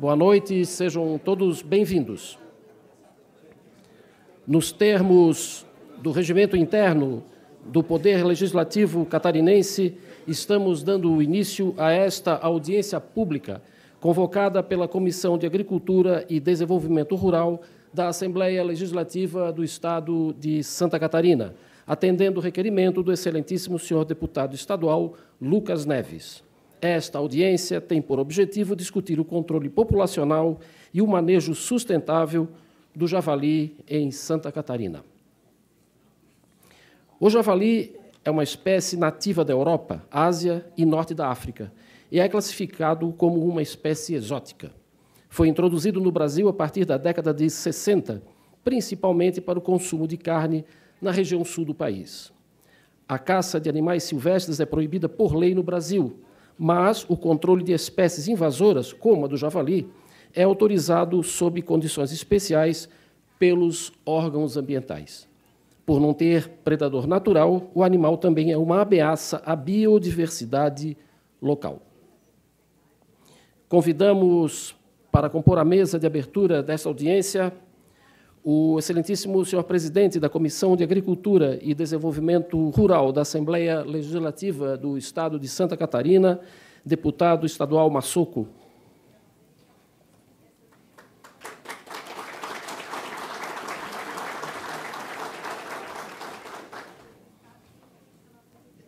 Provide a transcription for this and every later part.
Boa noite, sejam todos bem-vindos. Nos termos do regimento interno do Poder Legislativo catarinense, estamos dando início a esta audiência pública convocada pela Comissão de Agricultura e Desenvolvimento Rural da Assembleia Legislativa do Estado de Santa Catarina, atendendo o requerimento do excelentíssimo senhor deputado estadual Lucas Neves. Esta audiência tem por objetivo discutir o controle populacional e o manejo sustentável do javali em Santa Catarina. O javali é uma espécie nativa da Europa, Ásia e norte da África e é classificado como uma espécie exótica. Foi introduzido no Brasil a partir da década de 60, principalmente para o consumo de carne na região sul do país. A caça de animais silvestres é proibida por lei no Brasil, mas o controle de espécies invasoras, como a do javali, é autorizado sob condições especiais pelos órgãos ambientais. Por não ter predador natural, o animal também é uma ameaça à biodiversidade local. Convidamos para compor a mesa de abertura desta audiência o excelentíssimo senhor presidente da Comissão de Agricultura e Desenvolvimento Rural da Assembleia Legislativa do Estado de Santa Catarina, deputado estadual Massoco.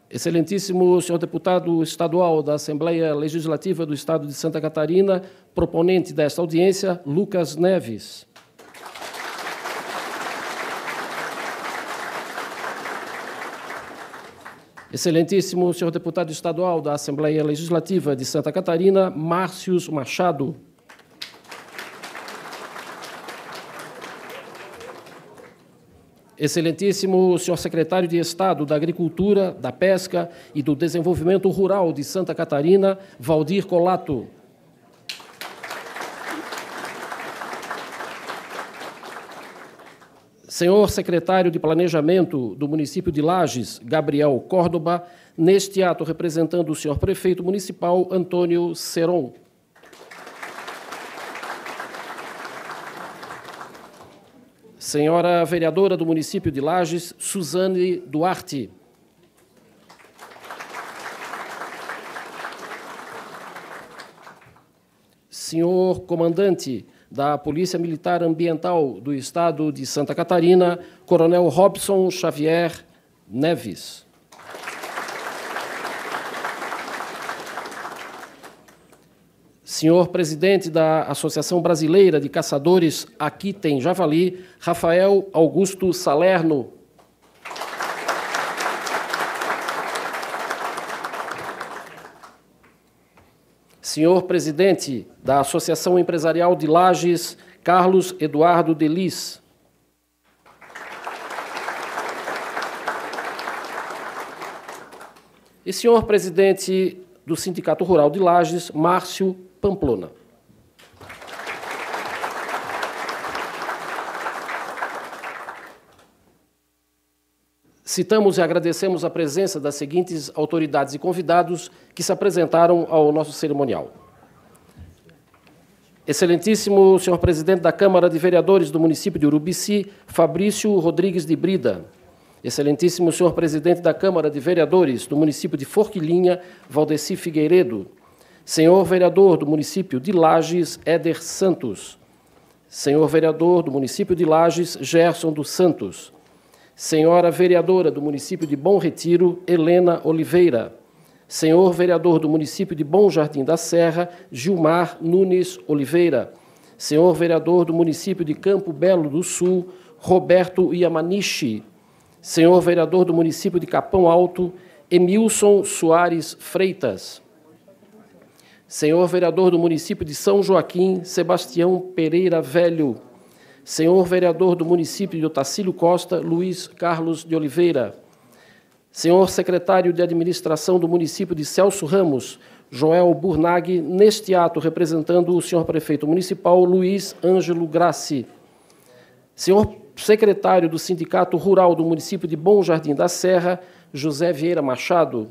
Excelentíssimo senhor deputado estadual da Assembleia Legislativa do Estado de Santa Catarina, proponente desta audiência, Lucas Neves. Excelentíssimo senhor deputado estadual da Assembleia Legislativa de Santa Catarina, Márcios Machado. Excelentíssimo senhor secretário de Estado da Agricultura, da Pesca e do Desenvolvimento Rural de Santa Catarina, Valdir Colato. senhor secretário de Planejamento do município de Lages, Gabriel Córdoba, neste ato representando o senhor prefeito municipal, Antônio Seron. Senhora vereadora do município de Lages, Suzane Duarte. Senhor comandante da Polícia Militar Ambiental do Estado de Santa Catarina, Coronel Robson Xavier Neves. Senhor presidente da Associação Brasileira de Caçadores Aqui Tem Javali, Rafael Augusto Salerno senhor presidente da Associação Empresarial de Lages, Carlos Eduardo Delis. E senhor presidente do Sindicato Rural de Lages, Márcio Pamplona. Citamos e agradecemos a presença das seguintes autoridades e convidados que se apresentaram ao nosso cerimonial. Excelentíssimo senhor presidente da Câmara de Vereadores do município de Urubici, Fabrício Rodrigues de Brida. Excelentíssimo senhor presidente da Câmara de Vereadores do município de Forquilinha, Valdeci Figueiredo. Senhor vereador do município de Lages, Éder Santos. Senhor vereador do município de Lages, Gerson dos Santos Senhora vereadora do município de Bom Retiro, Helena Oliveira. Senhor vereador do município de Bom Jardim da Serra, Gilmar Nunes Oliveira. Senhor vereador do município de Campo Belo do Sul, Roberto Yamanishi. Senhor vereador do município de Capão Alto, Emilson Soares Freitas. Senhor vereador do município de São Joaquim, Sebastião Pereira Velho. Senhor vereador do município de Otacílio Costa, Luiz Carlos de Oliveira. Senhor secretário de administração do município de Celso Ramos, Joel Burnag, neste ato representando o senhor prefeito municipal Luiz Ângelo Grassi. Senhor secretário do Sindicato Rural do município de Bom Jardim da Serra, José Vieira Machado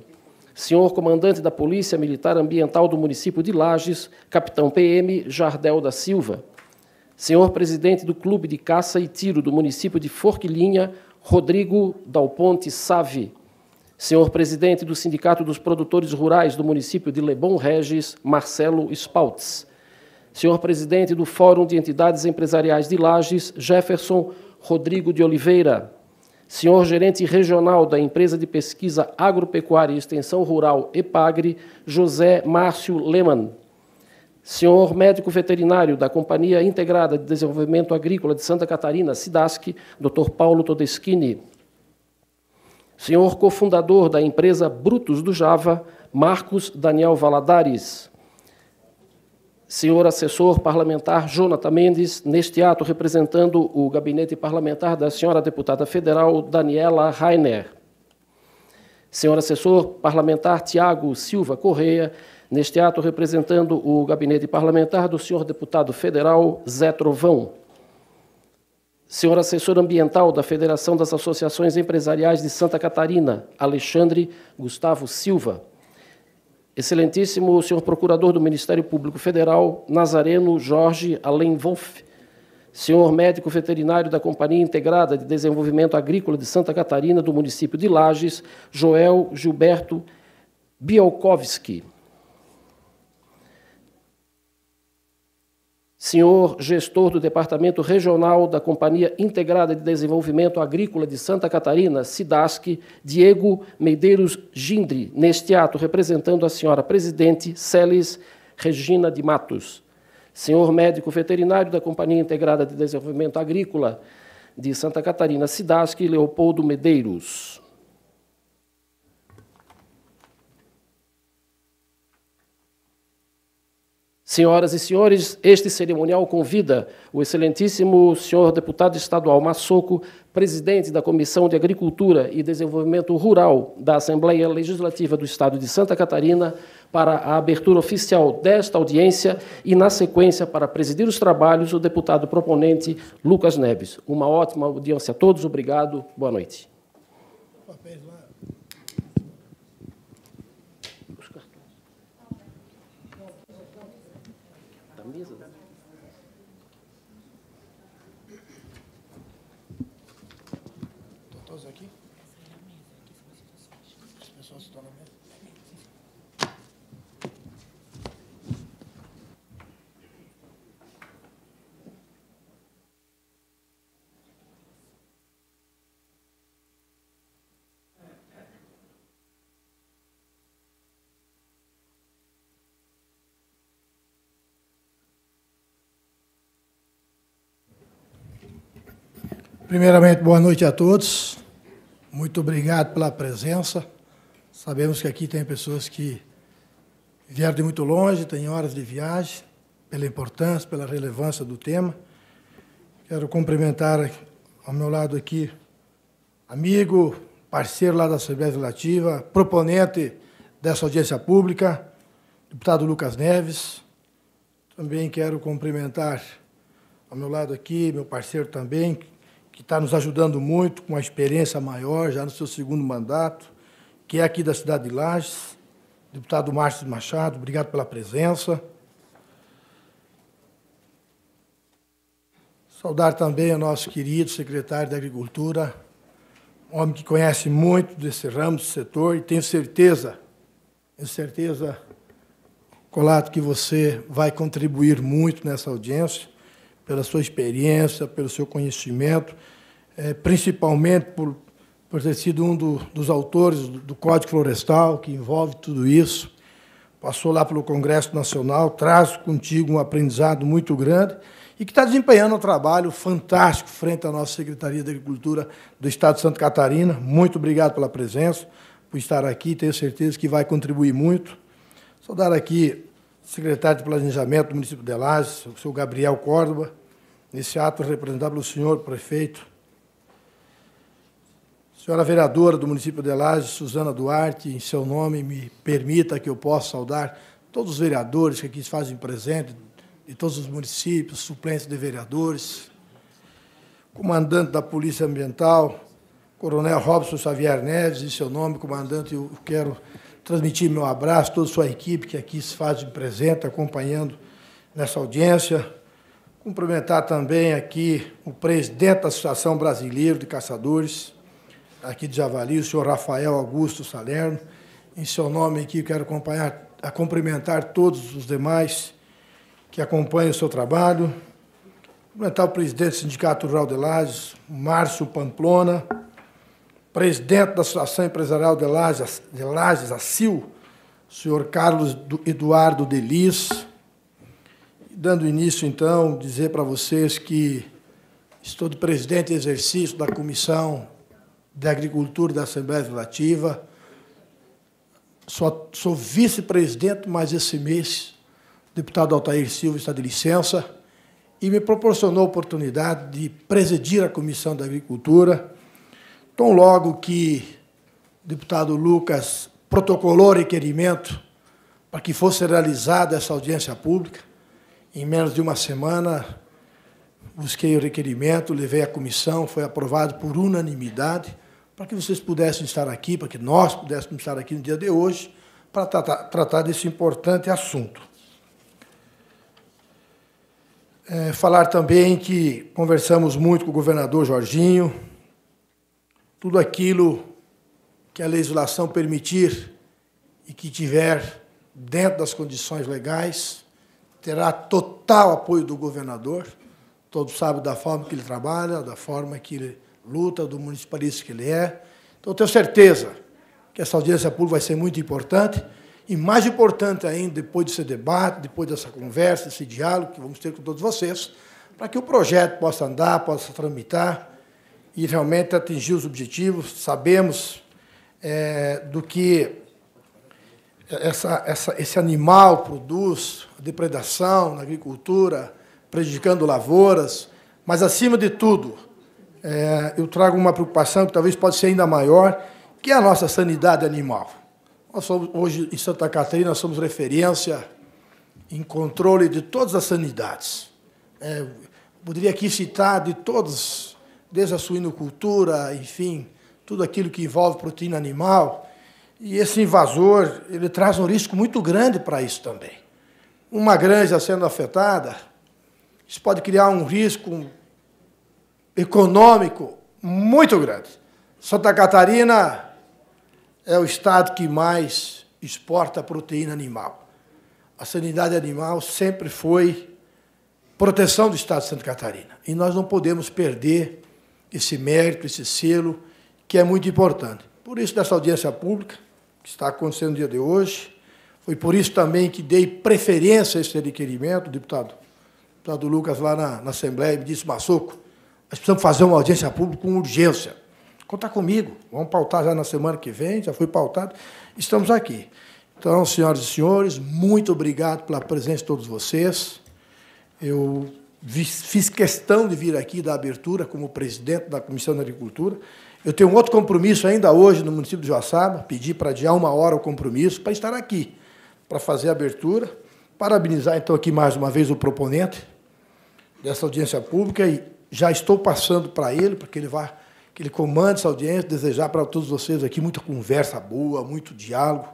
senhor comandante da Polícia Militar Ambiental do município de Lages, capitão PM Jardel da Silva. Senhor presidente do Clube de Caça e Tiro do município de Forquilinha, Rodrigo Dalponte Save. Senhor presidente do Sindicato dos Produtores Rurais do município de Lebon Regis, Marcelo Spaltz. Senhor presidente do Fórum de Entidades Empresariais de Lages, Jefferson Rodrigo de Oliveira. Senhor gerente regional da Empresa de Pesquisa Agropecuária e Extensão Rural, EPAGRE, José Márcio Lehmann senhor médico veterinário da Companhia Integrada de Desenvolvimento Agrícola de Santa Catarina, SIDASC, Dr. Paulo Todeschini, senhor cofundador da empresa Brutos do Java, Marcos Daniel Valadares, senhor assessor parlamentar Jonathan Mendes, neste ato representando o gabinete parlamentar da senhora deputada federal Daniela Rainer, senhor assessor parlamentar Tiago Silva Correia, Neste ato, representando o gabinete parlamentar do senhor deputado federal Zé Trovão. Senhor assessor ambiental da Federação das Associações Empresariais de Santa Catarina, Alexandre Gustavo Silva. Excelentíssimo senhor procurador do Ministério Público Federal, Nazareno Jorge Alenwolf, senhor médico veterinário da Companhia Integrada de Desenvolvimento Agrícola de Santa Catarina, do município de Lages, Joel Gilberto Bielkowski. senhor gestor do Departamento Regional da Companhia Integrada de Desenvolvimento Agrícola de Santa Catarina, SIDASC, Diego Medeiros Gindre, neste ato representando a senhora presidente Celes Regina de Matos. Senhor médico veterinário da Companhia Integrada de Desenvolvimento Agrícola de Santa Catarina, SIDASC, Leopoldo Medeiros. Senhoras e senhores, este cerimonial convida o excelentíssimo senhor deputado estadual Massoco, presidente da Comissão de Agricultura e Desenvolvimento Rural da Assembleia Legislativa do Estado de Santa Catarina, para a abertura oficial desta audiência e, na sequência, para presidir os trabalhos, o deputado proponente Lucas Neves. Uma ótima audiência a todos, obrigado, boa noite. Primeiramente, boa noite a todos. Muito obrigado pela presença. Sabemos que aqui tem pessoas que vieram de muito longe, têm horas de viagem, pela importância, pela relevância do tema. Quero cumprimentar ao meu lado aqui, amigo, parceiro lá da Assembleia Legislativa, proponente dessa audiência pública, deputado Lucas Neves. Também quero cumprimentar ao meu lado aqui, meu parceiro também, que está nos ajudando muito, com a experiência maior, já no seu segundo mandato, que é aqui da cidade de Lages. Deputado Márcio Machado, obrigado pela presença. Saudar também o nosso querido secretário da Agricultura, homem que conhece muito desse ramo, desse setor, e tenho certeza, tenho certeza, Colato, que você vai contribuir muito nessa audiência pela sua experiência, pelo seu conhecimento, é, principalmente por, por ter sido um do, dos autores do, do Código Florestal, que envolve tudo isso. Passou lá pelo Congresso Nacional, traz contigo um aprendizado muito grande e que está desempenhando um trabalho fantástico frente à nossa Secretaria de Agricultura do Estado de Santa Catarina. Muito obrigado pela presença, por estar aqui, tenho certeza que vai contribuir muito. Saudar aqui o secretário de Planejamento do município de Lages, o senhor Gabriel Córdoba, nesse ato representado pelo senhor prefeito, senhora vereadora do município de Lages, Suzana Duarte, em seu nome, me permita que eu possa saudar todos os vereadores que aqui se fazem presente, de todos os municípios, suplentes de vereadores, comandante da Polícia Ambiental, Coronel Robson Xavier Neves, em seu nome, comandante, eu quero transmitir meu abraço a toda a sua equipe que aqui se faz presente, acompanhando nessa audiência. Cumprimentar também aqui o presidente da Associação Brasileira de Caçadores, aqui de Javali, o senhor Rafael Augusto Salerno. Em seu nome aqui, quero acompanhar, a cumprimentar todos os demais que acompanham o seu trabalho. Cumprimentar o presidente do Sindicato Rural de Lages, Márcio Pamplona, presidente da Associação Empresarial de Lages, de Lages a SIL, senhor Carlos Eduardo Delis, dando início, então, dizer para vocês que estou de presidente em exercício da Comissão de Agricultura da Assembleia Legislativa. Sou, sou vice-presidente, mas esse mês o deputado Altair Silva está de licença e me proporcionou a oportunidade de presidir a Comissão da Agricultura. Tão logo que o deputado Lucas protocolou requerimento para que fosse realizada essa audiência pública, em menos de uma semana, busquei o requerimento, levei à comissão, foi aprovado por unanimidade, para que vocês pudessem estar aqui, para que nós pudéssemos estar aqui no dia de hoje, para tratar, tratar desse importante assunto. É, falar também que conversamos muito com o governador Jorginho, tudo aquilo que a legislação permitir e que tiver dentro das condições legais, terá total apoio do governador. Todos sabem da forma que ele trabalha, da forma que ele luta, do municipalista que ele é. Então, tenho certeza que essa audiência pública vai ser muito importante. E mais importante ainda, depois desse debate, depois dessa conversa, desse diálogo que vamos ter com todos vocês, para que o projeto possa andar, possa tramitar e realmente atingir os objetivos. Sabemos é, do que essa, essa, esse animal produz depredação na agricultura, prejudicando lavouras, mas, acima de tudo, é, eu trago uma preocupação que talvez pode ser ainda maior, que é a nossa sanidade animal. Nós somos, hoje, em Santa Catarina, somos referência em controle de todas as sanidades. É, poderia aqui citar de todos, desde a suinocultura, enfim, tudo aquilo que envolve proteína animal, e esse invasor, ele traz um risco muito grande para isso também. Uma granja sendo afetada, isso pode criar um risco econômico muito grande. Santa Catarina é o estado que mais exporta proteína animal. A sanidade animal sempre foi proteção do estado de Santa Catarina. E nós não podemos perder esse mérito, esse selo, que é muito importante. Por isso, nessa audiência pública, que está acontecendo no dia de hoje. Foi por isso também que dei preferência a esse requerimento, deputado. O deputado Lucas, lá na, na Assembleia, me disse, Massoco, nós precisamos fazer uma audiência pública com urgência. Conta comigo. Vamos pautar já na semana que vem, já foi pautado. Estamos aqui. Então, senhoras e senhores, muito obrigado pela presença de todos vocês. Eu fiz questão de vir aqui da abertura como presidente da Comissão da Agricultura. Eu tenho um outro compromisso ainda hoje no município de Joaçaba, pedi para adiar uma hora o compromisso para estar aqui, para fazer a abertura. Parabenizar, então, aqui mais uma vez o proponente dessa audiência pública e já estou passando para ele, para que ele vá, que ele comande essa audiência, desejar para todos vocês aqui muita conversa boa, muito diálogo,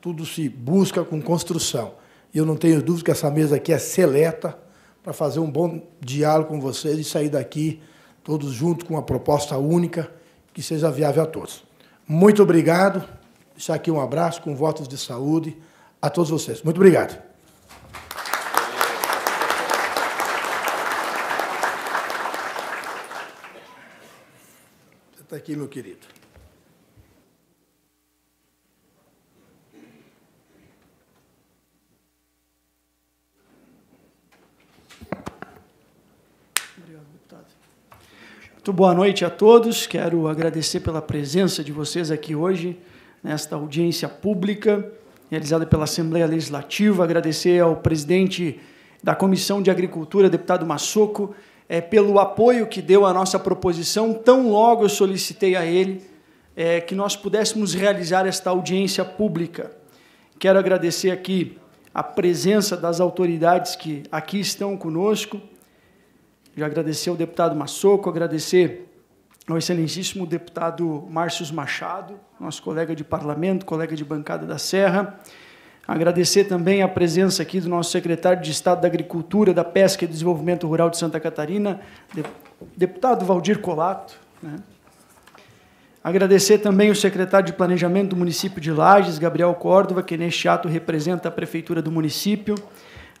tudo se busca com construção. E eu não tenho dúvida que essa mesa aqui é seleta para fazer um bom diálogo com vocês e sair daqui todos juntos com uma proposta única que seja viável a todos. Muito obrigado. Deixar aqui um abraço com votos de saúde a todos vocês. Muito obrigado. Você está aqui, meu querido. Muito boa noite a todos. Quero agradecer pela presença de vocês aqui hoje, nesta audiência pública realizada pela Assembleia Legislativa. Agradecer ao presidente da Comissão de Agricultura, deputado Massoco, é, pelo apoio que deu à nossa proposição. Tão logo eu solicitei a ele é, que nós pudéssemos realizar esta audiência pública. Quero agradecer aqui a presença das autoridades que aqui estão conosco, já agradecer ao deputado Massoco, agradecer ao excelentíssimo deputado Márcios Machado, nosso colega de parlamento, colega de bancada da Serra. Agradecer também a presença aqui do nosso secretário de Estado da Agricultura, da Pesca e Desenvolvimento Rural de Santa Catarina, deputado Valdir Colato. Né? Agradecer também o secretário de Planejamento do município de Lages, Gabriel Córdova, que neste ato representa a prefeitura do município.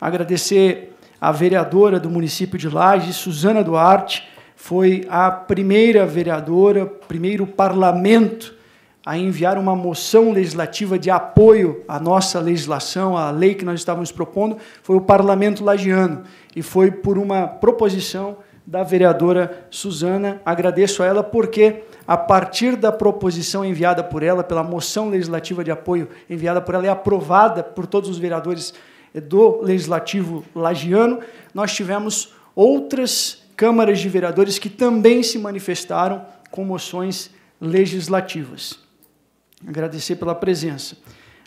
Agradecer a vereadora do município de Laje, Suzana Duarte, foi a primeira vereadora, primeiro parlamento a enviar uma moção legislativa de apoio à nossa legislação, à lei que nós estávamos propondo, foi o parlamento lagiano. E foi por uma proposição da vereadora Suzana. Agradeço a ela porque, a partir da proposição enviada por ela, pela moção legislativa de apoio enviada por ela e aprovada por todos os vereadores é, do Legislativo Lagiano, nós tivemos outras câmaras de vereadores que também se manifestaram com moções legislativas. Agradecer pela presença.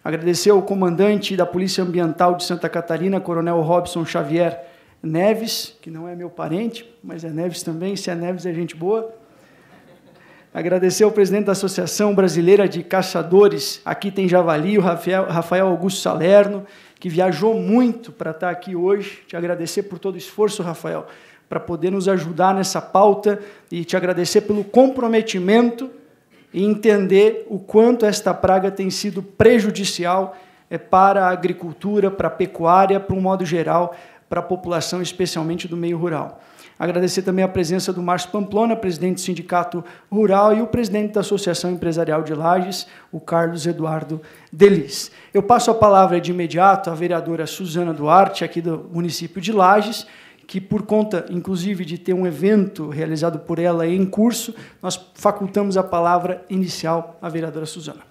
Agradecer ao comandante da Polícia Ambiental de Santa Catarina, Coronel Robson Xavier Neves, que não é meu parente, mas é Neves também, se é Neves é gente boa. Agradecer ao presidente da Associação Brasileira de Caçadores, aqui tem Javali, o Rafael, Augusto Salerno, que viajou muito para estar tá aqui hoje. Te agradecer por todo o esforço, Rafael, para poder nos ajudar nessa pauta e te agradecer pelo comprometimento e entender o quanto esta praga tem sido prejudicial eh, para a agricultura, para a pecuária, para um modo geral, para a população, especialmente do meio rural. Agradecer também a presença do Márcio Pamplona, presidente do Sindicato Rural, e o presidente da Associação Empresarial de Lages, o Carlos Eduardo Delis. Eu passo a palavra de imediato à vereadora Suzana Duarte, aqui do município de Lages, que por conta, inclusive, de ter um evento realizado por ela em curso, nós facultamos a palavra inicial à vereadora Suzana.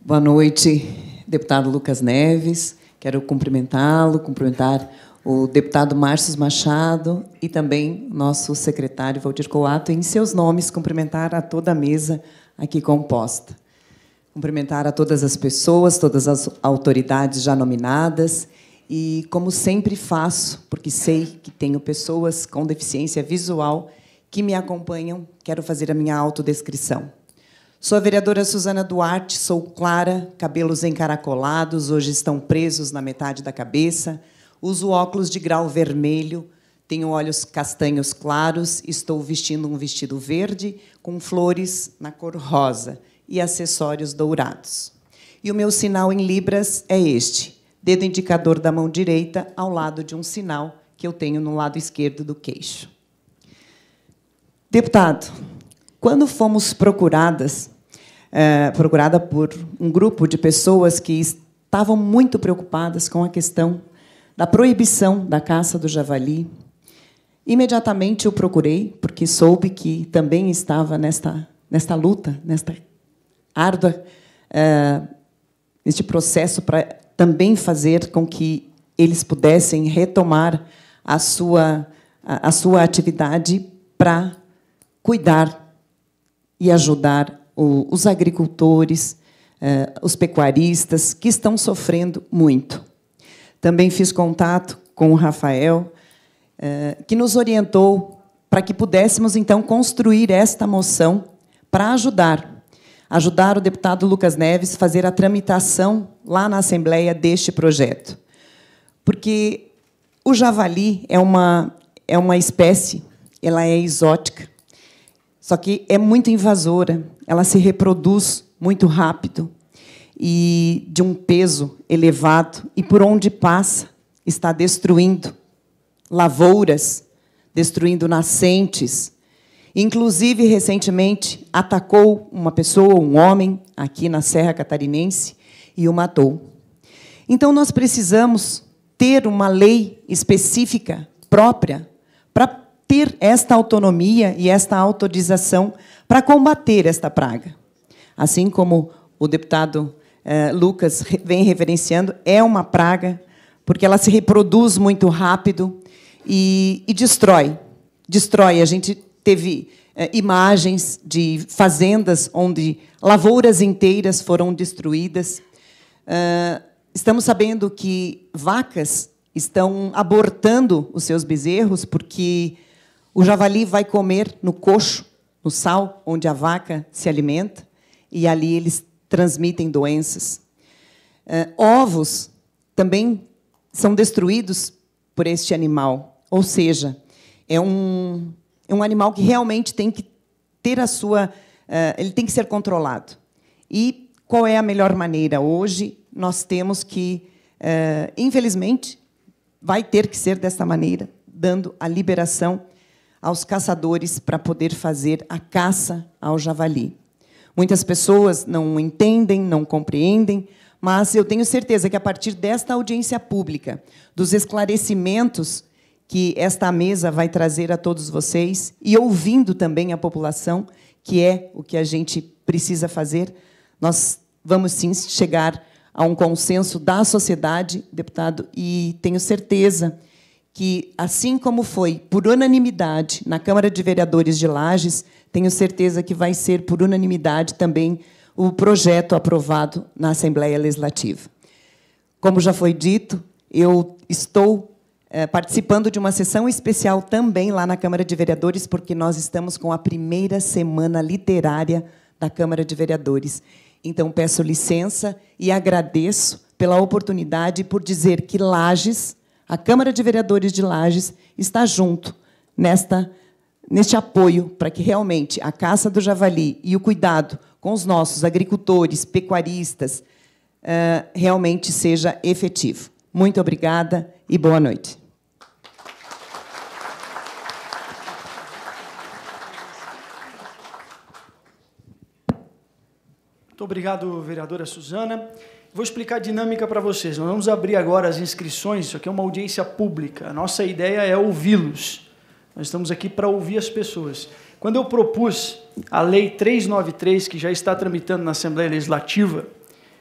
Boa noite, deputado Lucas Neves. Quero cumprimentá-lo, cumprimentar o deputado Márcio Machado e também nosso secretário Valdir Coato, em seus nomes, cumprimentar a toda a mesa aqui composta. Cumprimentar a todas as pessoas, todas as autoridades já nominadas e, como sempre faço, porque sei que tenho pessoas com deficiência visual que me acompanham, quero fazer a minha autodescrição. Sou a vereadora Suzana Duarte, sou clara, cabelos encaracolados, hoje estão presos na metade da cabeça, Uso óculos de grau vermelho, tenho olhos castanhos claros, estou vestindo um vestido verde com flores na cor rosa e acessórios dourados. E o meu sinal em Libras é este: dedo indicador da mão direita ao lado de um sinal que eu tenho no lado esquerdo do queixo. Deputado, quando fomos procuradas, eh, procurada por um grupo de pessoas que estavam muito preocupadas com a questão da proibição da caça do javali. Imediatamente eu procurei, porque soube que também estava nesta, nesta luta, nesta árdua, uh, eh, este processo para também fazer com que eles pudessem retomar a sua, a, a sua atividade para cuidar e ajudar o, os agricultores, eh, os pecuaristas, que estão sofrendo muito. Também fiz contato com o Rafael, eh, que nos orientou para que pudéssemos, então, construir esta moção para ajudar. Ajudar o deputado Lucas Neves a fazer a tramitação lá na Assembleia deste projeto. Porque o javali é uma, é uma espécie, ela é exótica, só que é muito invasora, ela se reproduz muito rápido e de um peso elevado, e por onde passa está destruindo lavouras, destruindo nascentes. Inclusive, recentemente, atacou uma pessoa, um homem, aqui na Serra Catarinense e o matou. Então, nós precisamos ter uma lei específica, própria, para ter esta autonomia e esta autorização para combater esta praga. Assim como o deputado eh, Lucas vem referenciando, é uma praga, porque ela se reproduz muito rápido e, e destrói. Destrói. A gente teve eh, imagens de fazendas onde lavouras inteiras foram destruídas. Eh, estamos sabendo que vacas estão abortando os seus bezerros porque o javali vai comer no coxo, no sal, onde a vaca se alimenta, e ali eles transmitem doenças. Eh, ovos também são destruídos por este animal. Ou seja, é um, é um animal que realmente tem que ter a sua. Eh, ele tem que ser controlado. E qual é a melhor maneira? Hoje nós temos que, eh, infelizmente, vai ter que ser desta maneira, dando a liberação aos caçadores para poder fazer a caça ao javali. Muitas pessoas não entendem, não compreendem, mas eu tenho certeza que a partir desta audiência pública, dos esclarecimentos que esta mesa vai trazer a todos vocês e ouvindo também a população, que é o que a gente precisa fazer, nós vamos sim chegar a um consenso da sociedade, deputado, e tenho certeza que, assim como foi por unanimidade na Câmara de Vereadores de Lages, tenho certeza que vai ser, por unanimidade, também o projeto aprovado na Assembleia Legislativa. Como já foi dito, eu estou eh, participando de uma sessão especial também lá na Câmara de Vereadores, porque nós estamos com a primeira semana literária da Câmara de Vereadores. Então, peço licença e agradeço pela oportunidade por dizer que Lages, a Câmara de Vereadores de Lages, está junto nesta neste apoio para que realmente a caça do javali e o cuidado com os nossos agricultores, pecuaristas, eh, realmente seja efetivo. Muito obrigada e boa noite. Muito obrigado, vereadora Suzana. Vou explicar a dinâmica para vocês. Nós vamos abrir agora as inscrições. Isso aqui é uma audiência pública. A nossa ideia é ouvi-los. Nós estamos aqui para ouvir as pessoas. Quando eu propus a Lei 393, que já está tramitando na Assembleia Legislativa,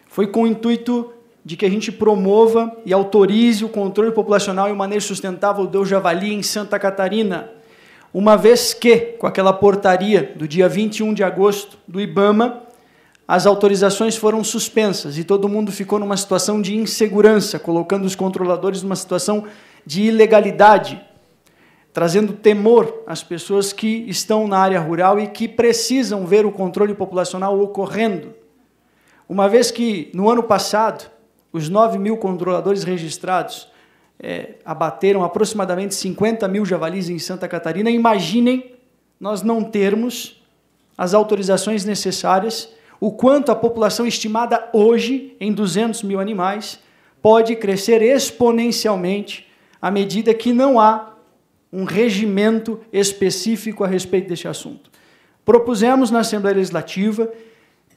foi com o intuito de que a gente promova e autorize o controle populacional e o manejo sustentável do javali em Santa Catarina, uma vez que, com aquela portaria do dia 21 de agosto do IBAMA, as autorizações foram suspensas e todo mundo ficou numa situação de insegurança, colocando os controladores numa situação de ilegalidade trazendo temor às pessoas que estão na área rural e que precisam ver o controle populacional ocorrendo. Uma vez que, no ano passado, os 9 mil controladores registrados é, abateram aproximadamente 50 mil javalis em Santa Catarina, imaginem nós não termos as autorizações necessárias, o quanto a população estimada hoje em 200 mil animais pode crescer exponencialmente à medida que não há um regimento específico a respeito deste assunto. Propusemos na Assembleia Legislativa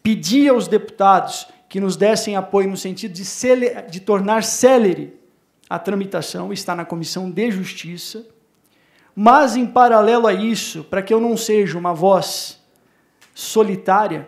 pedir aos deputados que nos dessem apoio no sentido de, de tornar célere a tramitação, está na Comissão de Justiça, mas, em paralelo a isso, para que eu não seja uma voz solitária,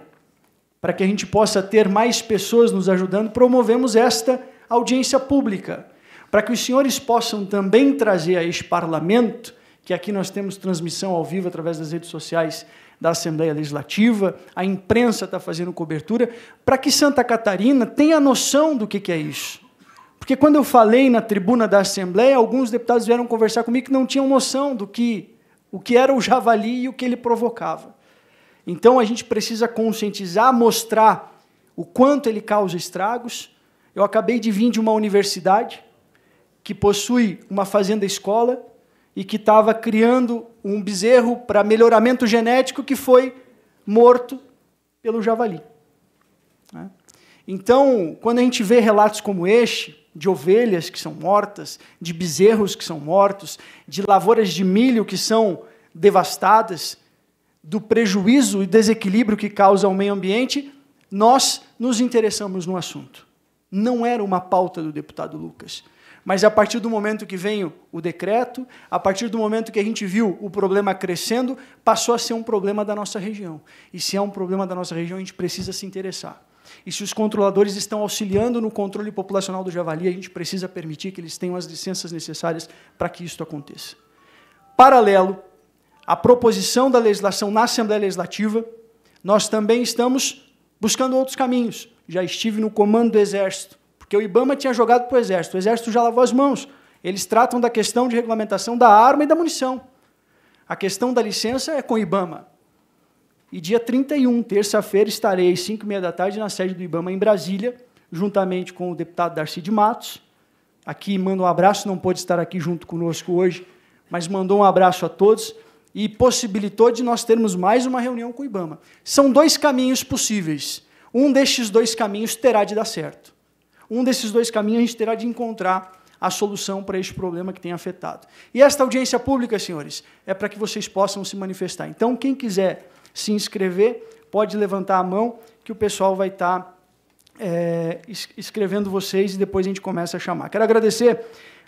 para que a gente possa ter mais pessoas nos ajudando, promovemos esta audiência pública para que os senhores possam também trazer a este parlamento, que aqui nós temos transmissão ao vivo através das redes sociais da Assembleia Legislativa, a imprensa está fazendo cobertura, para que Santa Catarina tenha noção do que, é isso. Porque quando eu falei na tribuna da Assembleia, alguns deputados vieram conversar comigo que não tinham noção do que, o que era o javali e o que ele provocava. Então a gente precisa conscientizar, mostrar o quanto ele causa estragos. Eu acabei de vir de uma universidade que possui uma fazenda-escola e que estava criando um bezerro para melhoramento genético que foi morto pelo javali. Né? Então, quando a gente vê relatos como este, de ovelhas que são mortas, de bezerros que são mortos, de lavouras de milho que são devastadas, do prejuízo e desequilíbrio que causa ao meio ambiente, nós nos interessamos no assunto. Não era uma pauta do deputado Lucas. Mas é a partir do momento que veio o decreto, a partir do momento que a gente viu o problema crescendo, passou a ser um problema da nossa região. E se é um problema da nossa região, a gente precisa se interessar. E se os controladores estão auxiliando no controle populacional do javali, a gente precisa permitir que eles tenham as licenças necessárias para que isso aconteça. Paralelo à proposição da legislação na Assembleia Legislativa, nós também estamos buscando outros caminhos. Já estive no comando do Exército, porque o Ibama tinha jogado para o Exército. O Exército já lavou as mãos. Eles tratam da questão de regulamentação da arma e da munição. A questão da licença é com o Ibama. E dia 31, terça-feira, estarei às 5 h da tarde na sede do Ibama em Brasília, juntamente com o deputado Darcy de Matos. Aqui manda um abraço, não pôde estar aqui junto conosco hoje, mas mandou um abraço a todos e possibilitou de nós termos mais uma reunião com o Ibama. São dois caminhos possíveis. Um destes dois caminhos terá de dar certo. Um desses dois caminhos a gente terá de encontrar a solução para este problema que tem afetado. E esta audiência pública, senhores, é para que vocês possam se manifestar. Então, quem quiser se inscrever, pode levantar a mão, que o pessoal vai tá, eh, estar é, escrevendo vocês e depois a gente começa a chamar. Quero agradecer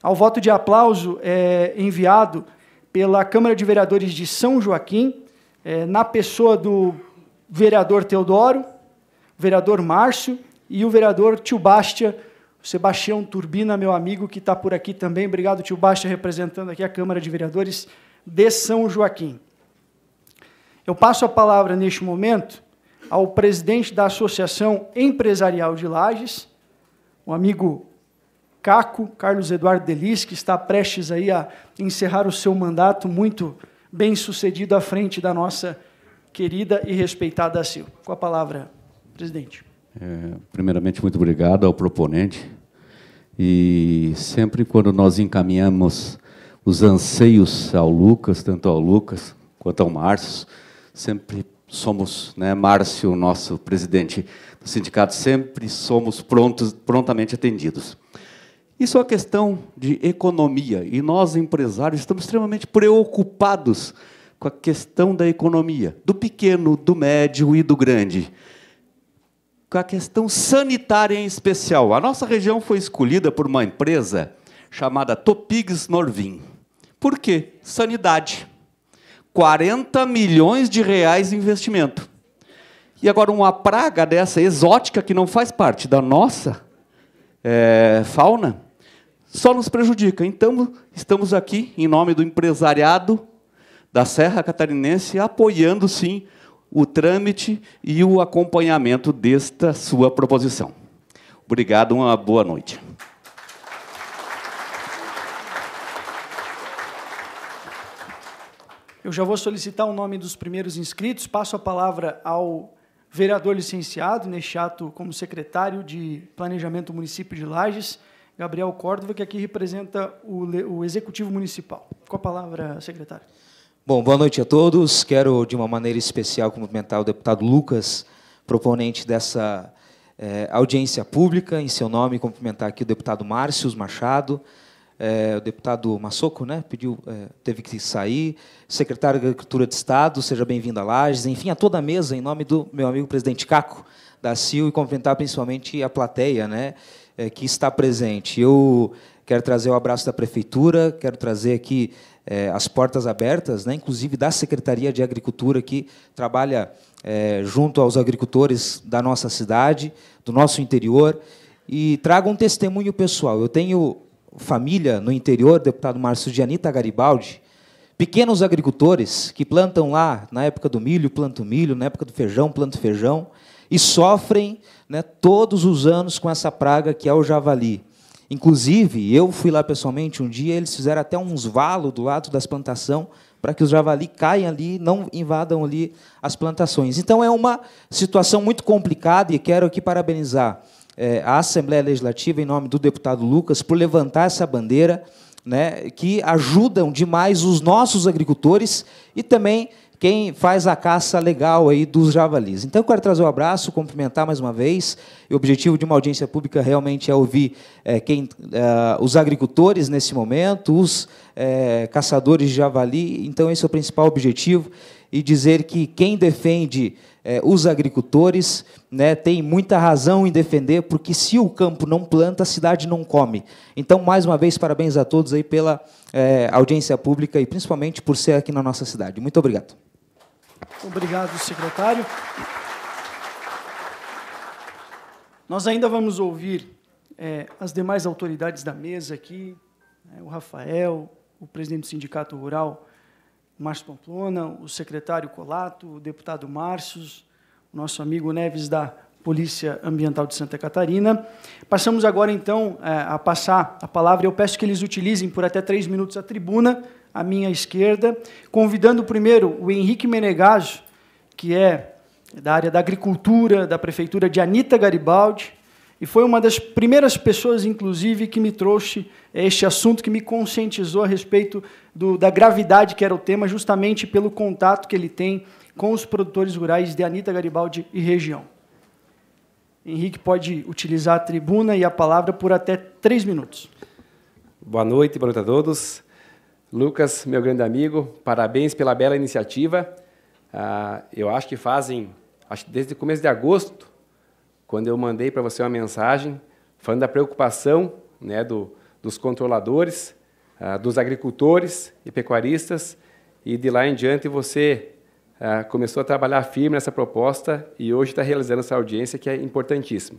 ao voto de aplauso é, enviado pela Câmara de Vereadores de São Joaquim, é, na pessoa do vereador Teodoro, vereador Márcio e o vereador Tio Bastia, Sebastião Turbina, meu amigo, que está por aqui também. Obrigado, Tio Bastia, representando aqui a Câmara de Vereadores de São Joaquim. Eu passo a palavra, neste momento, ao presidente da Associação Empresarial de Lages, o amigo Caco, Carlos Eduardo Delis, que está prestes aí a encerrar o seu mandato muito bem sucedido à frente da nossa querida e respeitada ACIL. Com a palavra, presidente. É, primeiramente, muito obrigado ao proponente. E sempre quando nós encaminhamos os anseios ao Lucas, tanto ao Lucas quanto ao Márcio, sempre somos, né, Márcio, nosso presidente do sindicato, sempre somos prontos, prontamente atendidos. Isso é uma questão de economia e nós, empresários, estamos extremamente preocupados com a questão da economia, do pequeno, do médio e do grande com a questão sanitária em especial. A nossa região foi escolhida por uma empresa chamada Topigs Norvin. Por quê? Sanidade. 40 milhões de reais de investimento. E agora, uma praga dessa exótica que não faz parte da nossa é, fauna só nos prejudica. Então, estamos aqui, em nome do empresariado da Serra Catarinense, apoiando sim o trâmite e o acompanhamento desta sua proposição. Obrigado, uma boa noite. Eu já vou solicitar o nome dos primeiros inscritos. Passo a palavra ao vereador licenciado, neste ato como secretário de Planejamento do Município de Lages, Gabriel Córdova, que aqui representa o, o Executivo Municipal. Com a palavra, secretário. Bom, boa noite a todos. Quero, de uma maneira especial, cumprimentar o deputado Lucas, proponente dessa é, audiência pública. Em seu nome, cumprimentar aqui o deputado Márcio Machado, é, o deputado Massoco, né, pediu, é, teve que sair, secretário da Agricultura de Estado, seja bem-vindo a Lages, enfim, a toda a mesa, em nome do meu amigo presidente Caco da CIL, e cumprimentar principalmente a plateia né, é, que está presente. Eu quero trazer o abraço da Prefeitura, quero trazer aqui é, as portas abertas, né, inclusive da Secretaria de Agricultura, que trabalha é, junto aos agricultores da nossa cidade, do nosso interior. E trago um testemunho pessoal. Eu tenho família no interior, deputado Márcio de Anitta Garibaldi, pequenos agricultores que plantam lá, na época do milho, plantam milho, na época do feijão, plantam feijão, e sofrem né, todos os anos com essa praga que é o javali. Inclusive, eu fui lá pessoalmente um dia, eles fizeram até uns valos do lado das plantações para que os javali caiam ali, não invadam ali as plantações. Então é uma situação muito complicada e quero aqui parabenizar é, a Assembleia Legislativa em nome do deputado Lucas por levantar essa bandeira, né, que ajudam demais os nossos agricultores e também quem faz a caça legal aí dos javalis. Então, eu quero trazer um abraço, cumprimentar mais uma vez. O objetivo de uma audiência pública realmente é ouvir é, quem, é, os agricultores nesse momento, os é, caçadores de javali. Então, esse é o principal objetivo. E dizer que quem defende é, os agricultores né, tem muita razão em defender, porque se o campo não planta, a cidade não come. Então, mais uma vez, parabéns a todos aí pela é, audiência pública e principalmente por ser aqui na nossa cidade. Muito obrigado. Obrigado, secretário. Nós ainda vamos ouvir é, as demais autoridades da mesa aqui, né, o Rafael, o presidente do Sindicato Rural, Márcio Pamplona, o secretário Colato, o deputado Márcios, o nosso amigo Neves da Polícia Ambiental de Santa Catarina. Passamos agora, então, é, a passar a palavra. Eu peço que eles utilizem por até três minutos a tribuna, à minha esquerda, convidando primeiro o Henrique Menegaso, que é da área da agricultura da prefeitura de Anita Garibaldi, e foi uma das primeiras pessoas, inclusive, que me trouxe este assunto, que me conscientizou a respeito do, da gravidade que era o tema, justamente pelo contato que ele tem com os produtores rurais de Anita Garibaldi e região. Henrique pode utilizar a tribuna e a palavra por até três minutos. Boa noite, boa noite a todos. Lucas, meu grande amigo, parabéns pela bela iniciativa. Ah, eu acho que fazem, acho que desde o começo de agosto, quando eu mandei para você uma mensagem falando da preocupação né, do, dos controladores, ah, dos agricultores e pecuaristas, e de lá em diante você ah, começou a trabalhar firme nessa proposta e hoje está realizando essa audiência que é importantíssima.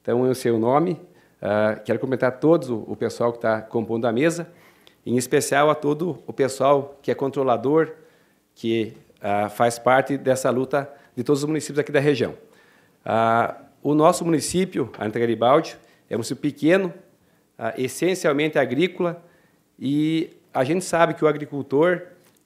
Então, em seu nome, quero cumprimentar todos o, o pessoal que está compondo a mesa em especial a todo o pessoal que é controlador, que ah, faz parte dessa luta de todos os municípios aqui da região. Ah, o nosso município, Anta Garibaldi, é um município pequeno, ah, essencialmente agrícola, e a gente sabe que o agricultor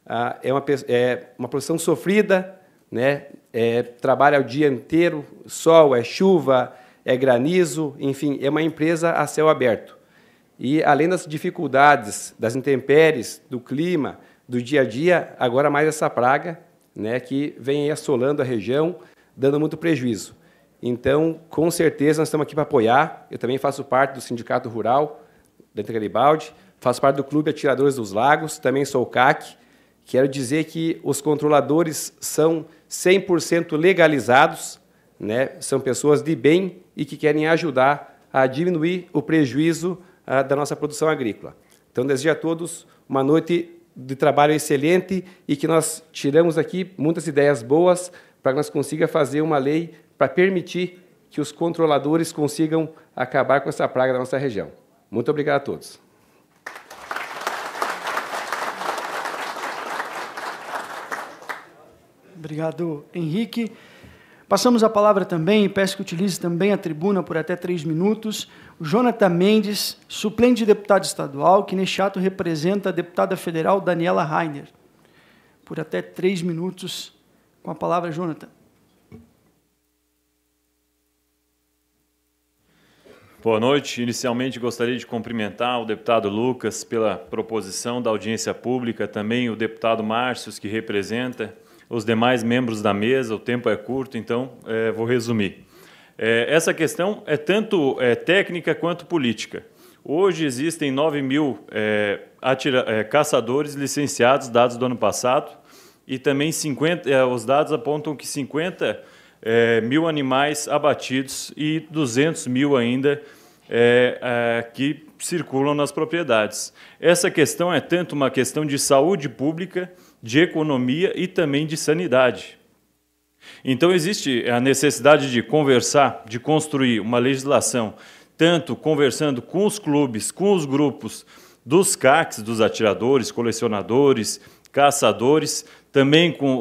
ah, é, uma, é uma profissão sofrida, né? É, trabalha o dia inteiro, sol, é chuva, é granizo, enfim, é uma empresa a céu aberto. E além das dificuldades, das intempéries, do clima, do dia a dia, agora mais essa praga, né, que vem assolando a região, dando muito prejuízo. Então, com certeza, nós estamos aqui para apoiar. Eu também faço parte do Sindicato Rural da Garibaldi, faço parte do Clube Atiradores dos Lagos, também sou o CAC. Quero dizer que os controladores são 100% legalizados, né? são pessoas de bem e que querem ajudar a diminuir o prejuízo ah, da nossa produção agrícola. Então, desejo a todos uma noite de trabalho excelente e que nós tiramos aqui muitas ideias boas para que nós consiga fazer uma lei para permitir que os controladores consigam acabar com essa praga da nossa região. Muito obrigado a todos. Obrigado, Henrique. Passamos a palavra também, e peço que utilize também a tribuna por até três minutos, o Jonathan Mendes, suplente de deputado estadual, que neste ato representa a deputada federal Daniela Rainer. Por até três minutos, com a palavra, Jonathan. Boa noite. Inicialmente, gostaria de cumprimentar o deputado Lucas pela proposição da audiência pública, também o deputado Márcios, que representa os demais membros da mesa, o tempo é curto, então é, vou resumir. É, essa questão é tanto é, técnica quanto política. Hoje existem 9 mil é, atira, é, caçadores licenciados, dados do ano passado, e também 50, é, os dados apontam que 50 mil animais abatidos e 200 mil ainda que circulam nas propriedades. Essa questão é tanto uma questão de saúde pública de economia e também de sanidade. Então, existe a necessidade de conversar, de construir uma legislação, tanto conversando com os clubes, com os grupos dos CACs, dos atiradores, colecionadores, caçadores, também com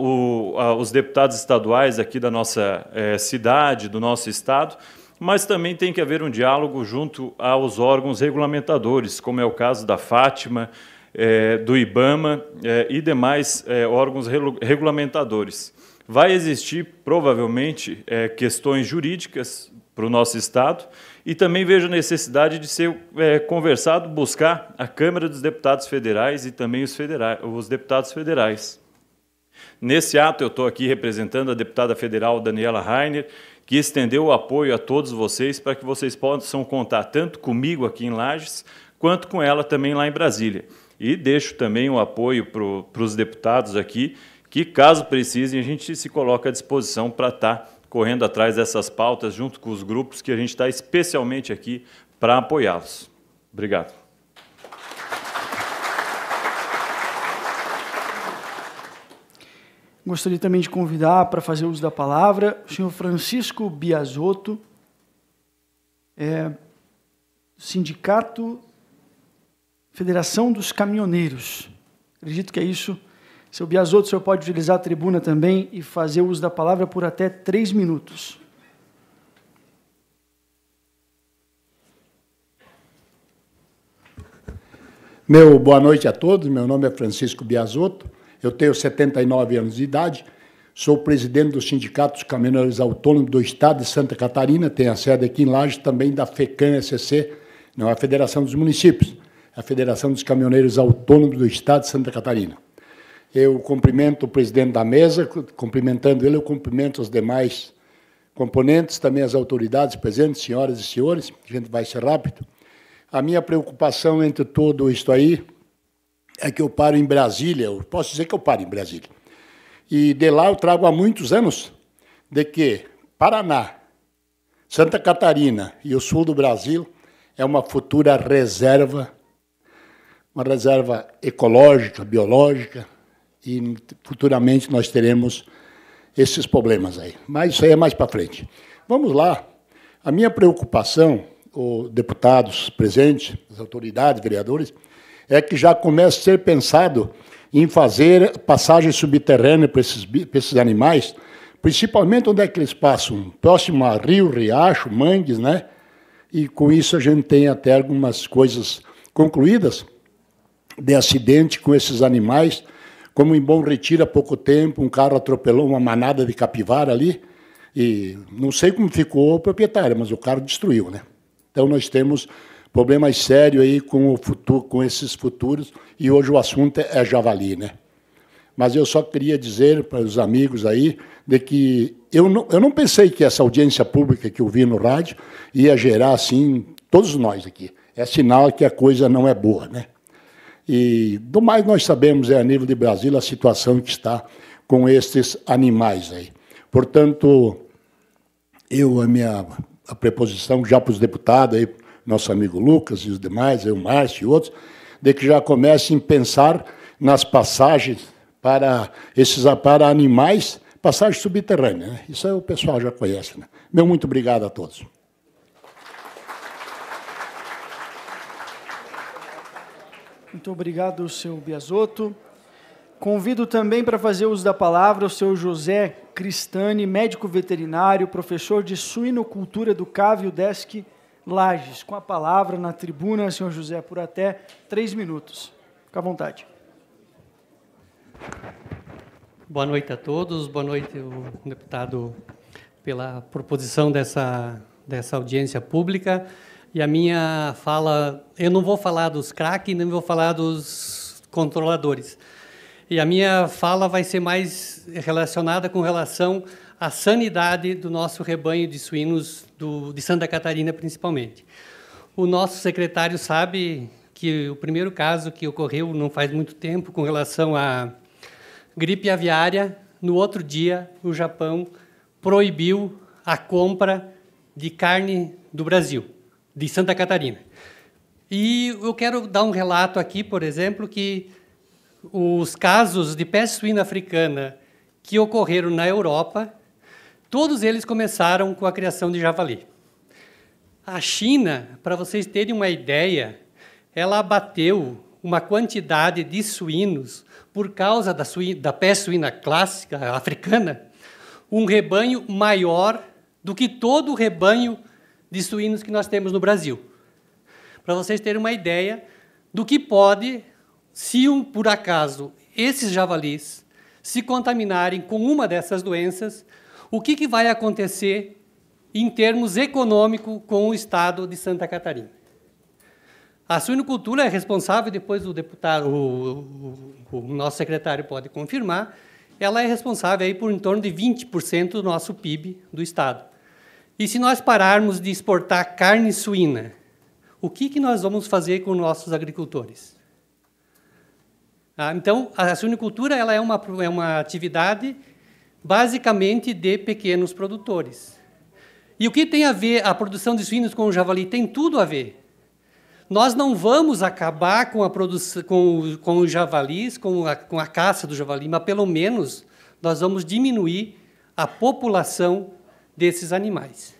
o, a, os deputados estaduais aqui da nossa é, cidade, do nosso estado, mas também tem que haver um diálogo junto aos órgãos regulamentadores, como é o caso da Fátima, é, do IBAMA é, e demais é, órgãos regulamentadores. Vai existir, provavelmente, questões jurídicas para o nosso Estado e também vejo a necessidade de ser conversado, buscar a Câmara dos Deputados Federais e também os, federais, os deputados federais. Nesse ato, eu estou aqui representando a deputada federal Daniela Rainer, que estendeu o apoio a todos vocês para que vocês possam contar tanto comigo aqui em Lages, quanto com ela também lá em Brasília. E deixo também o apoio para os deputados aqui, que caso precisem, a gente se coloca à disposição para estar tá correndo atrás dessas pautas junto com os grupos que a gente está especialmente aqui para apoiá-los. Obrigado. Gostaria também de convidar para fazer uso da palavra o senhor Francisco Biasotto, é, Sindicato Federação dos Caminhoneiros. Acredito que é isso. Seu Biasoto, o senhor pode utilizar a tribuna também e fazer uso da palavra por até três minutos. Meu boa noite a todos. Meu nome é Francisco Biasoto. Eu tenho 79 anos de idade. Sou presidente do Sindicato dos Caminhoneiros Autônomos do Estado de Santa Catarina. Tenho a sede aqui em Laje, também da FECAM SCC, não, a Federação dos Municípios a Federação dos Caminhoneiros Autônomos do Estado de Santa Catarina. Eu cumprimento o presidente da mesa, cumprimentando ele, eu cumprimento os demais componentes, também as autoridades presentes, senhoras e senhores, a gente vai ser rápido. A minha preocupação entre tudo isto aí é que eu paro em Brasília, eu posso dizer que eu paro em Brasília. E de lá eu trago há muitos anos de que Paraná, Santa Catarina e o sul do Brasil é uma futura reserva uma reserva ecológica, biológica, e futuramente nós teremos esses problemas aí. Mas isso aí é mais para frente. Vamos lá. A minha preocupação, o deputados presentes, as autoridades, vereadores, é que já começa a ser pensado em fazer passagem subterrânea para esses, para esses animais, principalmente onde é que eles passam, próximo a rio, riacho, mangues, né? E com isso a gente tem até algumas coisas concluídas de acidente com esses animais, como em Bom Retiro há pouco tempo, um carro atropelou uma manada de capivara ali, e não sei como ficou o proprietário, mas o carro destruiu, né? Então nós temos problemas sérios aí com o futuro, com esses futuros, e hoje o assunto é javali, né? Mas eu só queria dizer para os amigos aí de que eu não, eu não pensei que essa audiência pública que eu vi no rádio ia gerar assim todos nós aqui. É sinal que a coisa não é boa, né? E do mais nós sabemos é a nível de Brasil a situação que está com estes animais aí. Portanto, eu a minha a preposição já para os deputados aí, nosso amigo Lucas e os demais, eu o Márcio e outros, de que já comecem a pensar nas passagens para esses para animais, passagem subterrânea. Né? Isso aí o pessoal já conhece. Né? Meu muito obrigado a todos. Muito obrigado, seu Biasotto. Convido também para fazer uso da palavra o seu José Cristani, médico veterinário, professor de suinocultura do Cávio Desc Lages. Com a palavra na tribuna, senhor José, por até três minutos. Fique à vontade. Boa noite a todos. Boa noite, deputado, pela proposição dessa, dessa audiência pública. E a minha fala, eu não vou falar dos craques, nem vou falar dos controladores. E a minha fala vai ser mais relacionada com relação à sanidade do nosso rebanho de suínos do, de Santa Catarina, principalmente. O nosso secretário sabe que o primeiro caso que ocorreu não faz muito tempo com relação à gripe aviária, no outro dia o Japão proibiu a compra de carne do Brasil de Santa Catarina. E eu quero dar um relato aqui, por exemplo, que os casos de peste suína africana que ocorreram na Europa, todos eles começaram com a criação de javali. A China, para vocês terem uma ideia, ela abateu uma quantidade de suínos por causa da, suína, da peste suína clássica africana, um rebanho maior do que todo o rebanho de suínos que nós temos no Brasil. Para vocês terem uma ideia do que pode, se um, por acaso esses javalis se contaminarem com uma dessas doenças, o que, que vai acontecer em termos econômicos com o Estado de Santa Catarina. A suinocultura é responsável, depois o deputado, o, o, o nosso secretário pode confirmar, ela é responsável aí por em torno de 20% do nosso PIB do Estado. E se nós pararmos de exportar carne suína, o que, que nós vamos fazer com nossos agricultores? Ah, então, a suinicultura ela é, uma, é uma atividade basicamente de pequenos produtores. E o que tem a ver a produção de suínos com o javali? Tem tudo a ver. Nós não vamos acabar com, a produção, com, com os javalis, com a, com a caça do javali, mas pelo menos nós vamos diminuir a população desses animais.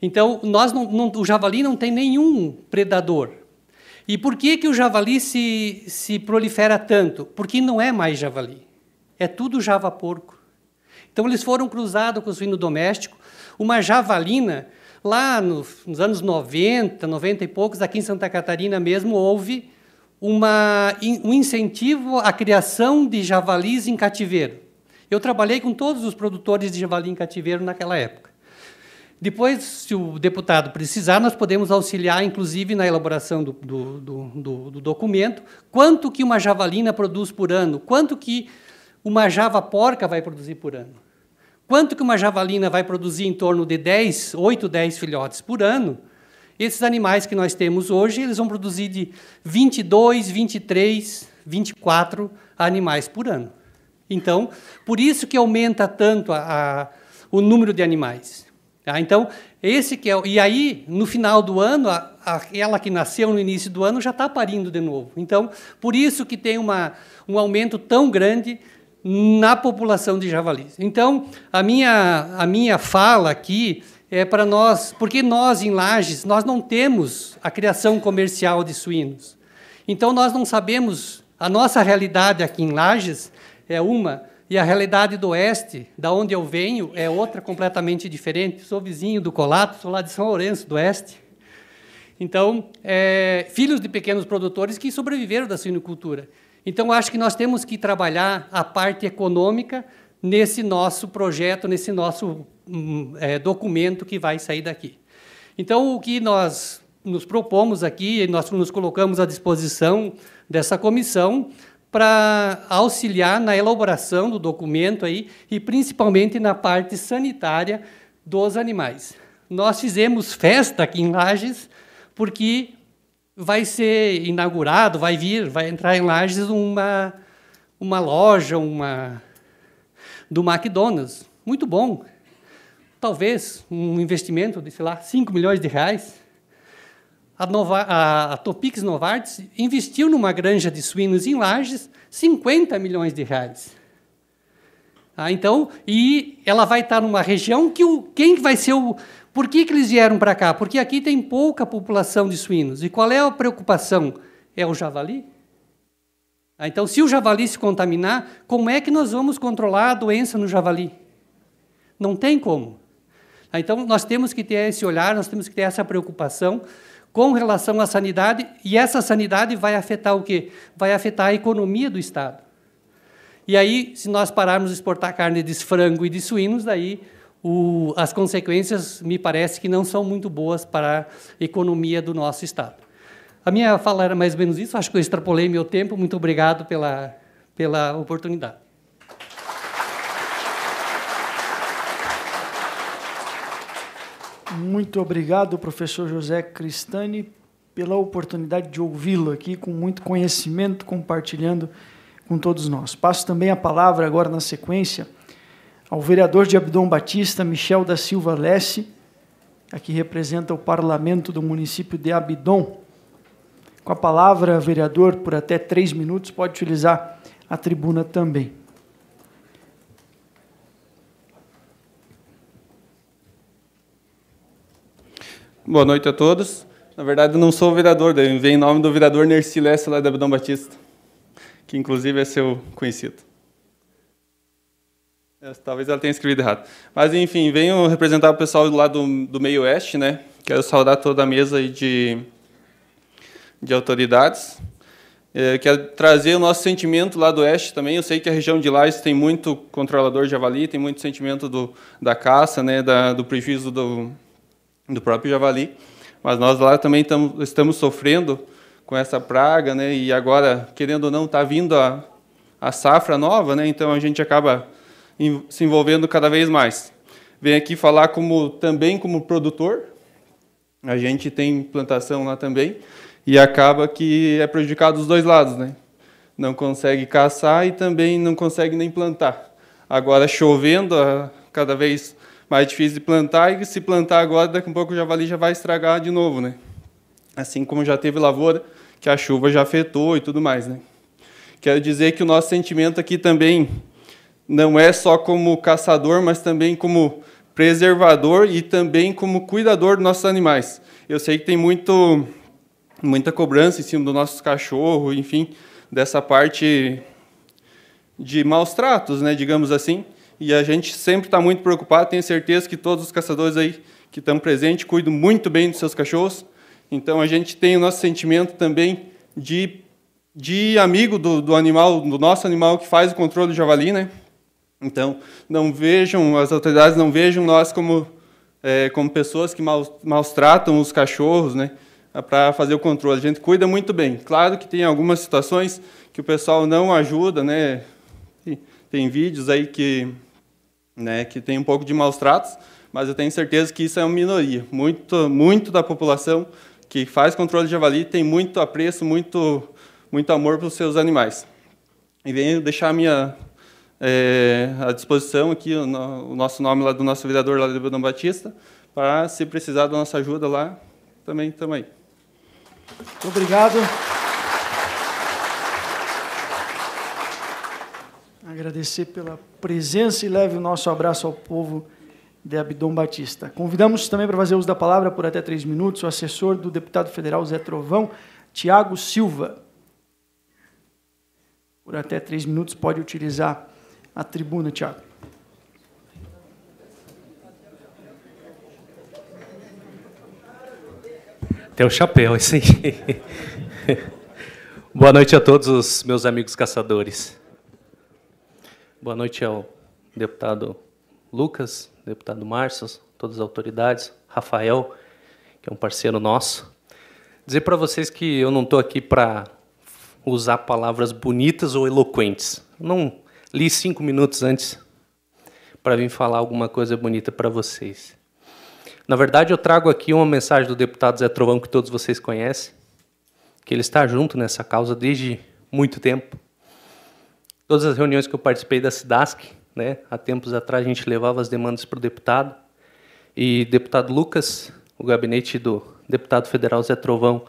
Então, nós não, não, o javali não tem nenhum predador. E por que, que o javali se, se prolifera tanto? Porque não é mais javali. É tudo java porco. Então, eles foram cruzados com o suíno doméstico. Uma javalina, lá nos, nos anos 90, 90 e poucos, aqui em Santa Catarina mesmo, houve uma, um incentivo à criação de javalis em cativeiro. Eu trabalhei com todos os produtores de javali em cativeiro naquela época. Depois, se o deputado precisar, nós podemos auxiliar, inclusive, na elaboração do, do, do, do documento, quanto que uma javalina produz por ano, quanto que uma java porca vai produzir por ano, quanto que uma javalina vai produzir em torno de 10, 8, 10 filhotes por ano, esses animais que nós temos hoje, eles vão produzir de 22, 23, 24 animais por ano. Então, por isso que aumenta tanto a, a, o número de animais. Tá? Então, esse que é. E aí, no final do ano, a, que nasceu no início do ano já está parindo de novo. Então, por isso que tem uma, um aumento tão grande na população de javalis. Então, a minha, a minha fala aqui é para nós, porque nós em Lages, nós não temos a criação comercial de suínos. Então, nós não sabemos, a nossa realidade aqui em Lages é uma, e a realidade do Oeste, da onde eu venho, é outra completamente diferente. Sou vizinho do Colato, sou lá de São Lourenço do Oeste. Então, é, filhos de pequenos produtores que sobreviveram da suinocultura. Então, acho que nós temos que trabalhar a parte econômica nesse nosso projeto, nesse nosso hum, é, documento que vai sair daqui. Então, o que nós nos propomos aqui, nós nos colocamos à disposição dessa comissão, para auxiliar na elaboração do documento aí e principalmente na parte sanitária dos animais. Nós fizemos festa aqui em Lages porque vai ser inaugurado, vai vir, vai entrar em Lages uma uma loja, uma do McDonald's. Muito bom. Talvez um investimento de, sei lá, 5 milhões de reais a, Nova, a, a Topix Novartis investiu numa granja de suínos em Lages 50 milhões de reais. Ah, então, e ela vai estar numa região que o, quem vai ser o. Por que, que eles vieram para cá? Porque aqui tem pouca população de suínos. E qual é a preocupação? É o javali? Ah, então, se o javali se contaminar, como é que nós vamos controlar a doença no javali? Não tem como. Ah, então, nós temos que ter esse olhar, nós temos que ter essa preocupação com relação à sanidade, e essa sanidade vai afetar o quê? Vai afetar a economia do Estado. E aí, se nós pararmos de exportar carne de frango e de suínos, daí o, as consequências me parece que não são muito boas para a economia do nosso Estado. A minha fala era mais ou menos isso, acho que eu extrapolei meu tempo. Muito obrigado pela, pela oportunidade. Muito obrigado, professor José Cristani, pela oportunidade de ouvi-lo aqui com muito conhecimento, compartilhando com todos nós. Passo também a palavra agora na sequência ao vereador de Abdom Batista, Michel da Silva Lesse, aqui representa o parlamento do município de Abidom. Com a palavra, vereador, por até três minutos, pode utilizar a tribuna também. Boa noite a todos. Na verdade, eu não sou vereador, daí vem em nome do vereador Nerci Lessa, lá da Abdão Batista, que inclusive é seu conhecido. É, talvez ela tenha escrito errado. Mas, enfim, venho representar o pessoal lá do, do meio-oeste, né? Quero saudar toda a mesa aí de, de autoridades. É, quero trazer o nosso sentimento lá do oeste também. Eu sei que a região de Lais tem muito controlador de javali, tem muito sentimento do, da caça, né, da, do prejuízo do, do próprio javali. Mas nós lá também tamo, estamos sofrendo com essa praga, né? E agora, querendo ou não, está vindo a, a safra nova, né? Então a gente acaba se envolvendo cada vez mais. Vem aqui falar como também como produtor. A gente tem plantação lá também e acaba que é prejudicado dos dois lados, né? Não consegue caçar e também não consegue nem plantar. Agora chovendo ah, cada vez mais difícil de plantar, e se plantar agora, daqui a pouco o javali já vai estragar de novo, né? Assim como já teve lavoura, que a chuva já afetou e tudo mais, né? Quero dizer que o nosso sentimento aqui também não é só como caçador, mas também como preservador e também como cuidador dos nossos animais. Eu sei que tem muito muita cobrança em cima do nosso cachorro, enfim, dessa parte de maus tratos, né, digamos assim. E a gente sempre está muito preocupado. Tenho certeza que todos os caçadores aí que estão presentes cuidam muito bem dos seus cachorros. Então a gente tem o nosso sentimento também de, de amigo do, do animal, do nosso animal que faz o controle do javali, né? Então não vejam as autoridades não vejam nós como é, como pessoas que mal, maltratam os cachorros, né? É Para fazer o controle, a gente cuida muito bem. Claro que tem algumas situações que o pessoal não ajuda, né? Tem, tem vídeos aí que né, que tem um pouco de maus tratos, mas eu tenho certeza que isso é uma minoria. Muito, muito da população que faz controle de javali tem muito apreço, muito, muito amor pelos seus animais. E venho deixar a minha é, à disposição aqui o, no, o, nosso nome lá do nosso vereador lá do Dom Batista, para se precisar da nossa ajuda lá, também estamos aí. Muito obrigado. agradecer pela presença e leve o nosso abraço ao povo de Abdom Batista. Convidamos também para fazer uso da palavra por até três minutos o assessor do deputado federal Zé Trovão, Tiago Silva. Por até três minutos pode utilizar a tribuna, Tiago. Tem o chapéu, esse aí. Boa noite a todos os meus amigos caçadores. Boa noite ao deputado Lucas, deputado Marços, todas as autoridades, Rafael, que é um parceiro nosso. Dizer para vocês que eu não estou aqui para usar palavras bonitas ou eloquentes. Não li cinco minutos antes para vir falar alguma coisa bonita para vocês. Na verdade, eu trago aqui uma mensagem do deputado Zé Trovão, que todos vocês conhecem, que ele está junto nessa causa desde muito tempo. Todas as reuniões que eu participei da SIDASC, né, há tempos atrás a gente levava as demandas para o deputado, e deputado Lucas, o gabinete do deputado federal Zé Trovão,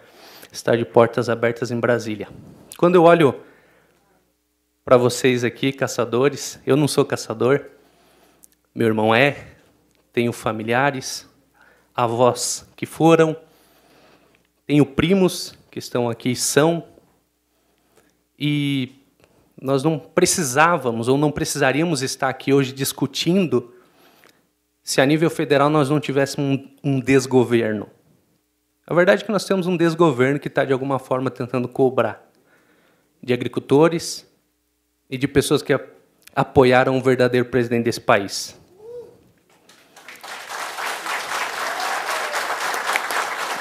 está de portas abertas em Brasília. Quando eu olho para vocês aqui, caçadores, eu não sou caçador, meu irmão é, tenho familiares, avós que foram, tenho primos que estão aqui e são, e nós não precisávamos ou não precisaríamos estar aqui hoje discutindo se a nível federal nós não tivéssemos um, um desgoverno. A verdade é que nós temos um desgoverno que está, de alguma forma, tentando cobrar de agricultores e de pessoas que apoiaram o verdadeiro presidente desse país.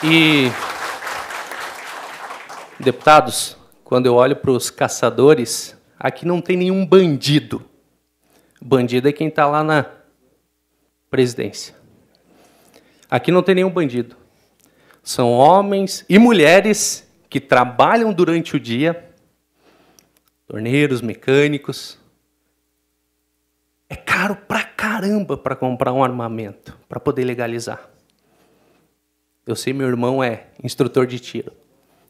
E, deputados, quando eu olho para os caçadores Aqui não tem nenhum bandido. Bandido é quem está lá na presidência. Aqui não tem nenhum bandido. São homens e mulheres que trabalham durante o dia, torneiros, mecânicos. É caro pra caramba para comprar um armamento, para poder legalizar. Eu sei, meu irmão é instrutor de tiro,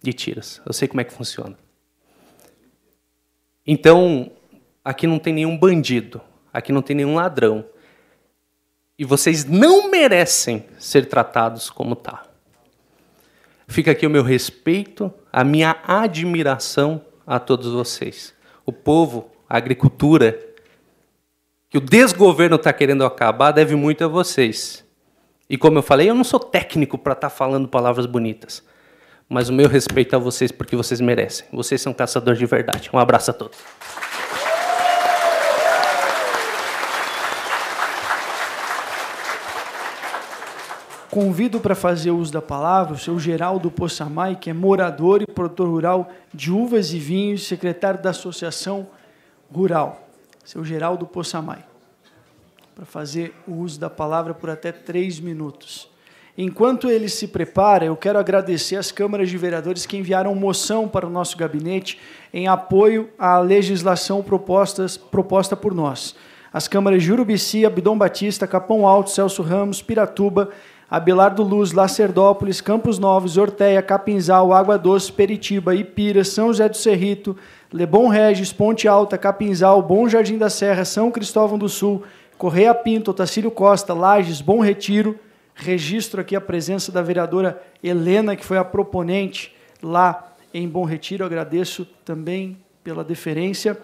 de tiras. Eu sei como é que funciona. Então, aqui não tem nenhum bandido, aqui não tem nenhum ladrão. E vocês não merecem ser tratados como tal. Tá. Fica aqui o meu respeito, a minha admiração a todos vocês. O povo, a agricultura, que o desgoverno está querendo acabar, deve muito a vocês. E como eu falei, eu não sou técnico para estar tá falando palavras bonitas mas o meu respeito a vocês porque vocês merecem. Vocês são caçadores de verdade. Um abraço a todos. Convido para fazer uso da palavra o seu Geraldo Poçamai, que é morador e produtor rural de uvas e vinhos, secretário da Associação Rural. Seu Geraldo Poçamai, para fazer o uso da palavra por até três minutos. Enquanto ele se prepara, eu quero agradecer às câmaras de vereadores que enviaram moção para o nosso gabinete em apoio à legislação propostas, proposta por nós. As câmaras de Urubici, Abdom Batista, Capão Alto, Celso Ramos, Piratuba, Abelardo Luz, Lacerdópolis, Campos Novos, Orteia, Capinzal, Água Doce, Peritiba, Ipira, São José do Cerrito, Lebon Regis, Ponte Alta, Capinzal, Bom Jardim da Serra, São Cristóvão do Sul, Correia Pinto, Otacílio Costa, Lages, Bom Retiro, registro aqui a presença da vereadora Helena, que foi a proponente lá em Bom Retiro. agradeço também pela deferência.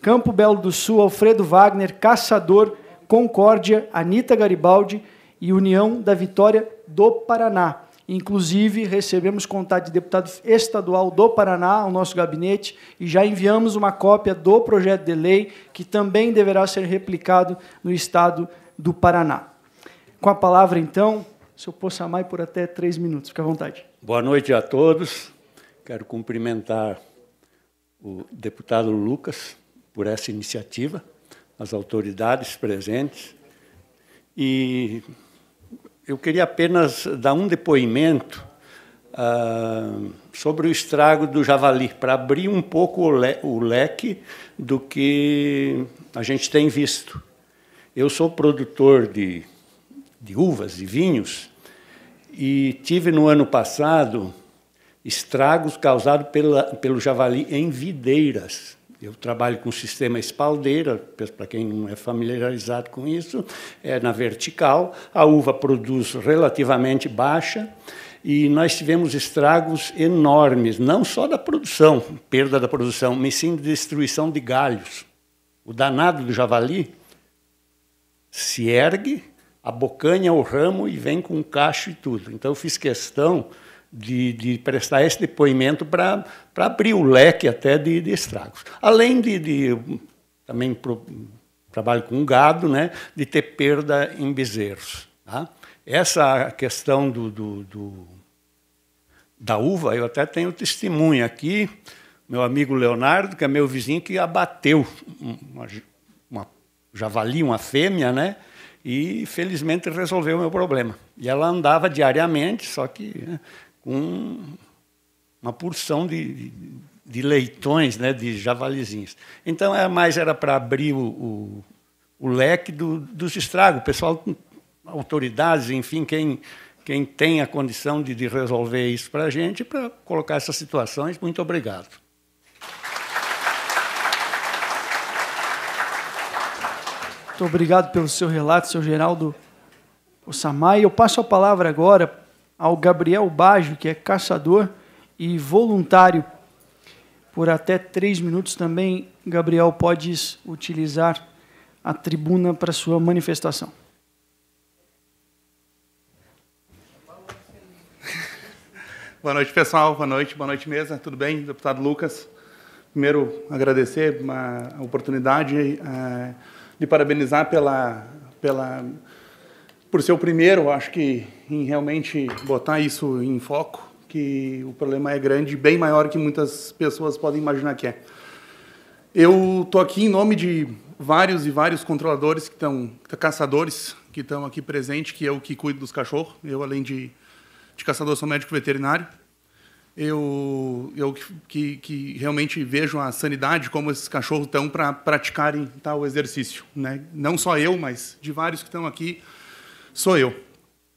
Campo Belo do Sul, Alfredo Wagner, Caçador, Concórdia, Anita Garibaldi e União da Vitória do Paraná. Inclusive, recebemos contato de deputado estadual do Paraná ao nosso gabinete e já enviamos uma cópia do projeto de lei que também deverá ser replicado no estado do Paraná. Com a palavra, então, o senhor posso amar por até três minutos. Fique à vontade. Boa noite a todos. Quero cumprimentar o deputado Lucas por essa iniciativa, as autoridades presentes. E eu queria apenas dar um depoimento Uh, sobre o estrago do javali, para abrir um pouco o, le o, leque do que a gente tem visto. Eu sou produtor de de uvas e vinhos, e tive no ano passado estragos causados pela, pelo javali em videiras. Eu trabalho com o sistema espaldeira, para quem não é familiarizado com isso, é na vertical. A uva produz relativamente baixa e nós tivemos estragos enormes, não só da produção, perda da produção, mas sim de destruição de galhos. O danado do javali se ergue abocanha o ramo e vem com cacho e tudo. Então, eu fiz questão de, de prestar esse depoimento para abrir o leque até de, de estragos. Além de, de também pro, trabalho com gado, né, de ter perda em bezerros. Tá? Essa questão do, do, do, da uva, eu até tenho testemunha aqui, meu amigo Leonardo, que é meu vizinho, que abateu uma, uma javali, uma fêmea, né, e felizmente resolveu o meu problema. E ela andava diariamente, só que né, com uma porção de, de leitões, né, de javalizinhos. Então, é, mais era para abrir o, o, o leque do, dos estragos. O pessoal, autoridades, enfim, quem, quem tem a condição de, de resolver isso para a gente, para colocar essas situações, muito obrigado. Muito obrigado pelo seu relato, seu Geraldo Osamai. Eu passo a palavra agora ao Gabriel Bajo, que é caçador e voluntário. Por até três minutos também, Gabriel, podes utilizar a tribuna para sua manifestação. Boa noite, pessoal. Boa noite, boa noite, mesa. Tudo bem, deputado Lucas? Primeiro, agradecer a oportunidade. Eh, lhe parabenizar pela, pela, por ser o primeiro, acho que, em realmente botar isso em foco, que o problema é grande, bem maior que muitas pessoas podem imaginar que é. Eu estou aqui em nome de vários e vários controladores que estão, caçadores, que estão aqui presentes, que é o que cuido dos cachorros. Eu, além de, de caçador, sou médico veterinário eu, eu que, que, realmente vejo a sanidade como esses cachorros estão para praticarem tal exercício. Né? Não só eu, mas de vários que estão aqui, sou eu.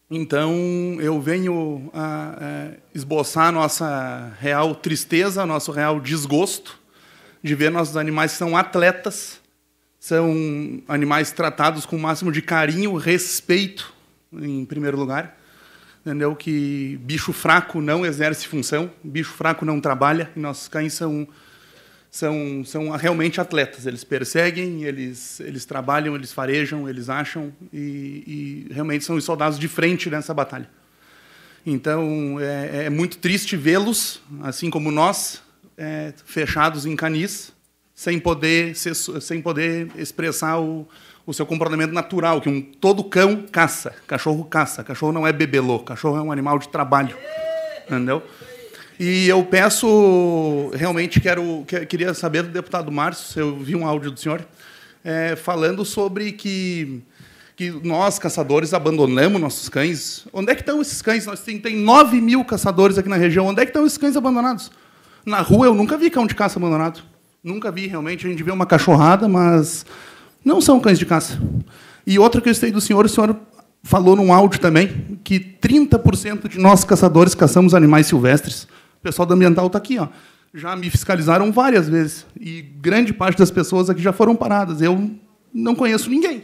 Então, eu venho a, a esboçar nossa real tristeza, nosso real desgosto de ver nossos animais que são atletas, são animais tratados com o máximo de carinho, respeito, em primeiro lugar, entendeu? Que bicho fraco não exerce função, bicho fraco não trabalha, e nossos cães são são são realmente atletas, eles perseguem, eles eles trabalham, eles farejam, eles acham e, e realmente são os soldados de frente nessa batalha. Então é, é muito triste vê-los, assim como nós, é, fechados em canis, sem poder ser, sem poder expressar o o seu comportamento natural, que um, todo cão caça, cachorro caça, cachorro não é bebelô, cachorro é um animal de trabalho, entendeu? E eu peço, realmente quero, queria saber do deputado Márcio, se eu vi um áudio do senhor, é, falando sobre que, que nós, caçadores, abandonamos nossos cães. Onde é que estão esses cães? Nós tem, tem 9 mil caçadores aqui na região. Onde é que estão esses cães abandonados? Na rua eu nunca vi cão de caça abandonado. Nunca vi, realmente. A gente vê uma cachorrada, mas não são cães de caça. E outra que eu sei do senhor, o senhor falou num áudio também, que 30% de nós caçadores caçamos animais silvestres. O pessoal do ambiental está aqui, ó. Já me fiscalizaram várias vezes. E grande parte das pessoas aqui já foram paradas. Eu não conheço ninguém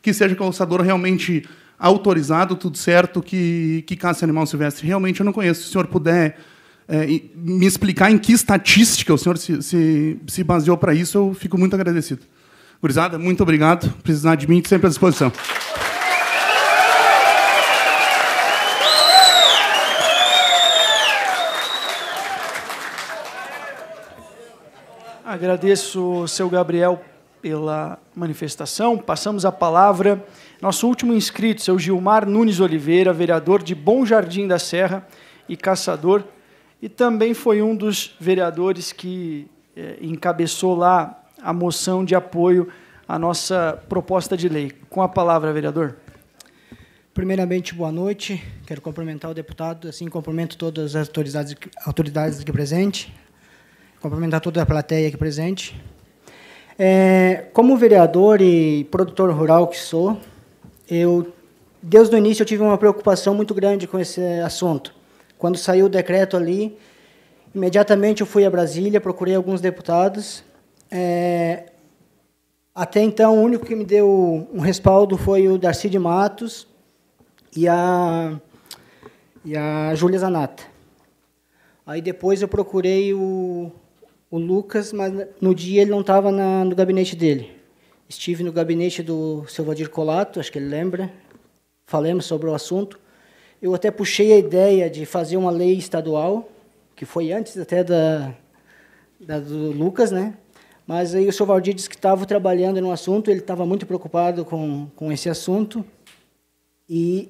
que seja caçador realmente autorizado, tudo certo, que, que caça animal silvestre. Realmente eu não conheço. Se o senhor puder é, me explicar em que estatística o senhor se, se, se baseou para isso, eu fico muito agradecido. Gurizada, muito obrigado. Precisar de mim, sempre à disposição. Agradeço, seu Gabriel, pela manifestação. Passamos a palavra. Nosso último inscrito, seu Gilmar Nunes Oliveira, vereador de Bom Jardim da Serra e caçador, e também foi um dos vereadores que é, encabeçou lá a moção de apoio à nossa proposta de lei. Com a palavra, vereador. Primeiramente, boa noite. Quero cumprimentar o deputado, assim cumprimento todas as autoridades, autoridades aqui presentes, cumprimentar toda a plateia aqui presente. É, como vereador e produtor rural que sou, eu, desde o início, eu tive uma preocupação muito grande com esse assunto. Quando saiu o decreto ali, imediatamente eu fui a Brasília, procurei alguns deputados é, até então, o único que me deu um respaldo foi o Darcy de Matos e a, e a Júlia Zanata. Aí depois eu procurei o, o Lucas, mas no dia ele não estava no gabinete dele. Estive no gabinete do Silvadir Colato, acho que ele lembra, falamos sobre o assunto. Eu até puxei a ideia de fazer uma lei estadual, que foi antes até da, da do Lucas, né? Mas aí o senhor Valdir disse que estava trabalhando no assunto, ele estava muito preocupado com, com esse assunto e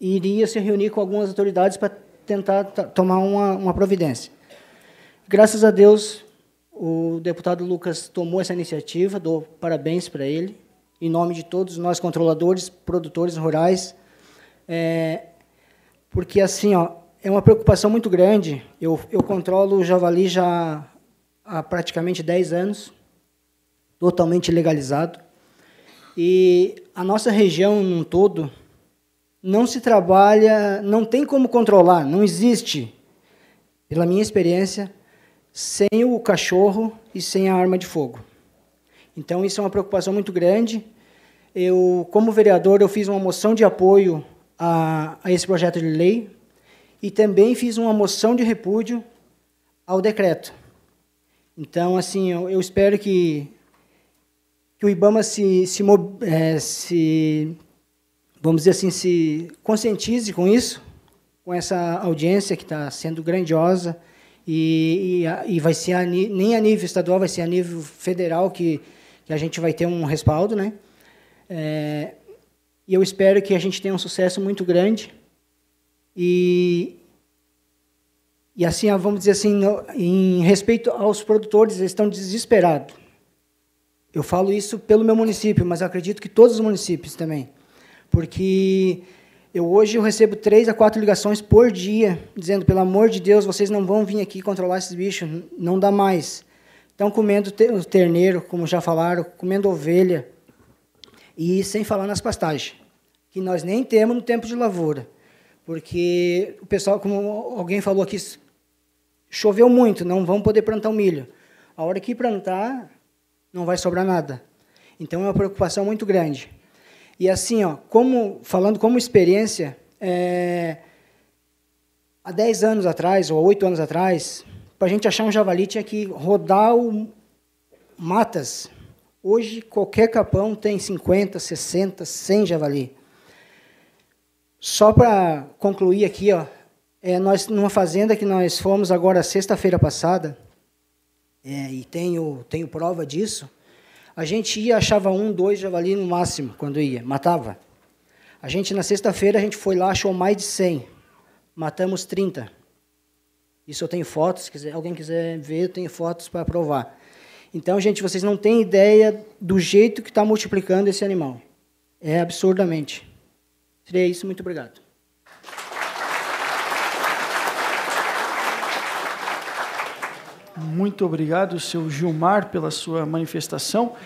iria se reunir com algumas autoridades para tentar tomar uma, uma providência. Graças a Deus, o deputado Lucas tomou essa iniciativa, dou parabéns para ele, em nome de todos nós controladores, produtores rurais, é, porque assim, ó, é uma preocupação muito grande. Eu, eu controlo o javali já há praticamente 10 anos, totalmente legalizado. E a nossa região num todo não se trabalha, não tem como controlar, não existe, pela minha experiência, sem o cachorro e sem a arma de fogo. Então isso é uma preocupação muito grande. Eu, como vereador, eu fiz uma moção de apoio a, a esse projeto de lei e também fiz uma moção de repúdio ao decreto. Então, assim, eu, eu espero que, que o IBAMA se, se, é, se, vamos dizer assim, se conscientize com isso, com essa audiência que está sendo grandiosa e, e, e vai ser a, nem a nível estadual, vai ser a nível federal que, que a gente vai ter um respaldo, né? É, e eu espero que a gente tenha um sucesso muito grande e, e assim, vamos dizer assim, em respeito aos produtores, eles estão desesperados. Eu falo isso pelo meu município, mas acredito que todos os municípios também. Porque eu hoje eu recebo três a quatro ligações por dia, dizendo, pelo amor de Deus, vocês não vão vir aqui controlar esses bichos, não dá mais. Estão comendo o terneiro, como já falaram, comendo ovelha, e sem falar nas pastagens, que nós nem temos no tempo de lavoura. Porque o pessoal, como alguém falou aqui, Choveu muito, não vão poder plantar o milho. A hora que plantar, não vai sobrar nada. Então é uma preocupação muito grande. E assim, ó, como falando como experiência, é, há 10 anos atrás ou 8 anos atrás, para a gente achar um javali tinha que rodar o matas. Hoje qualquer capão tem 50, 60, 100 javali. Só para concluir aqui, ó, é, nós numa fazenda que nós fomos agora sexta-feira passada, é, e tenho tenho prova disso. A gente ia achava um, dois javali no máximo quando ia, matava. A gente na sexta-feira a gente foi lá achou mais de 100. Matamos 30. Isso eu tenho fotos, se quiser, alguém quiser ver, eu tenho fotos para provar. Então, gente, vocês não têm ideia do jeito que está multiplicando esse animal. É absurdamente. Seria isso, muito obrigado. Muito obrigado, seu Gilmar, pela sua manifestação.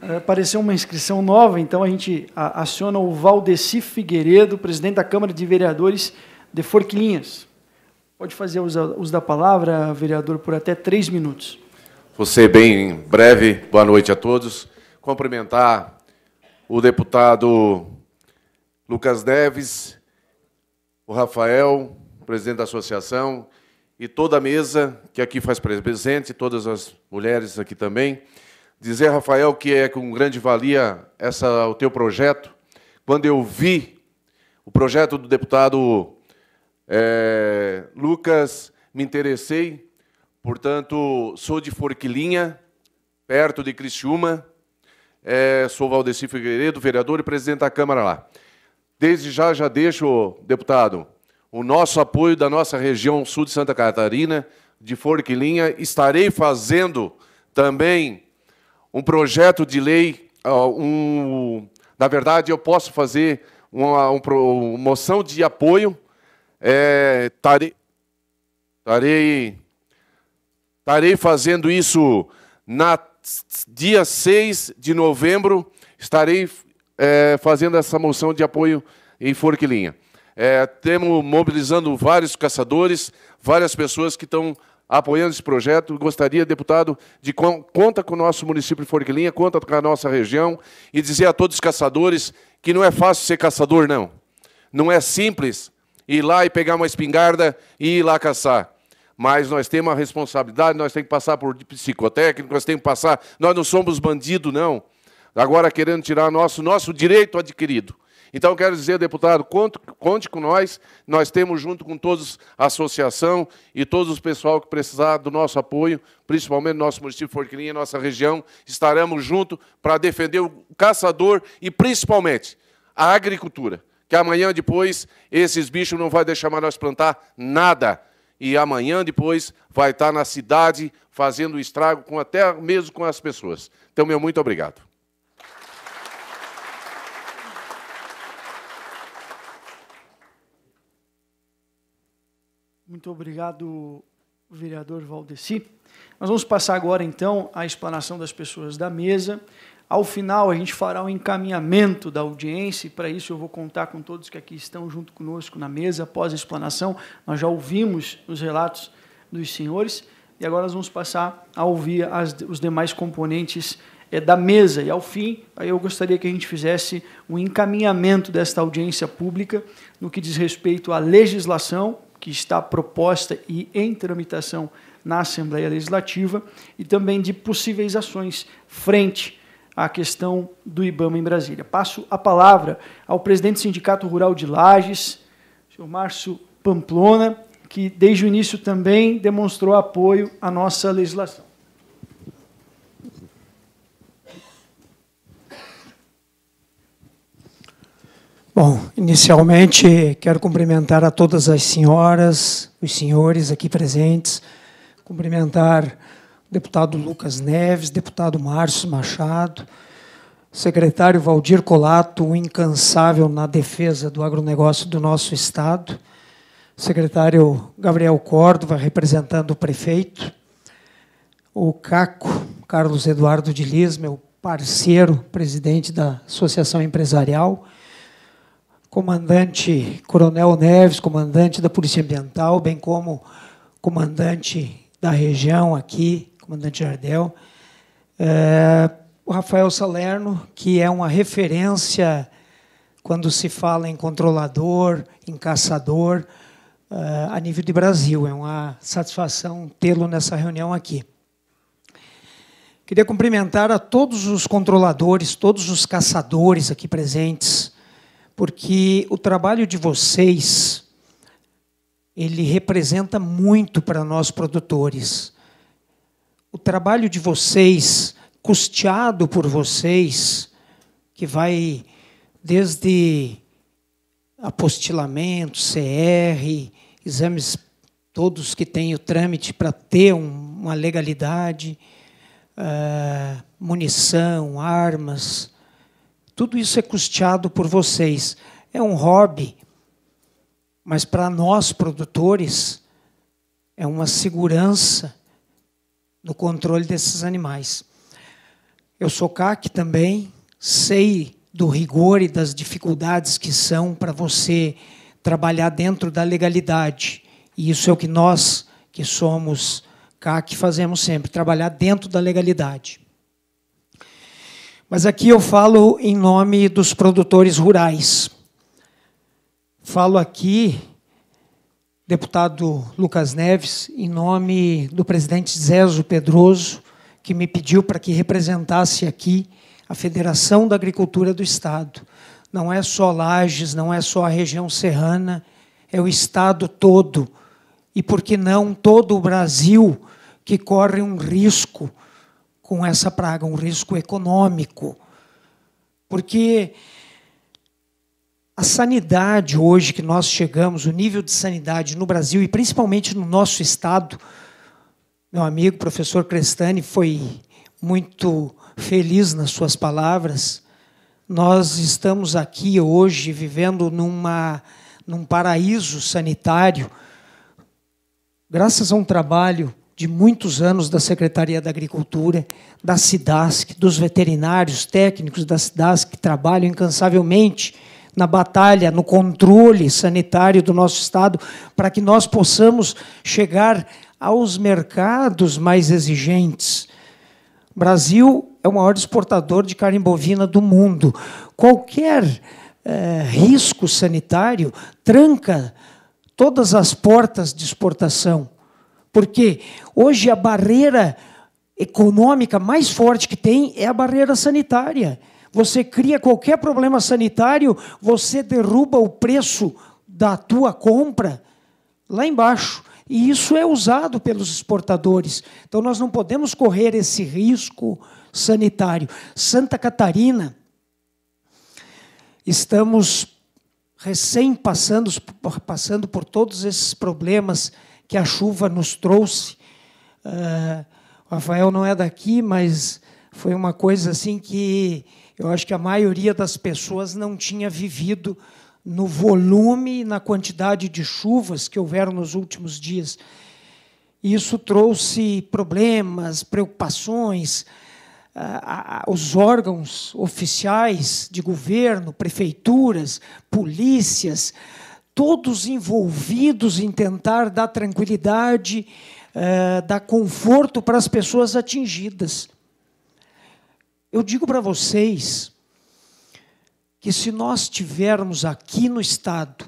Eh, apareceu uma inscrição nova, então a gente aciona o Valdeci Figueiredo, presidente da Câmara de Vereadores de Forquilinhas. Pode fazer uso da palavra, vereador, por até três minutos. Você bem breve. Boa noite a todos. Cumprimentar o deputado Lucas Neves, o Rafael, presidente da associação, e toda a mesa que aqui faz presente, todas as mulheres aqui também. Dizer, Rafael, que é com grande valia essa, o teu projeto. Quando eu vi o projeto do deputado é, Lucas, me interessei, portanto, sou de Forquilinha, perto de Criciúma, é, sou Valdeci Figueiredo, vereador e presidente da Câmara lá. Desde já, já deixo, deputado, o nosso apoio da nossa região sul de Santa Catarina, de Forquilinha. Estarei fazendo também um projeto de lei, um, na verdade, eu posso fazer uma, uma, moção de apoio. É, tarei, tarei, tarei fazendo isso na dia 6 de novembro. Estarei é, fazendo essa moção de apoio em Forquilinha. É, temos mobilizando vários caçadores, várias pessoas que estão apoiando esse projeto. Gostaria, deputado, de conta com o nosso município de Forquilinha, conta com a nossa região e dizer a todos os caçadores que não é fácil ser caçador, não. Não é simples ir lá e pegar uma espingarda e ir lá caçar. Mas nós temos uma responsabilidade, nós temos que passar por psicotécnico, nós temos que passar. Nós não somos bandido, não. Agora querendo tirar nosso, nosso direito adquirido. Então, quero dizer, deputado, conte, conte com nós. Nós temos, junto com todos, a associação e todos os pessoal que precisar do nosso apoio, principalmente no nosso município de nossa região, estaremos juntos para defender o caçador e, principalmente, a agricultura. Que amanhã, depois, esses bichos não vão deixar mais nós plantar nada e amanhã depois vai estar na cidade fazendo estrago com até mesmo com as pessoas. Então, meu muito obrigado. Muito obrigado, vereador Valdeci. Nós vamos passar agora, então, à explanação das pessoas da mesa. Ao final, a gente fará o um encaminhamento da audiência, e para isso eu vou contar com todos que aqui estão junto conosco na mesa após a explanação. Nós já ouvimos os relatos dos senhores, e agora nós vamos passar a ouvir as, os demais componentes é, da mesa. E, ao fim, eu gostaria que a gente fizesse um encaminhamento desta audiência pública no que diz respeito à legislação que está proposta e em tramitação na Assembleia Legislativa e também de possíveis ações frente à questão do IBAMA em Brasília. Passo a palavra ao presidente do Sindicato Rural de Lages, senhor Márcio Pamplona, que desde o início também demonstrou apoio à nossa legislação. Bom, inicialmente quero cumprimentar a todas as senhoras, os senhores aqui presentes, cumprimentar o deputado Lucas Neves, deputado Márcio Machado, secretário Valdir Colato, o incansável na defesa do agronegócio do nosso Estado, secretário Gabriel Córdova, representando o prefeito, o Caco, Carlos Eduardo de Lis, meu parceiro, presidente da Associação Empresarial, comandante Coronel Neves, comandante da Polícia Ambiental, bem como comandante da região aqui, comandante Jardel, é, o Rafael Salerno, que é uma referência quando se fala em controlador, em caçador, é, a nível de Brasil. É uma satisfação tê-lo nessa reunião aqui. Queria cumprimentar a todos os controladores, todos os caçadores aqui presentes, porque o trabalho de vocês ele representa muito para nós produtores. O trabalho de vocês, custeado por vocês, que vai desde apostilamento, CR, exames todos que têm o trâmite para ter uma legalidade, uh, munição, armas, tudo isso é custeado por vocês. É um hobby, mas para nós produtores é uma segurança no controle desses animais. Eu sou CAC também, sei do rigor e das dificuldades que são para você trabalhar dentro da legalidade. E isso é o que nós, que somos CAC, fazemos sempre: trabalhar dentro da legalidade. Mas aqui eu falo em nome dos produtores rurais. Falo aqui, deputado Lucas Neves, em nome do presidente Zezo Pedroso, que me pediu para que representasse aqui a Federação da Agricultura do Estado. Não é só Lages, não é só a região serrana, é o Estado todo. E, por que não, todo o Brasil que corre um risco com essa praga, um risco econômico. Porque a sanidade hoje que nós chegamos, o nível de sanidade no Brasil e principalmente no nosso estado, meu amigo professor Crestani foi muito feliz nas suas palavras. Nós estamos aqui hoje vivendo numa, num paraíso sanitário, graças a um trabalho de muitos anos da Secretaria da Agricultura, da SIDASC, dos veterinários técnicos da SIDASC que trabalham incansavelmente na batalha, no controle sanitário do nosso Estado, para que nós possamos chegar aos mercados mais exigentes. O Brasil é o maior exportador de carne bovina do mundo. Qualquer eh, risco sanitário tranca todas as portas de exportação. Porque hoje a barreira econômica mais forte que tem é a barreira sanitária. Você cria qualquer problema sanitário, você derruba o preço da tua compra lá embaixo. E isso é usado pelos exportadores. Então nós não podemos correr esse risco sanitário. Santa Catarina, estamos recém passando, passando por todos esses problemas sanitários que a chuva nos trouxe. Uh, Rafael não é daqui, mas foi uma coisa assim que eu acho que a maioria das pessoas não tinha vivido no volume e na quantidade de chuvas que houveram nos últimos dias. Isso trouxe problemas, preocupações. Ah, os órgãos oficiais de governo, prefeituras, polícias, todos envolvidos em tentar dar tranquilidade, eh, dar conforto para as pessoas atingidas. Eu digo para vocês que se nós tivermos aqui no Estado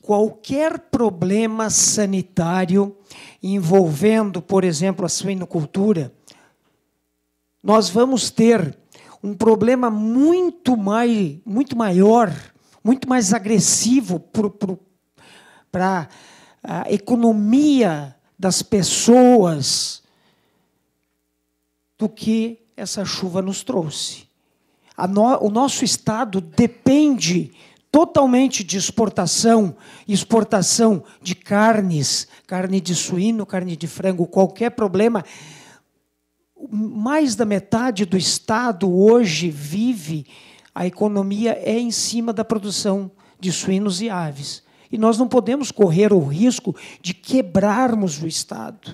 qualquer problema sanitário envolvendo, por exemplo, a suinocultura, nós vamos ter um problema muito, mai, muito maior muito mais agressivo para a economia das pessoas do que essa chuva nos trouxe. No, o nosso Estado depende totalmente de exportação, exportação de carnes, carne de suíno, carne de frango, qualquer problema. Mais da metade do Estado hoje vive a economia é em cima da produção de suínos e aves. E nós não podemos correr o risco de quebrarmos o Estado.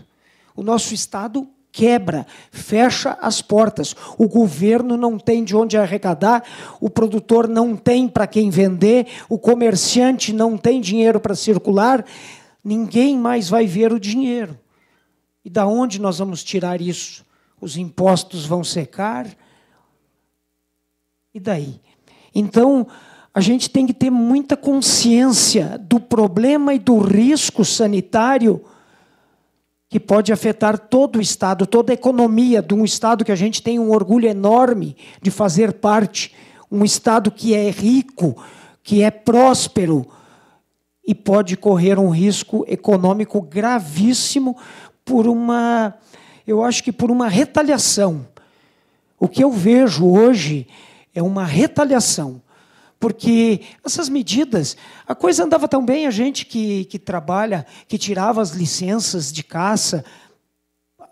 O nosso Estado quebra, fecha as portas. O governo não tem de onde arrecadar, o produtor não tem para quem vender, o comerciante não tem dinheiro para circular, ninguém mais vai ver o dinheiro. E da onde nós vamos tirar isso? Os impostos vão secar, e daí? Então, a gente tem que ter muita consciência do problema e do risco sanitário que pode afetar todo o Estado, toda a economia de um Estado que a gente tem um orgulho enorme de fazer parte, um Estado que é rico, que é próspero e pode correr um risco econômico gravíssimo por uma, eu acho que por uma retaliação. O que eu vejo hoje é uma retaliação. Porque essas medidas, a coisa andava tão bem, a gente que, que trabalha, que tirava as licenças de caça,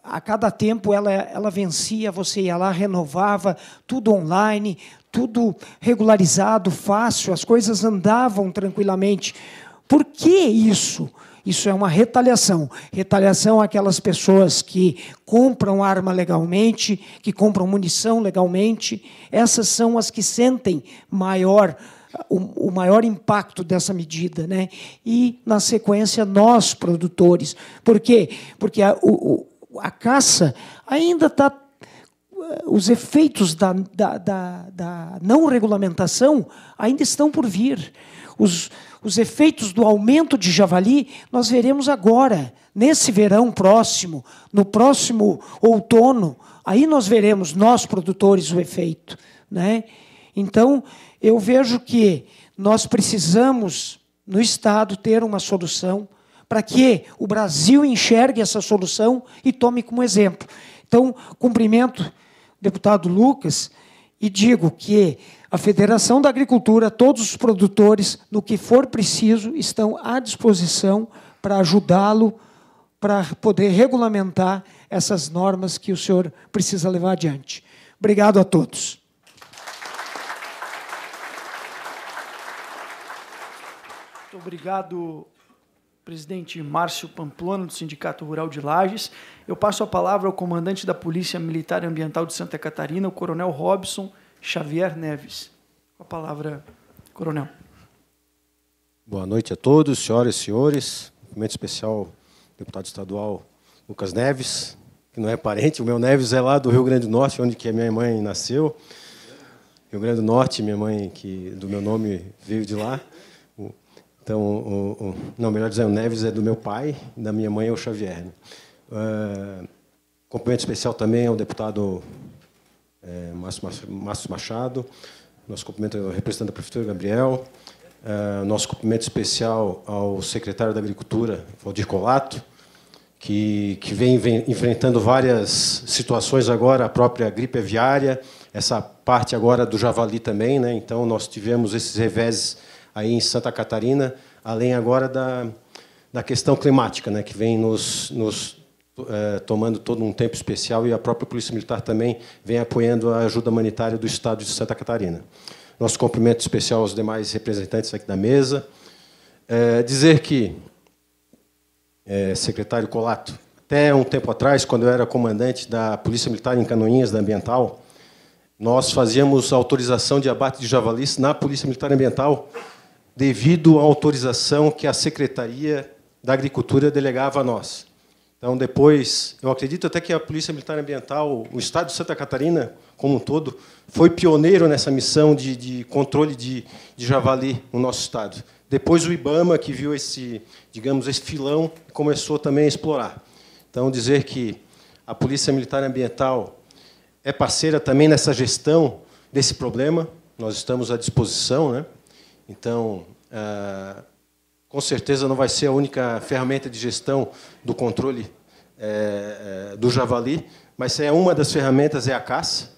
a cada tempo ela, ela vencia, você ia lá, renovava, tudo online, tudo regularizado, fácil, as coisas andavam tranquilamente. Por que isso? Isso é uma retaliação. Retaliação àquelas pessoas que compram arma legalmente, que compram munição legalmente. Essas são as que sentem maior o, maior impacto dessa medida, né? E na sequência nós produtores, por quê? Porque a, o, a caça ainda está os efeitos da, da, da, da não regulamentação ainda estão por vir. Os, os efeitos do aumento de javali nós veremos agora, nesse verão próximo, no próximo outono. Aí nós veremos, nós produtores, o efeito. Né? Então, eu vejo que nós precisamos, no Estado, ter uma solução para que o Brasil enxergue essa solução e tome como exemplo. Então, cumprimento o deputado Lucas e digo que a Federação da Agricultura, todos os produtores, no que for preciso, estão à disposição para ajudá-lo para poder regulamentar essas normas que o senhor precisa levar adiante. Obrigado a todos. Muito obrigado, presidente Márcio Pamplona, do Sindicato Rural de Lages. Eu passo a palavra ao comandante da Polícia Militar e Ambiental de Santa Catarina, o coronel Robson Xavier Neves. Com a palavra, coronel. Boa noite a todos, senhoras e senhores. Cumprimento especial, deputado estadual Lucas Neves, que não é parente. O meu Neves é lá do Rio Grande do Norte, onde que a minha mãe nasceu. Rio Grande do Norte, minha mãe, que do meu nome veio de lá. Então, o, o, não, melhor dizendo, Neves é do meu pai, da minha mãe é o Xavier. Uh, cumprimento especial também ao deputado é, Márcio Machado, nosso cumprimento ao é, representante da Prefeitura, Gabriel, é, nosso cumprimento especial ao secretário da Agricultura, Valdir Colato, que, que vem, vem, enfrentando várias situações agora, a própria gripe aviária, essa parte agora do javali também. Né? Então, nós tivemos esses reveses aí em Santa Catarina, além agora da, da questão climática, né? que vem nos, nos é, tomando todo um tempo especial e a própria Polícia Militar também vem apoiando a ajuda humanitária do Estado de Santa Catarina. Nosso cumprimento especial aos demais representantes aqui da mesa. É, dizer que, é, secretário Colato, até um tempo atrás, quando eu era comandante da Polícia Militar em Canoinhas, da Ambiental, nós fazíamos autorização de abate de javalis na Polícia Militar Ambiental, devido à autorização que a Secretaria da Agricultura delegava a nós. Então, depois, eu acredito até que a Polícia Militar Ambiental, o Estado de Santa Catarina como um todo, foi pioneiro nessa missão de, de controle de, de javali no nosso Estado. Depois, o IBAMA, que viu esse, digamos, esse filão, começou também a explorar. Então, dizer que a Polícia Militar Ambiental é parceira também nessa gestão desse problema, nós estamos à disposição. Né? Então, ah, com certeza não vai ser a única ferramenta de gestão do controle é, do javali, mas é uma das ferramentas é a caça.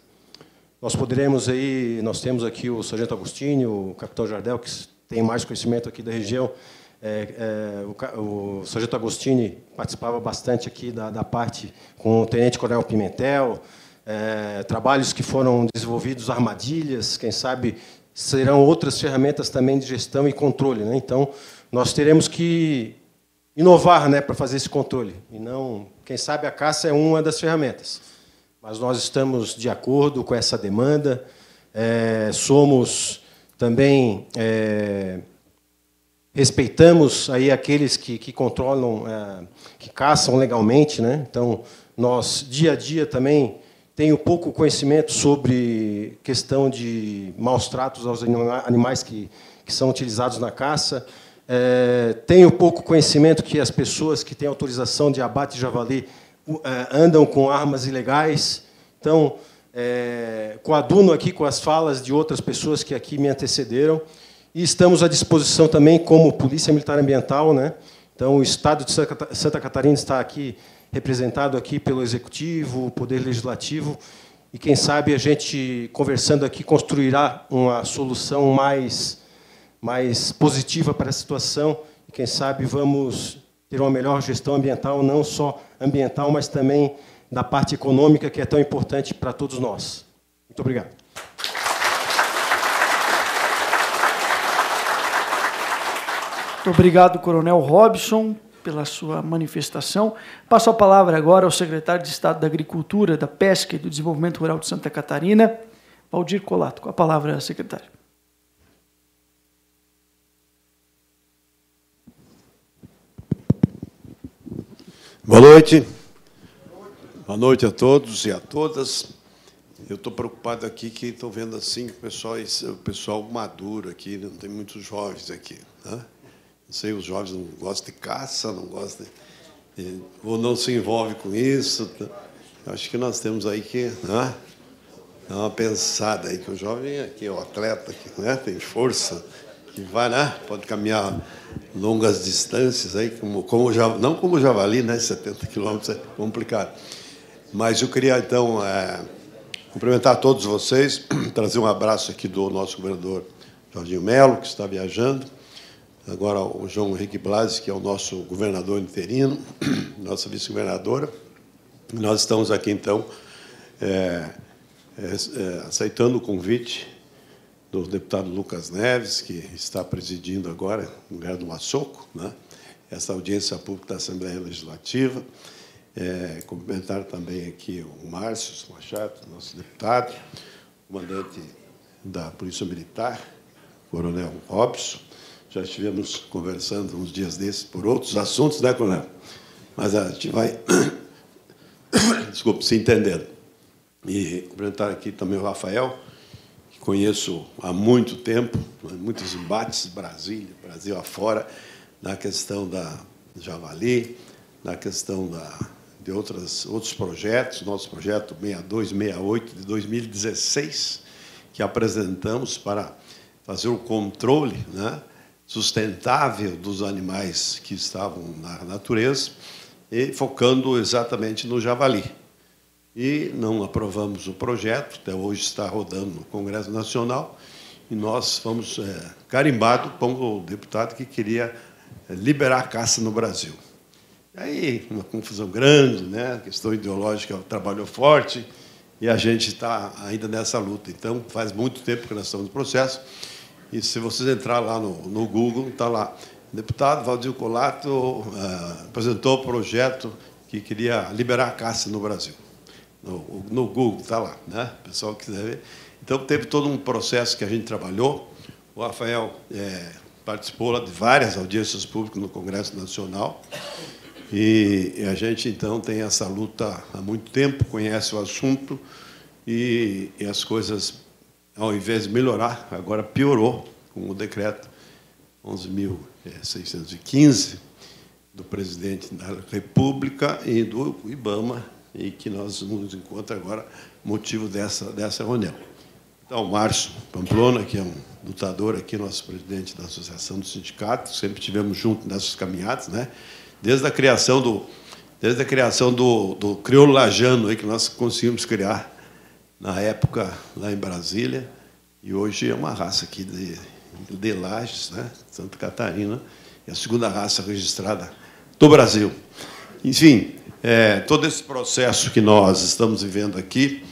Nós poderemos aí, nós temos aqui o Sargento Agostinho, o Capitão Jardel, que tem mais conhecimento aqui da região. É, o, o Sargento Agostini participava bastante aqui da, da parte com o Tenente Coronel Pimentel, trabalhos que foram desenvolvidos, armadilhas, quem sabe serão outras ferramentas também de gestão e controle. Né? Então, nós teremos que inovar né, para fazer esse controle. E não, quem sabe a caça é uma das ferramentas. Mas nós estamos de acordo com essa demanda, é, somos também. É, respeitamos aí aqueles que, que controlam, é, que caçam legalmente, né? Então, nós dia a dia também tenho pouco conhecimento sobre questão de maus tratos aos animais que, que são utilizados na caça. É, tenho pouco conhecimento que as pessoas que têm autorização de abate de javali é, andam com armas ilegais. Então, é, coaduno aqui com as falas de outras pessoas que aqui me antecederam. E estamos à disposição também como Polícia Militar Ambiental. Né? Então, o Estado de Santa Catarina está aqui representado aqui pelo Executivo, o Poder Legislativo, e, quem sabe, a gente, conversando aqui, construirá uma solução mais mais positiva para a situação e, quem sabe, vamos ter uma melhor gestão ambiental, não só ambiental, mas também da parte econômica, que é tão importante para todos nós. Muito obrigado. Muito obrigado, Coronel Robson, pela sua manifestação. Passo a palavra agora ao secretário de Estado da Agricultura, da Pesca e do Desenvolvimento Rural de Santa Catarina, Valdir Colato. Com a palavra, secretário. Boa noite. Boa noite a todos e a todas. Eu estou preocupado aqui que estou vendo assim o pessoal, o pessoal maduro aqui, não né? tem muitos jovens aqui. Né? Não sei, os jovens não gostam de caça, não gostam de, ou não se envolvem com isso. Tá? Acho que nós temos aí que né? dar uma pensada aí, que o jovem é aqui é o atleta, aqui, né? tem força que vai, né? Pode caminhar longas distâncias aí, como, como não como javali, né? 70 quilômetros é complicado. Mas eu queria então é, cumprimentar todos vocês, trazer um abraço aqui do nosso governador Jorginho Melo, que está viajando. Agora o João Henrique Blasi, que é o nosso governador interino, nossa vice-governadora. Nós estamos aqui então é, é, é aceitando o convite do deputado Lucas Neves, que está presidindo agora, no lugar do Massoco, né? essa audiência pública da Assembleia Legislativa. É, cumprimentar também aqui o Márcio Machado, nosso deputado, comandante da Polícia Militar, Coronel Robson. Já estivemos conversando uns dias desses por outros assuntos, né, Coronel? Mas a gente vai, desculpe, se entendendo. E cumprimentar aqui também o Rafael, conheço há muito tempo, né, muitos embates Brasília, Brasil afora, na questão da Javali, na questão da, de outras, outros projetos, nosso projeto 6268 de 2016, que apresentamos para fazer o controle né, sustentável dos animais que estavam na natureza, e focando exatamente no javali e não aprovamos o projeto, até hoje está rodando no Congresso Nacional, e nós fomos é, carimbados com o deputado que queria é, liberar a caça no Brasil. E aí, uma confusão grande, né? a questão ideológica trabalhou forte, e a gente está ainda nessa luta. Então, faz muito tempo que nós estamos no processo, e se vocês entrar lá no, no Google, está lá, deputado Valdir Colato uh, apresentou o projeto que queria liberar a caça no Brasil no, no Google, está lá, né? O pessoal quiser ver. Então, teve todo um processo que a gente trabalhou. O Rafael é, participou de várias audiências públicas no Congresso Nacional. E a gente, então, tem essa luta há muito tempo, conhece o assunto e, e as coisas, ao invés de melhorar, agora piorou com o decreto 11.615 do presidente da República e do IBAMA, e que nós nos encontra agora motivo dessa, dessa reunião. Então, Márcio Pamplona, que é um lutador aqui, nosso presidente da Associação do Sindicato, sempre tivemos junto nessas caminhadas, né? desde a criação do, desde a criação do, do crioulo lajano, aí, que nós conseguimos criar na época lá em Brasília, e hoje é uma raça aqui de, de Lages, né? Santa Catarina, é a segunda raça registrada do Brasil. Enfim, é, todo esse processo que nós estamos vivendo aqui,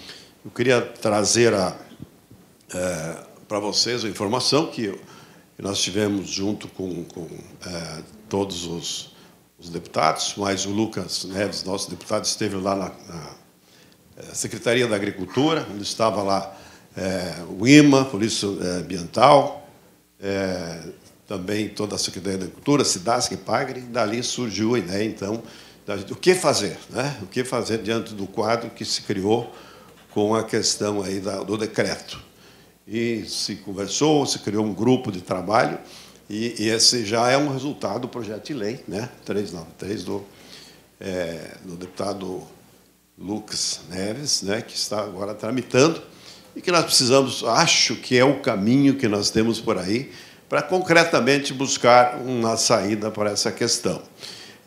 eu queria trazer a, é, para vocês a informação que nós tivemos junto com, com é, todos os, os, deputados, mas o Lucas Neves, nosso deputado, esteve lá na, na é, Secretaria da Agricultura, onde estava lá é, o IMA, Polícia é, Ambiental, também toda a Secretaria da Agricultura, Cidasc e Pagre, e dali surgiu a ideia, então, o que fazer, né? o que fazer diante do quadro que se criou com a questão aí da, do decreto. E se conversou, se criou um grupo de trabalho, e, e esse já é um resultado do projeto de lei, né? 393 do, é, do deputado Lucas Neves, né? que está agora tramitando, e que nós precisamos, acho que é o caminho que nós temos por aí, para concretamente buscar uma saída para essa questão.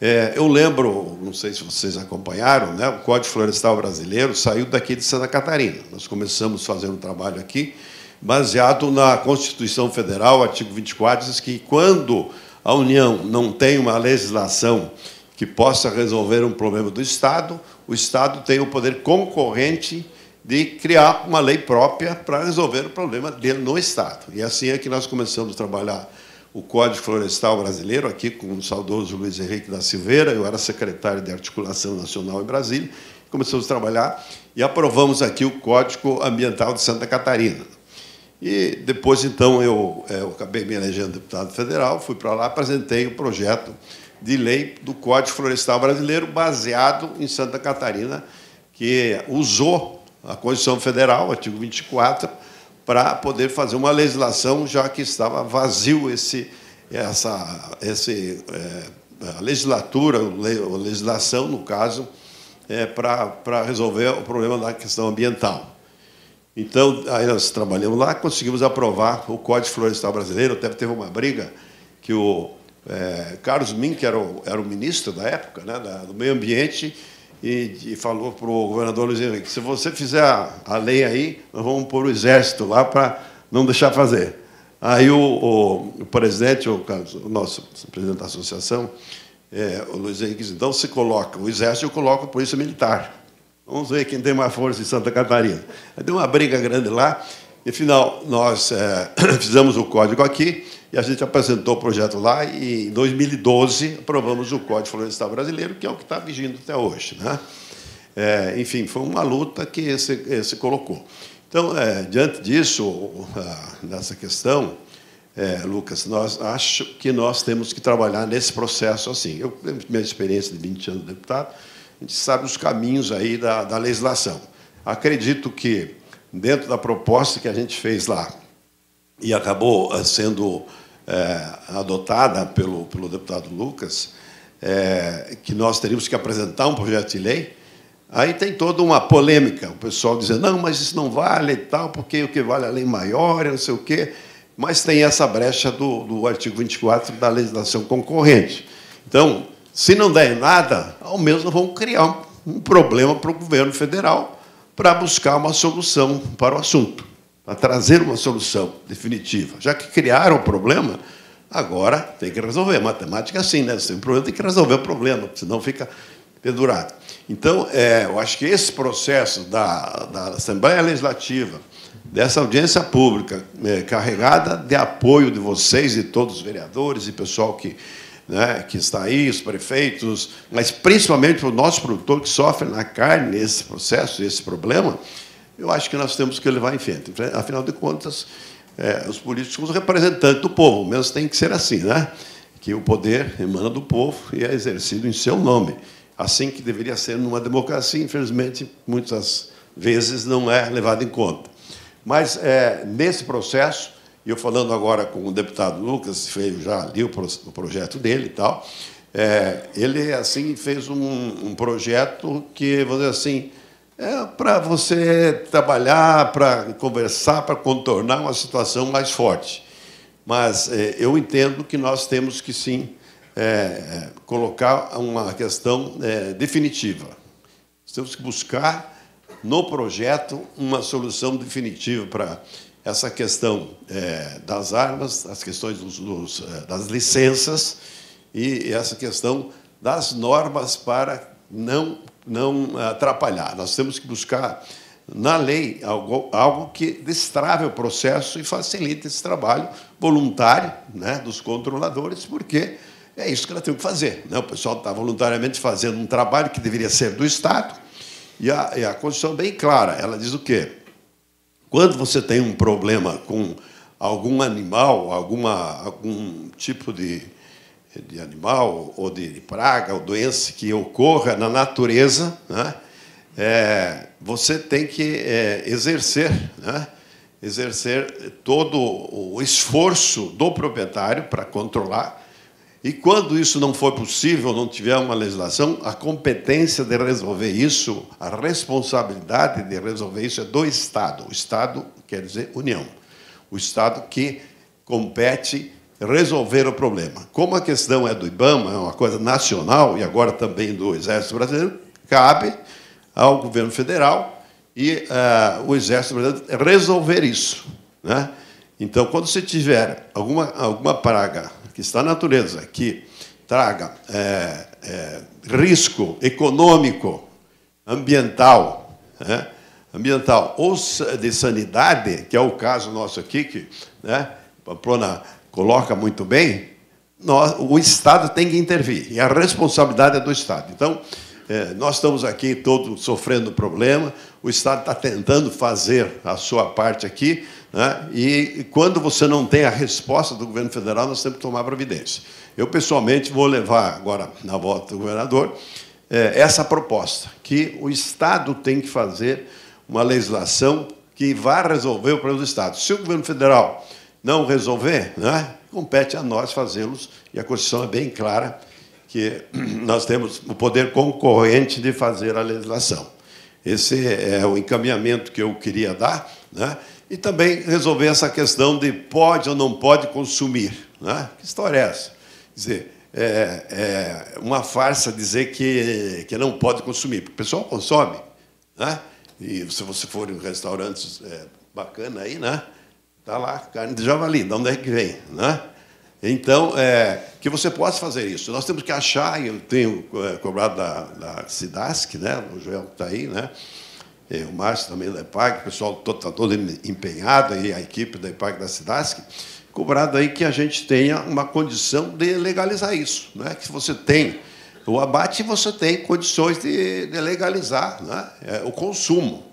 É, eu lembro, não sei se vocês acompanharam, né, o Código Florestal Brasileiro saiu daqui de Santa Catarina. Nós começamos fazendo um trabalho aqui, baseado na Constituição Federal, artigo 24, diz que quando a União não tem uma legislação que possa resolver um problema do Estado, o Estado tem o poder concorrente de criar uma lei própria para resolver o problema dele no Estado. E assim é que nós começamos a trabalhar o Código Florestal Brasileiro, aqui com o saudoso Luiz Henrique da Silveira, eu era secretário de Articulação Nacional em Brasília, começamos a trabalhar e aprovamos aqui o Código Ambiental de Santa Catarina. E depois, então, eu, é, eu acabei me elegendo deputado federal, fui para lá, apresentei o um projeto de lei do Código Florestal Brasileiro, baseado em Santa Catarina, que usou a Constituição Federal, artigo 24, para poder fazer uma legislação, já que estava vazio esse, essa esse, é, legislatura, legislação, no caso, é, para, para resolver o problema da questão ambiental. Então, aí nós trabalhamos lá, conseguimos aprovar o Código Florestal Brasileiro, até teve uma briga que o é, Carlos Min, que era o, era o ministro da época, né, do meio ambiente, e, e falou para o governador Luiz Henrique, se você fizer a, a lei aí, nós vamos pôr o exército lá para não deixar fazer. Aí o, o, o presidente, o, o, nosso presidente da associação, é, o Luiz Henrique, então se coloca o exército eu coloca a polícia militar. Vamos ver quem tem mais força em Santa Catarina. Aí deu uma briga grande lá, e, afinal, nós é, fizemos o código aqui e a gente apresentou o projeto lá e, em 2012, aprovamos o Código Florestal Brasileiro, que é o que está vigindo até hoje. Né? É, enfim, foi uma luta que se, se colocou. Então, é, diante disso, dessa questão, é, Lucas, nós acho que nós temos que trabalhar nesse processo assim. Eu tenho minha experiência de 20 anos de deputado, a gente sabe os caminhos aí da, da legislação. Acredito que dentro da proposta que a gente fez lá e acabou eh, sendo é, adotada pelo, pelo deputado Lucas, é, que nós teríamos que apresentar um projeto de lei. Aí tem toda uma polêmica, o pessoal dizendo, não, mas isso não vale e tal, porque o que vale é a lei maior, não sei o quê. Mas tem essa brecha do, do artigo 24 da legislação concorrente. Então, se não der em nada, ao menos vamos criar um, um problema para o governo federal, para buscar uma solução para o assunto, para trazer uma solução definitiva. Já que criaram o problema, agora tem que resolver. Matemática é assim, né? Você tem um problema, tem que resolver o problema, senão fica pendurado. Então, é, eu acho que esse processo da, da Assembleia Legislativa, dessa audiência pública, é, carregada de apoio de vocês e todos os vereadores e pessoal que né, que está aí, os prefeitos, mas principalmente para o nosso produtor que sofre na carne esse processo, esse problema, eu acho que nós temos que levar em frente. Afinal de contas, é, os políticos são representantes do povo, menos tem que ser assim, né? que o poder emana do povo e é exercido em seu nome. Assim que deveria ser numa democracia, infelizmente, muitas vezes não é levado em conta. Mas, é, nesse processo, e eu falando agora com o deputado Lucas, fez já li o, projeto dele e tal, é, ele assim fez um, um, projeto que, vou dizer assim, é para você trabalhar, para conversar, para contornar uma situação mais forte. Mas é, eu entendo que nós temos que sim é, é colocar uma questão é, definitiva. Nós temos que buscar no projeto uma solução definitiva para essa questão é, das armas, as questões dos, dos, é, das licenças e essa questão das normas para não, não atrapalhar. Nós temos que buscar na lei algo, algo que destrave o processo e facilite esse trabalho voluntário né, dos controladores, porque é isso que ela tem que fazer. Né? O pessoal está voluntariamente fazendo um trabalho que deveria ser do Estado, e a, e a Constituição é bem clara, ela diz o quê? Quando você tem um problema com algum animal, alguma, algum tipo de, de animal ou de, de praga ou doença que ocorra na natureza, né? é, você tem que é, exercer, né? exercer todo o esforço do proprietário para controlar e quando isso não for possível, não tiver uma legislação, a competência de resolver isso, a responsabilidade de resolver isso é do Estado. O Estado quer dizer União. O Estado que compete resolver o problema. Como a questão é do IBAMA, é uma coisa nacional e agora também do Exército Brasileiro, cabe ao governo federal e uh, o Exército Brasileiro resolver isso. Né? Então, quando você tiver alguma, alguma praga que está na natureza, que traga é, é, risco econômico, ambiental, né? ambiental ou de sanidade, que é o caso nosso aqui, que né, Pamplona coloca muito bem, nós, o Estado tem que intervir, e a responsabilidade é do Estado. Então, é, nós estamos aqui todos sofrendo problema, o Estado está tentando fazer a sua parte aqui, né? e quando você não tem a resposta do governo federal, nós temos que tomar providência. Eu, pessoalmente, vou levar agora, na volta do governador, é, essa proposta, que o Estado tem que fazer uma legislação que vá resolver o problema do Estado. Se o governo federal não resolver, né, compete a nós fazê-los, e a Constituição é bem clara que nós temos o poder concorrente de fazer a legislação. Esse é o encaminhamento que eu queria dar, né? e também resolver essa questão de pode ou não pode consumir. Né? Que história é essa? Quer dizer, é, é uma farsa dizer que, que não pode consumir, porque o pessoal consome. Né? E se você for em restaurantes é, bacana aí, né? Tá lá, carne de javali, de onde é que vem, né? Então, é, que você possa fazer isso. Nós temos que achar, eu tenho é, cobrado da, da né? o Joel está aí, né? É, o Márcio também da EPAC, o pessoal está todo tá empenhado, aí, a equipe da EPAC da SIDASC, cobrado aí que a gente tenha uma condição de legalizar isso. Né? Que você tem o abate, você tem condições de, de legalizar né? É, o consumo,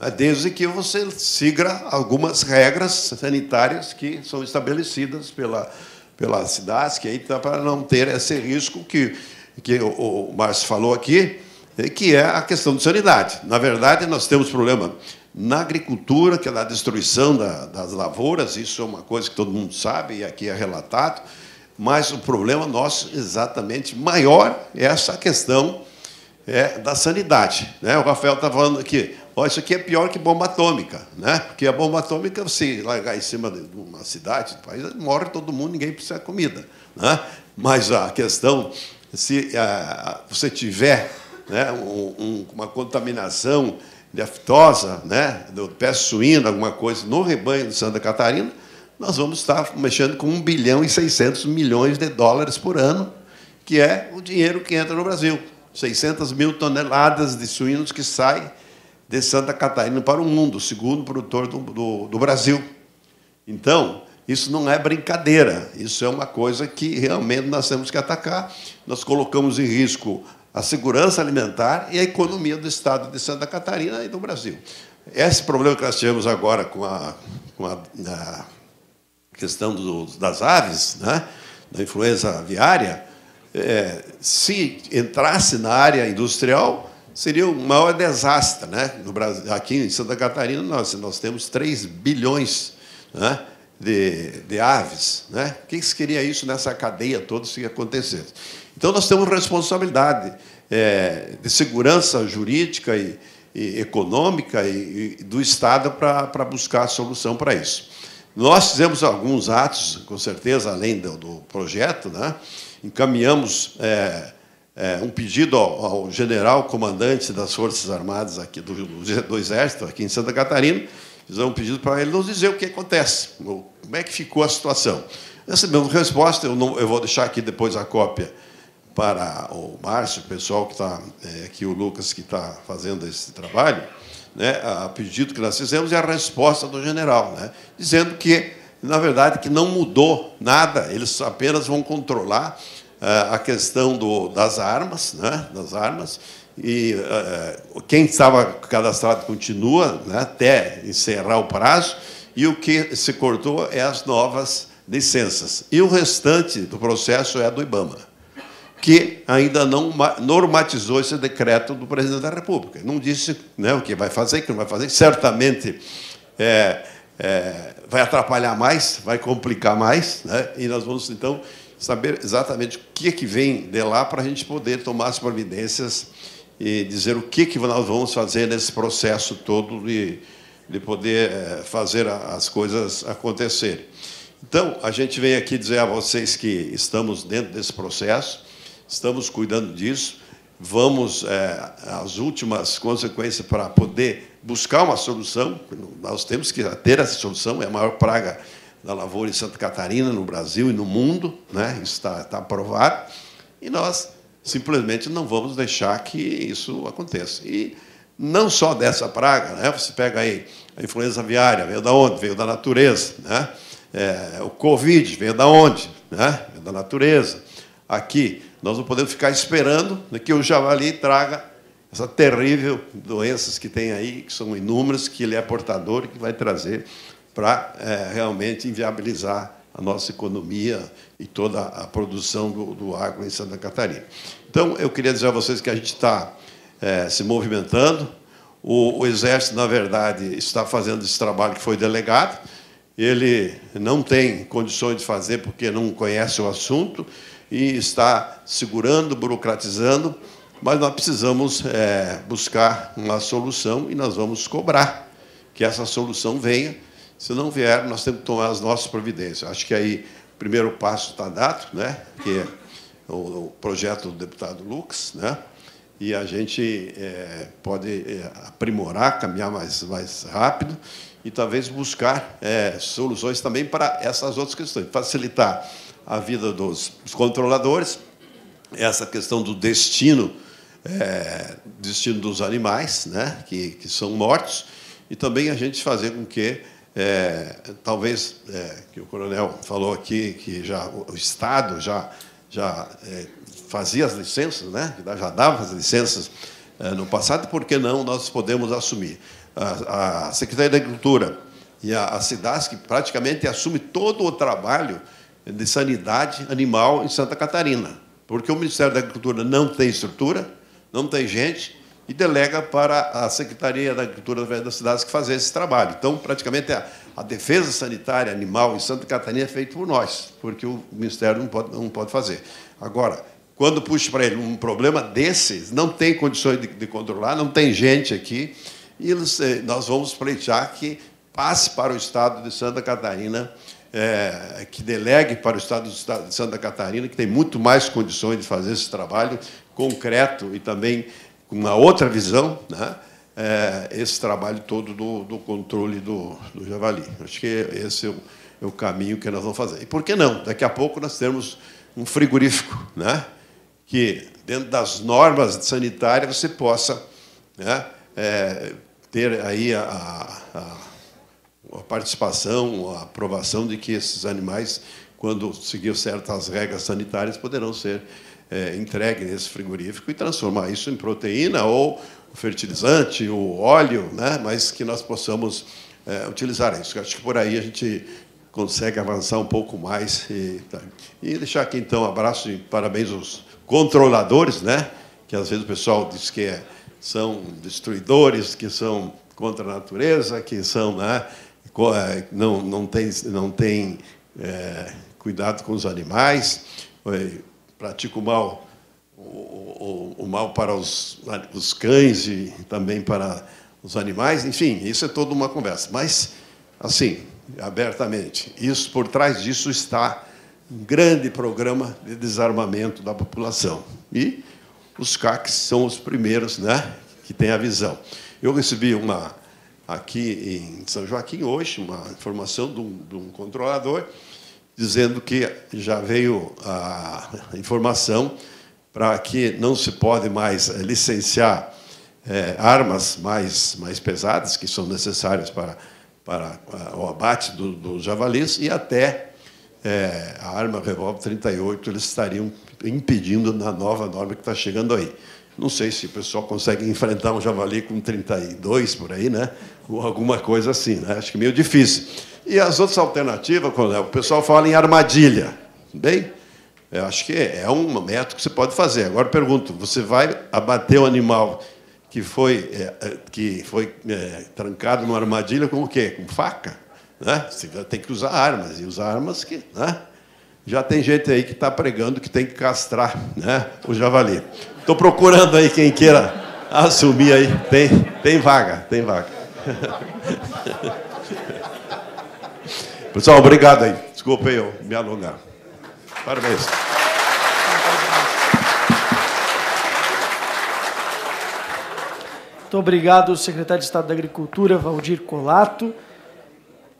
né, desde que você siga algumas regras sanitárias que são estabelecidas pela pelas cidades, que aí tá para não ter esse risco que, que o, o Márcio falou aqui, é, que é a questão de sanidade. Na verdade, nós temos problema na agricultura, que é da destruição da, das lavouras, isso é uma coisa que todo mundo sabe e aqui é relatado, mas o problema nosso, exatamente maior, é essa questão é, da sanidade. Né? O Rafael está falando aqui, ó, isso aqui é pior que bomba atômica, né? Porque a bomba atômica, você assim, largar em cima de uma cidade, do país, morre todo mundo, ninguém precisa de comida. Né? Mas a questão, se eh, você tiver né, um, uma contaminação de aftosa, né, do pé suíno, alguma coisa, no rebanho de Santa Catarina, nós vamos estar mexendo com 1 bilhão e 600 milhões de dólares por ano, que é o dinheiro que entra no Brasil. 600 mil toneladas de suínos que saem de Santa Catarina para o mundo, segundo produtor do, do, do Brasil. Então, isso não é brincadeira, isso é uma coisa que realmente nós temos que atacar. Nós colocamos em risco a segurança alimentar e a economia do Estado de Santa Catarina e do Brasil. Esse problema que nós tivemos agora com a, com a, a questão do, das aves, né, da influenza aviária, é, se entrasse na área industrial, seria o maior desastre, né? No Brasil, aqui em Santa Catarina nós nós temos 3 bilhões, né? De, de aves, né? Quem se queria isso nessa cadeia toda se acontecesse? Então nós temos responsabilidade é, de segurança jurídica e, e econômica e, e, do Estado para, para buscar a solução para isso. Nós fizemos alguns atos, com certeza, além do, do projeto, né? encaminhamos é, é, um pedido ao, ao, general comandante das Forças Armadas aqui do, do Exército, aqui em Santa Catarina, fizemos um pedido para ele nos dizer o que acontece, como é que ficou a situação. Recebemos resposta, eu, não, eu vou deixar aqui depois a cópia para o Márcio, o pessoal que está é, aqui, o Lucas, que está fazendo esse trabalho, né, a pedido que nós fizemos e a resposta do general, né, dizendo que, na verdade, que não mudou nada, eles apenas vão controlar eh, a questão do, das armas, né? das armas, e eh, quem estava cadastrado continua né? até encerrar o prazo, e o que se cortou é as novas licenças. E o restante do processo é do IBAMA, que ainda não normatizou esse decreto do presidente da República. Não disse né, o que vai fazer, o que não vai fazer. Certamente é, é, vai atrapalhar mais, vai complicar mais, né? e nós vamos, então, saber exatamente o que é que vem de lá para a gente poder tomar as providências e dizer o que, é que nós vamos fazer nesse processo todo de, de poder eh, fazer as coisas acontecerem. Então, a gente vem aqui dizer a vocês que estamos dentro desse processo, estamos cuidando disso, vamos é, às últimas consequências para poder buscar uma solução. Nós temos que ter essa solução, é a maior praga da lavoura em Santa Catarina, no Brasil e no mundo, né? isso está, está aprovado, e nós simplesmente não vamos deixar que isso aconteça. E não só dessa praga, né? você pega aí a influenza aviária, veio da onde? Veio da natureza. Né? É, o Covid veio da onde? Né? Veio da natureza. Aqui, nós não podemos ficar esperando que o javali traga essa terrível doenças que tem aí, que são inúmeras, que ele é portador e que vai trazer para é, realmente inviabilizar a nossa economia e toda a produção do, do, agro em Santa Catarina. Então, eu queria dizer a vocês que a gente está é, se movimentando. O, o, Exército, na verdade, está fazendo esse trabalho que foi delegado. Ele não tem condições de fazer porque não conhece o assunto e está segurando, burocratizando, mas nós precisamos é, buscar uma solução e nós vamos cobrar que essa solução venha se não vier, nós temos que tomar as nossas providências. Acho que aí o primeiro passo está dado, né? que é o, projeto do deputado Lux, né? e a gente é, pode é, aprimorar, caminhar mais, mais rápido e talvez buscar é, soluções também para essas outras questões, facilitar a vida dos, dos controladores, essa questão do destino, é, destino dos animais, né, que, que são mortos, e também a gente fazer com que é, talvez é, que o coronel falou aqui que já o Estado já já é, fazia as licenças, né? Já dava as licenças é, no passado, por que não nós podemos assumir? A, a Secretaria da Agricultura e a, a CIDAS, que praticamente assume todo o trabalho de sanidade animal em Santa Catarina, porque o Ministério da Agricultura não tem estrutura, não tem gente, e delega para a Secretaria da Agricultura das cidades que fazer esse trabalho. Então, praticamente, a, a, defesa sanitária animal em Santa Catarina é feita por nós, porque o Ministério não pode, não pode fazer. Agora, quando puxa para ele um problema desses, não tem condições de, de controlar, não tem gente aqui, e eles, eh, nós vamos pleitear que passe para o Estado de Santa Catarina, é, que delegue para o Estado de Santa Catarina, que tem muito mais condições de fazer esse trabalho concreto e também uma outra visão, né, é, esse trabalho todo do, do controle do, do, javali. Acho que esse é o, é o, caminho que nós vamos fazer. E por que não? Daqui a pouco nós temos um frigorífico, né, que, dentro das normas sanitárias, você possa né, é, ter aí a, a, a participação, a aprovação de que esses animais, quando seguir certas regras sanitárias, poderão ser é, entregue nesse frigorífico e transformar isso em proteína ou fertilizante, ou óleo, né? mas que nós possamos é, utilizar isso. Acho que por aí a gente consegue avançar um pouco mais. E, tá. e deixar aqui, então, um abraço e parabéns aos controladores, né? que às vezes o pessoal diz que é, são destruidores, que são contra a natureza, que são né, é, não, não tem, não tem é, cuidado com os animais pratica o mal, o, o, o mal para os, os cães e também para os animais, enfim, isso é toda uma conversa. Mas, assim, abertamente, isso por trás disso está um grande programa de desarmamento da população. E os CACs são os primeiros né, que têm a visão. Eu recebi uma aqui em São Joaquim hoje, uma informação de um, de um controlador dizendo que já veio a informação para que não se pode mais eh, licenciar é, armas mais, mais pesadas, que são necessárias para, para eh, o abate do, dos javalis, e até é, a arma revólver 38 eles estariam impedindo na nova norma que está chegando aí. Não sei se o pessoal consegue enfrentar um javali com 32 por aí, né? Ou alguma coisa assim, né? Acho que meio difícil. E as outras alternativas, é, o pessoal fala em armadilha. Bem, eu acho que é, é um método que você pode fazer. Agora pergunto, você vai abater o um animal que foi, é, é, que foi é, trancado numa armadilha com o quê? Com faca. Né? Você tem que usar armas, e usar armas que. Né? Já tem gente aí que está pregando que tem que castrar né? o javali. Estou procurando aí quem queira assumir aí. Tem, tem vaga, tem vaga. Pessoal, obrigado aí. Desculpa eu me alongar. Parabéns. Muito obrigado, secretário de Estado da Agricultura, Valdir Colato.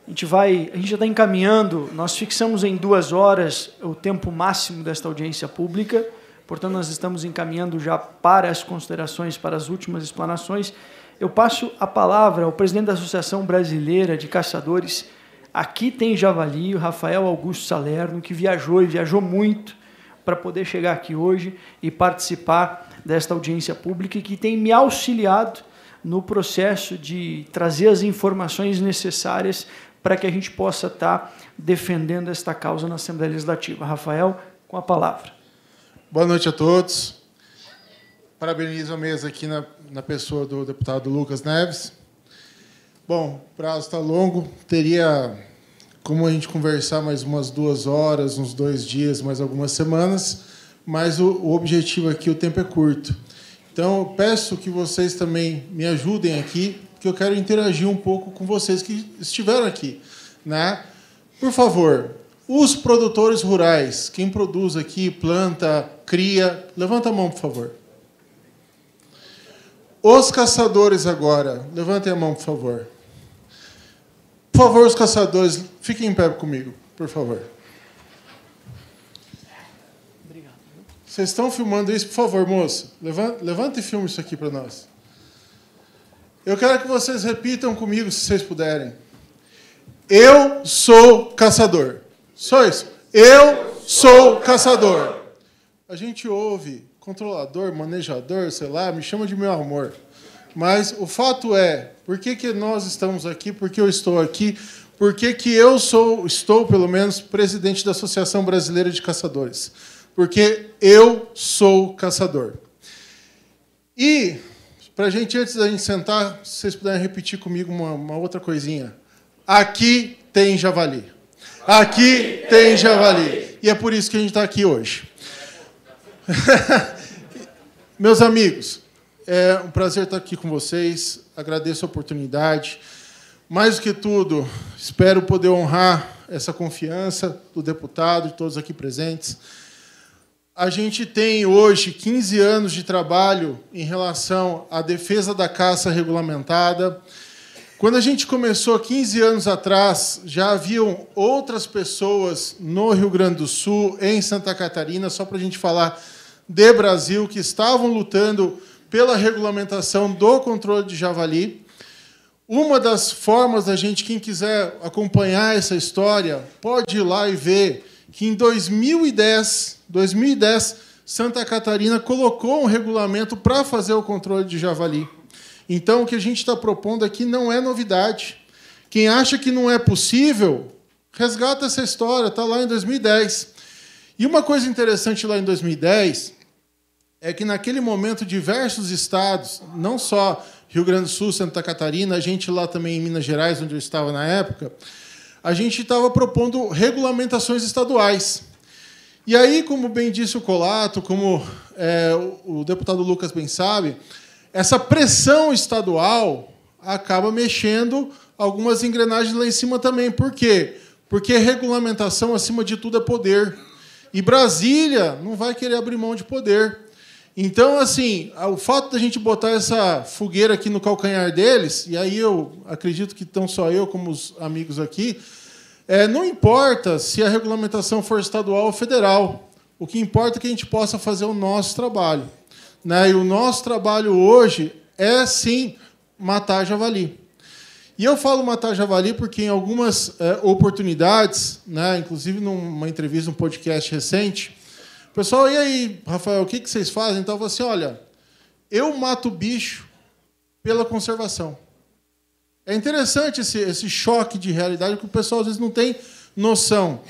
A gente vai, a gente já está encaminhando. Nós fixamos em duas horas o tempo máximo desta audiência pública. Portanto, nós estamos encaminhando já para as considerações, para as últimas explanações. Eu passo a palavra ao presidente da Associação Brasileira de Caçadores Aqui tem Javali, o Rafael Augusto Salerno, que viajou e viajou muito para poder chegar aqui hoje e participar desta audiência pública e que tem me auxiliado no processo de trazer as informações necessárias para que a gente possa estar tá defendendo esta causa na Assembleia Legislativa. Rafael, com a palavra. Boa noite a todos. Parabenizo a mesa aqui na, na pessoa do deputado Lucas Neves Bom, o prazo está longo. Teria como a gente conversar mais umas duas horas, uns dois dias, mais algumas semanas, mas o, o objetivo aqui, o tempo é curto. Então, eu peço que vocês também me ajudem aqui, que eu quero interagir um pouco com vocês que estiveram aqui. Né? Por favor, os produtores rurais, quem produz aqui, planta, cria, levanta a mão, por favor. Os caçadores agora, levantem a mão, por favor. Por favor, os caçadores, fiquem em pé comigo, por favor. Vocês estão filmando isso, por favor, moça. Levanta, levanta e filma isso aqui para nós. Eu quero que vocês repitam comigo, se vocês puderem. Eu sou caçador. Só isso. Eu sou caçador. A gente ouve controlador, manejador, sei lá, me chama de meu amor. Mas o fato é, por que, que nós estamos aqui? Por que eu estou aqui? Por que, que eu sou, estou, pelo menos, presidente da Associação Brasileira de Caçadores? Porque eu sou caçador. E, para a gente, antes da gente sentar, se vocês puderem repetir comigo uma, uma outra coisinha. Aqui tem javali. Aqui tem javali. E é por isso que a gente está aqui hoje. Meus amigos, é um prazer estar aqui com vocês. Agradeço a oportunidade. Mais do que tudo, espero poder honrar essa confiança do deputado, de todos aqui presentes. A gente tem hoje 15 anos de trabalho em relação à defesa da caça regulamentada. Quando a gente começou 15 anos atrás, já haviam outras pessoas no Rio Grande do Sul, em Santa Catarina, só para a gente falar de Brasil, que estavam lutando pela regulamentação do controle de javali. Uma das formas da gente, quem quiser acompanhar essa história, pode ir lá e ver que em 2010, 2010 Santa Catarina colocou um regulamento para fazer o controle de javali. Então, o que a gente está propondo aqui não é novidade. Quem acha que não é possível, resgata essa história, está lá em 2010. E uma coisa interessante lá em 2010 é que naquele momento diversos estados, não só Rio Grande do Sul, Santa Catarina, a gente lá também em Minas Gerais, onde eu estava na época, a gente estava propondo regulamentações estaduais. E aí, como bem disse o Colato, como é, o deputado Lucas bem sabe, essa pressão estadual acaba mexendo algumas engrenagens lá em cima também. Por quê? Porque regulamentação, acima de tudo, é poder. E Brasília não vai querer abrir mão de poder. Então, assim, o fato da gente botar essa fogueira aqui no calcanhar deles, e aí eu acredito que estão só eu, como os amigos aqui, é, não importa se a regulamentação for estadual ou federal. O que importa é que a gente possa fazer o nosso trabalho. Né? E o nosso trabalho hoje é, sim, matar javali. E eu falo matar javali porque em algumas é, oportunidades, né, inclusive numa entrevista, num podcast recente, Pessoal, e aí, Rafael, o que, que vocês fazem? Então, eu falo assim, olha, eu mato bicho pela conservação. É interessante esse, esse choque de realidade que o pessoal às vezes não tem noção.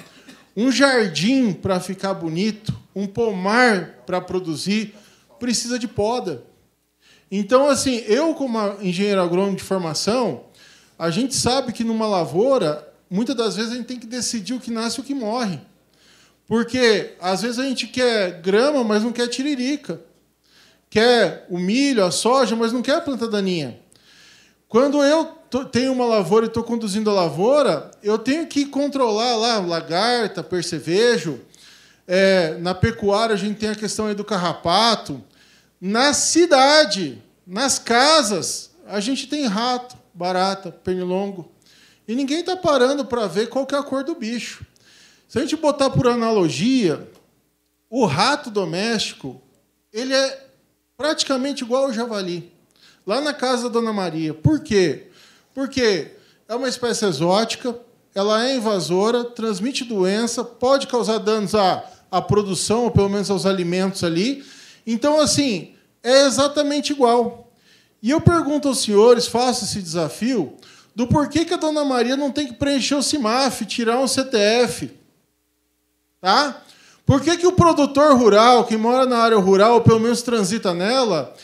Um jardim para ficar bonito, um pomar para produzir, precisa de poda. Então, assim, eu, como engenheiro agrônomo de formação, a gente sabe que numa lavoura, muitas das vezes a gente tem que decidir o que nasce e o que morre. Porque às vezes a gente quer grama, mas não quer tiririca. Quer o milho, a soja, mas não quer a planta daninha. Quando eu tenho uma lavoura e estou conduzindo a lavoura, eu tenho que controlar lá lagarta, percevejo. É, na pecuária a gente tem a questão do carrapato. Na cidade, nas casas, a gente tem rato, barata, pernilongo. E ninguém está parando para ver qual é a cor do bicho. Se a gente botar por analogia, o rato doméstico ele é praticamente igual ao javali. Lá na casa da Dona Maria. Por quê? Porque é uma espécie exótica, ela é invasora, transmite doença, pode causar danos à, à produção, ou pelo menos aos alimentos ali. Então, assim, é exatamente igual. E eu pergunto aos senhores, faço esse desafio, do porquê que a Dona Maria não tem que preencher o CIMAF, tirar um CTF. Tá? Por que, que o produtor rural, que mora na área rural, ou pelo menos transita nela,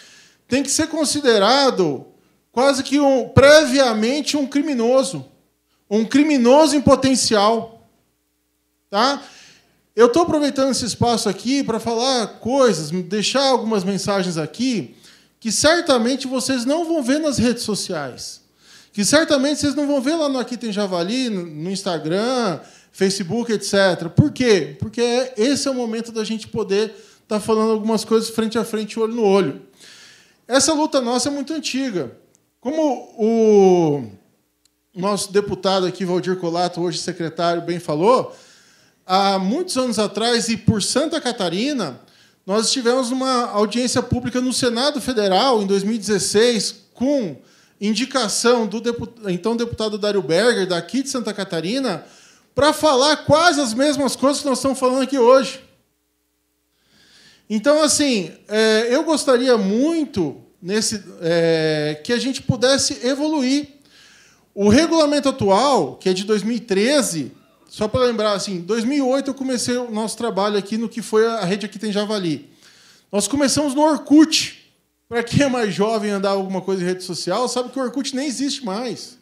tem que ser considerado quase que um, previamente um criminoso? Um criminoso em potencial. Tá? Eu estou aproveitando esse espaço aqui para falar coisas, deixar algumas mensagens aqui que certamente vocês não vão ver nas redes sociais. Que certamente vocês não vão ver lá no Aqui Tem Javali, no Instagram, Facebook, etc. Por quê? Porque esse é o momento da gente poder estar tá falando algumas coisas frente a frente, olho no olho. Essa luta nossa é muito antiga. Como o nosso deputado aqui, Valdir Colato, hoje secretário, bem falou, há muitos anos atrás, e por Santa Catarina, nós tivemos uma audiência pública no Senado Federal, em 2016, com indicação do deputado, então deputado Dário Berger, daqui de Santa Catarina, para falar quase as mesmas coisas que nós estamos falando aqui hoje. Então, assim, é, eu gostaria muito nesse é, que a gente pudesse evoluir. O regulamento atual, que é de 2013, só para lembrar, assim, 2008 eu comecei o nosso trabalho aqui no que foi a rede aqui tem Javali. Nós começamos no Orkut. Para quem é mais jovem andar alguma coisa em rede social, sabe que o Orkut nem existe mais.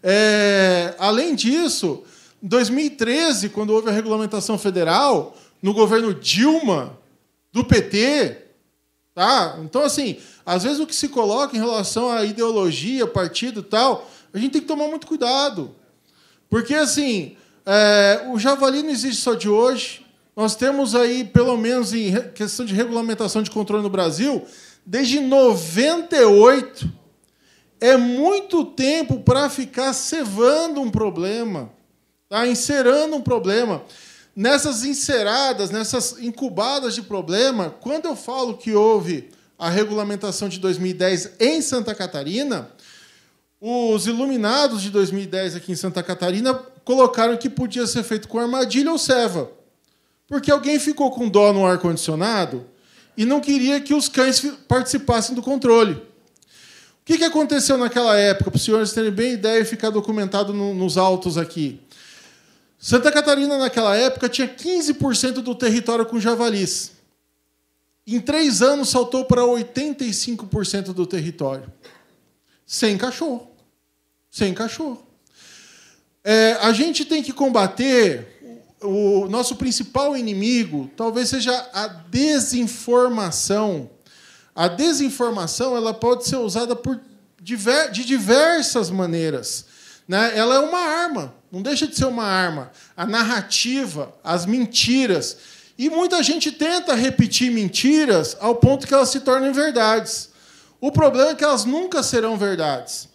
É, além disso, em 2013, quando houve a regulamentação federal, no governo Dilma, do PT, tá? Então, assim, às vezes o que se coloca em relação à ideologia, partido e tal, a gente tem que tomar muito cuidado. Porque, assim, é, o javali não existe só de hoje. Nós temos aí, pelo menos em questão de regulamentação de controle no Brasil, desde 98. É muito tempo para ficar cevando um problema. Tá encerando um problema. Nessas enceradas, nessas incubadas de problema, quando eu falo que houve a regulamentação de 2010 em Santa Catarina, os iluminados de 2010 aqui em Santa Catarina colocaram que podia ser feito com armadilha ou ceva. Porque alguém ficou com dó no ar-condicionado e não queria que os cães participassem do controle. O que aconteceu naquela época, para os senhores terem bem ideia e ficar documentado nos autos aqui? Santa Catarina, naquela época, tinha 15% do território com javalis. Em três anos, saltou para 85% do território. Sem cachorro. Sem cachorro. É, a gente tem que combater o nosso principal inimigo, talvez seja a desinformação. A desinformação ela pode ser usada por de diversas maneiras. Né? Ela é uma arma. Não deixa de ser uma arma. A narrativa, as mentiras. E muita gente tenta repetir mentiras ao ponto que elas se tornem verdades. O problema é que elas nunca serão verdades.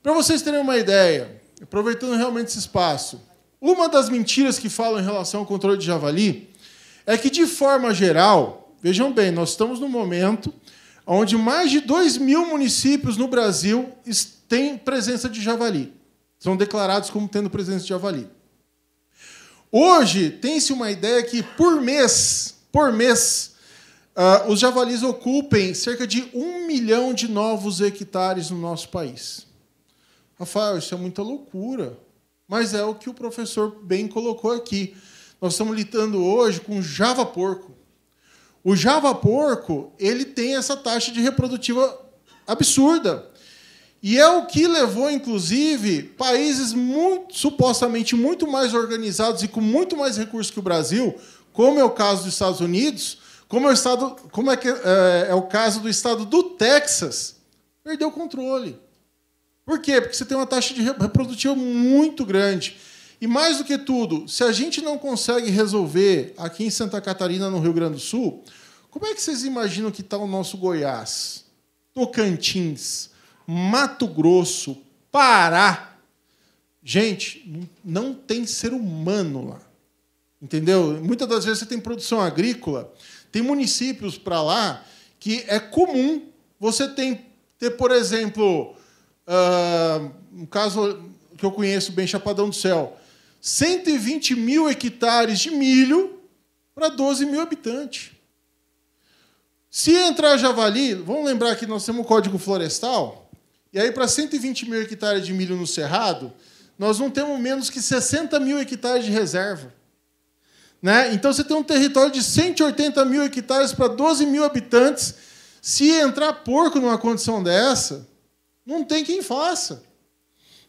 Para vocês terem uma ideia, aproveitando realmente esse espaço, uma das mentiras que falam em relação ao controle de javali é que, de forma geral, vejam bem, nós estamos num momento onde mais de 2 mil municípios no Brasil têm presença de javali. São declarados como tendo presença de javali. Hoje, tem-se uma ideia que por mês, por mês, uh, os javalis ocupem cerca de um milhão de novos hectares no nosso país. Rafael, isso é muita loucura. Mas é o que o professor bem colocou aqui. Nós estamos lidando hoje com Java porco. O Java porco ele tem essa taxa de reprodutiva absurda. E é o que levou, inclusive, países muito, supostamente muito mais organizados e com muito mais recursos que o Brasil, como é o caso dos Estados Unidos, como é o, estado, como é, que, é, é o caso do estado do Texas, perdeu o controle. Por quê? Porque você tem uma taxa de reprodutiva muito grande. E mais do que tudo, se a gente não consegue resolver aqui em Santa Catarina, no Rio Grande do Sul, como é que vocês imaginam que está o nosso Goiás, Tocantins, Mato Grosso, Pará. Gente, não tem ser humano lá. Entendeu? Muitas das vezes você tem produção agrícola, tem municípios para lá que é comum você tem, ter, por exemplo, uh, um caso que eu conheço bem, Chapadão do Céu, 120 mil hectares de milho para 12 mil habitantes. Se entrar javali, vamos lembrar que nós temos um código florestal, e aí, para 120 mil hectares de milho no Cerrado, nós não temos menos que 60 mil hectares de reserva. Né? Então, você tem um território de 180 mil hectares para 12 mil habitantes. Se entrar porco numa condição dessa, não tem quem faça.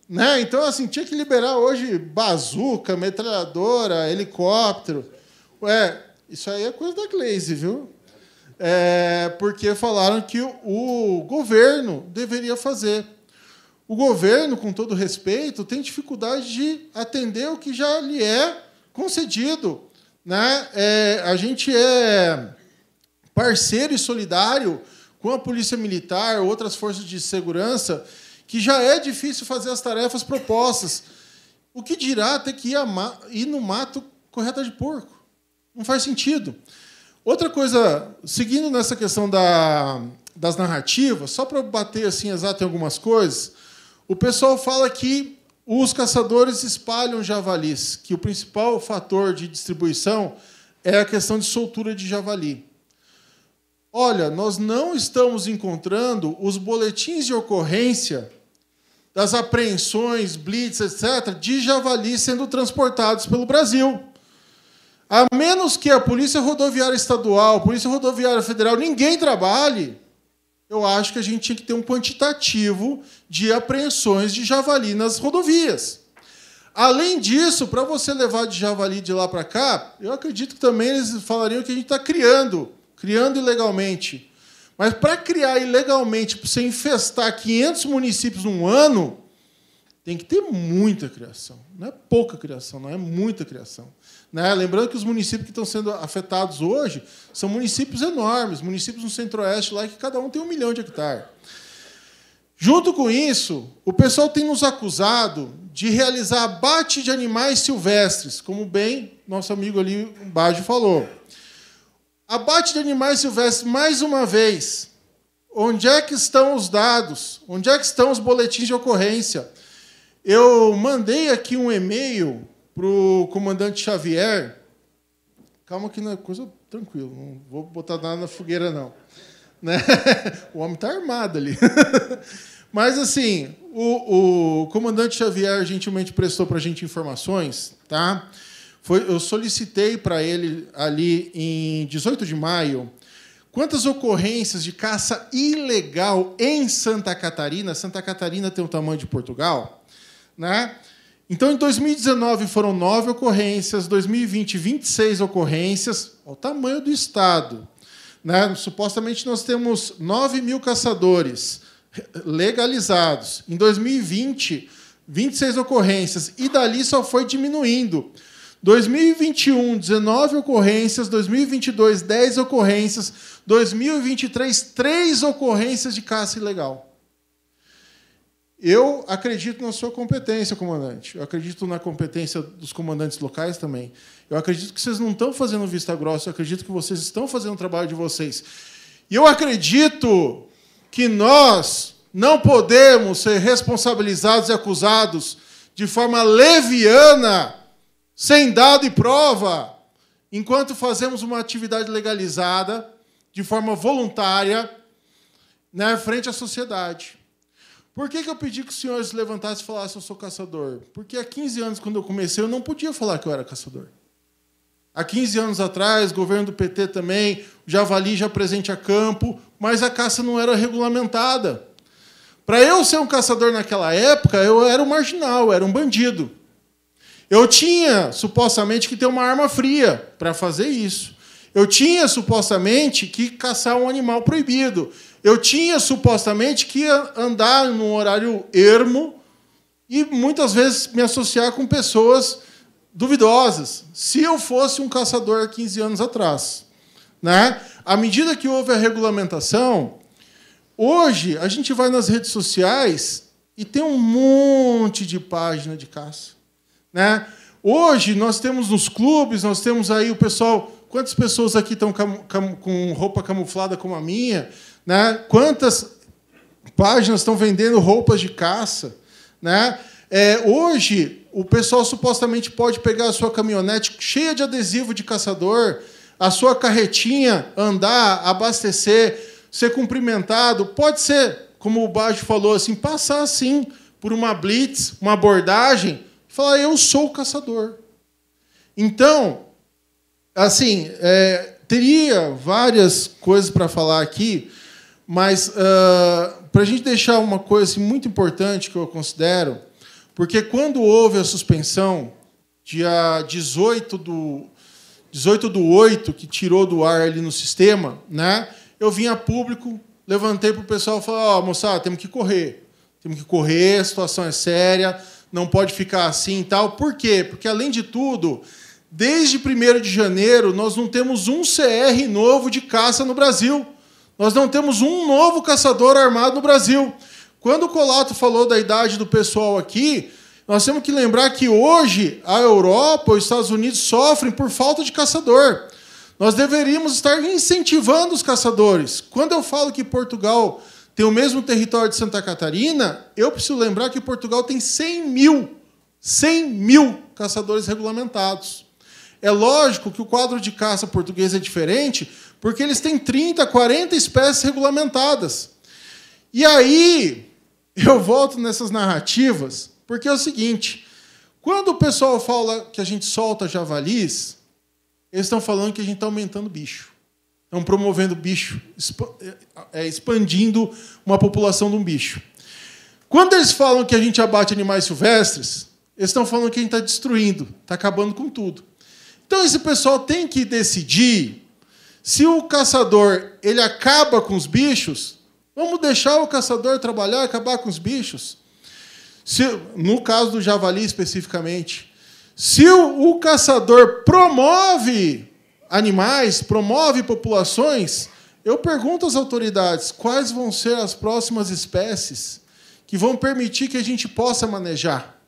Né? Então, assim, tinha que liberar hoje bazuca, metralhadora, helicóptero. Ué, isso aí é coisa da Glaze, viu? é, porque falaram que o governo deveria fazer. O governo, com todo respeito, tem dificuldade de atender o que já lhe é concedido. Né? É, a gente é parceiro e solidário com a Polícia Militar, outras forças de segurança, que já é difícil fazer as tarefas propostas. O que dirá ter que ir, ir no mato correta de porco? Não faz sentido. Outra coisa, seguindo nessa questão da, das narrativas, só para bater assim exato em algumas coisas, o pessoal fala que os caçadores espalham javalis, que o principal fator de distribuição é a questão de soltura de javali. Olha, nós não estamos encontrando os boletins de ocorrência das apreensões, blitz, etc., de javali sendo transportados pelo Brasil. A menos que a Polícia Rodoviária Estadual, Polícia Rodoviária Federal, ninguém trabalhe, eu acho que a gente tinha que ter um quantitativo de apreensões de javali nas rodovias. Além disso, para você levar de javali de lá para cá, eu acredito que também eles falariam que a gente está criando, criando ilegalmente. Mas para criar ilegalmente, para você infestar 500 municípios num ano, tem que ter muita criação. Não é pouca criação, não é muita criação. Né? Lembrando que os municípios que estão sendo afetados hoje são municípios enormes, municípios no centro-oeste lá que cada um tem um milhão de hectares. Junto com isso, o pessoal tem nos acusado de realizar abate de animais silvestres, como bem nosso amigo ali Bajo, falou. Abate de animais silvestres, mais uma vez. Onde é que estão os dados? Onde é que estão os boletins de ocorrência? Eu mandei aqui um e-mail pro comandante Xavier. Calma que não é coisa tranquila, não vou botar nada na fogueira não. Né? O homem tá armado ali. Mas assim, o, o comandante Xavier gentilmente prestou para a gente informações, tá? Foi, eu solicitei para ele ali em 18 de maio quantas ocorrências de caça ilegal em Santa Catarina. Santa Catarina tem o tamanho de Portugal, né? Então, em 2019 foram nove ocorrências, 2020, 26 ocorrências, olha o tamanho do Estado. Né? Supostamente nós temos 9 mil caçadores legalizados. Em 2020, 26 ocorrências, e dali só foi diminuindo. 2021, 19 ocorrências, 2022, 10 ocorrências, 2023, 3 ocorrências de caça ilegal. Eu acredito na sua competência, comandante. Eu acredito na competência dos comandantes locais também. Eu acredito que vocês não estão fazendo vista grossa, eu acredito que vocês estão fazendo o trabalho de vocês. E eu acredito que nós não podemos ser responsabilizados e acusados de forma leviana, sem dado e prova, enquanto fazemos uma atividade legalizada, de forma voluntária, né, frente à sociedade. Por que, que eu pedi que os senhores levantassem e falassem eu sou caçador? Porque há 15 anos, quando eu comecei, eu não podia falar que eu era caçador. Há 15 anos atrás, governo do PT também, javali já presente a campo, mas a caça não era regulamentada. Para eu ser um caçador naquela época, eu era um marginal, era um bandido. Eu tinha, supostamente, que ter uma arma fria para fazer isso. Eu tinha supostamente que caçar um animal proibido. Eu tinha supostamente que andar num horário ermo e muitas vezes me associar com pessoas duvidosas. Se eu fosse um caçador há 15 anos atrás, né? À medida que houve a regulamentação, hoje a gente vai nas redes sociais e tem um monte de página de caça, né? Hoje nós temos nos clubes, nós temos aí o pessoal, quantas pessoas aqui estão com roupa camuflada como a minha, né? Quantas páginas estão vendendo roupas de caça? Né? É, hoje, o pessoal supostamente pode pegar a sua caminhonete cheia de adesivo de caçador, a sua carretinha, andar, abastecer, ser cumprimentado. Pode ser, como o Baixo falou, assim, passar assim por uma blitz, uma abordagem, falar: eu sou o caçador. Então, assim, é, teria várias coisas para falar aqui, mas, uh, ah, para a gente deixar uma coisa assim, muito importante que eu considero, porque quando houve a suspensão, dia 18 do, 18 do 8, que tirou do ar ali no sistema, né, eu vim a público, levantei para o pessoal e falei: Ó, oh, moçada, temos que correr. Temos que correr, a situação é séria, não pode ficar assim e tal. Por quê? Porque, além de tudo, desde 1 de janeiro, nós não temos um CR novo de caça no Brasil. Nós não temos um novo caçador armado no Brasil. Quando o Colato falou da idade do pessoal aqui, nós temos que lembrar que hoje a Europa, os Estados Unidos sofrem por falta de caçador. Nós deveríamos estar incentivando os caçadores. Quando eu falo que Portugal tem o mesmo território de Santa Catarina, eu preciso lembrar que Portugal tem 100 mil, 100 mil caçadores regulamentados. É lógico que o quadro de caça português é diferente, porque eles têm 30, 40 espécies regulamentadas. E aí eu volto nessas narrativas, porque é o seguinte: quando o pessoal fala que a gente solta javalis, eles estão falando que a gente está aumentando bicho. Estão promovendo bicho, é, expandindo uma população de um bicho. Quando eles falam que a gente abate animais silvestres, eles estão falando que a gente está destruindo, está acabando com tudo. Então esse pessoal tem que decidir se o caçador ele acaba com os bichos, vamos deixar o caçador trabalhar, acabar com os bichos. Se, no caso do javali especificamente, se o, o caçador promove animais, promove populações, eu pergunto às autoridades quais vão ser as próximas espécies que vão permitir que a gente possa manejar.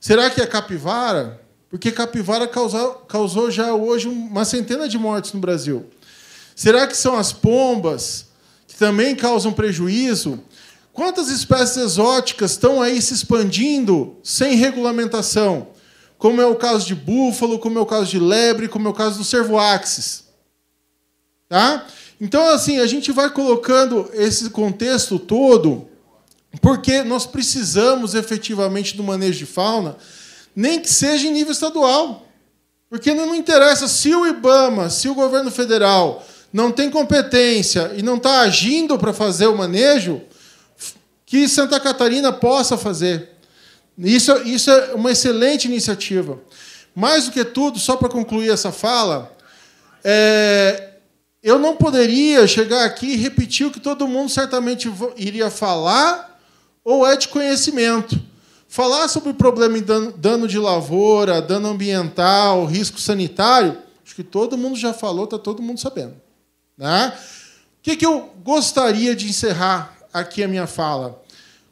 Será que a é capivara porque capivara causou, causou já hoje uma centena de mortes no Brasil. Será que são as pombas que também causam prejuízo? Quantas espécies exóticas estão aí se expandindo sem regulamentação? Como é o caso de búfalo, como é o caso de lebre, como é o caso do cervoaxis. Tá? Então, assim, a gente vai colocando esse contexto todo, porque nós precisamos efetivamente do manejo de fauna nem que seja em nível estadual. Porque não interessa se o IBAMA, se o governo federal não tem competência e não está agindo para fazer o manejo, que Santa Catarina possa fazer. Isso, isso é uma excelente iniciativa. Mais do que tudo, só para concluir essa fala, é, eu não poderia chegar aqui e repetir o que todo mundo certamente iria falar ou é de conhecimento. Falar sobre o problema de dano de lavoura, dano ambiental, risco sanitário, acho que todo mundo já falou, está todo mundo sabendo. Né? O que, que eu gostaria de encerrar aqui a minha fala?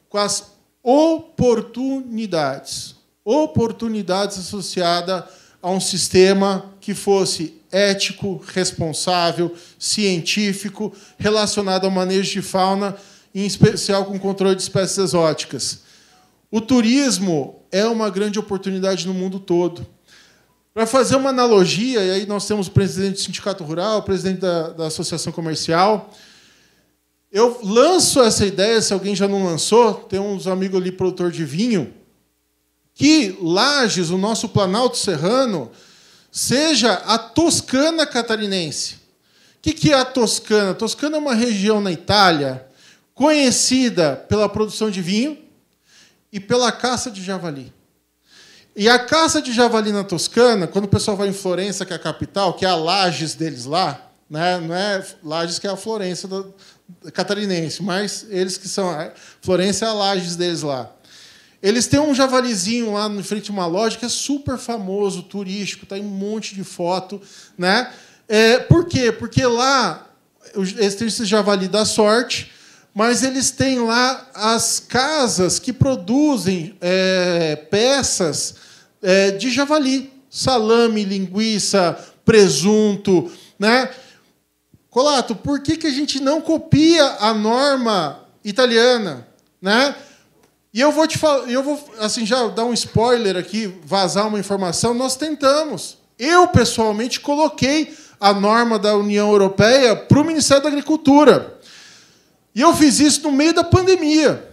Com as oportunidades. Oportunidades associadas a um sistema que fosse ético, responsável, científico, relacionado ao manejo de fauna, em especial com o controle de espécies exóticas. O turismo é uma grande oportunidade no mundo todo. Para fazer uma analogia, e aí nós temos o presidente do Sindicato Rural, o presidente da, da Associação Comercial. Eu lanço essa ideia, se alguém já não lançou, tem uns amigos ali, produtor de vinho, que Lages, o nosso Planalto Serrano, seja a Toscana catarinense. O que é a Toscana? A Toscana é uma região na Itália conhecida pela produção de vinho, e pela caça de javali. E a caça de javali na Toscana, quando o pessoal vai em Florença, que é a capital, que é a Lages deles lá, né? não é Lages que é a Florença catarinense, mas eles que são. É, Florença é a Lages deles lá. Eles têm um javalizinho lá em frente a uma loja que é super famoso, turístico, tá em um monte de foto, né? É, por quê? Porque lá eles têm esse javali da sorte mas eles têm lá as casas que produzem é, peças é, de javali, salame, linguiça, presunto, né? Colato, por que, que a gente não copia a norma italiana, né? E eu vou te falar, eu vou assim já dar um spoiler aqui, vazar uma informação. Nós tentamos. Eu pessoalmente coloquei a norma da União Europeia para o Ministério da Agricultura. E eu fiz isso no meio da pandemia.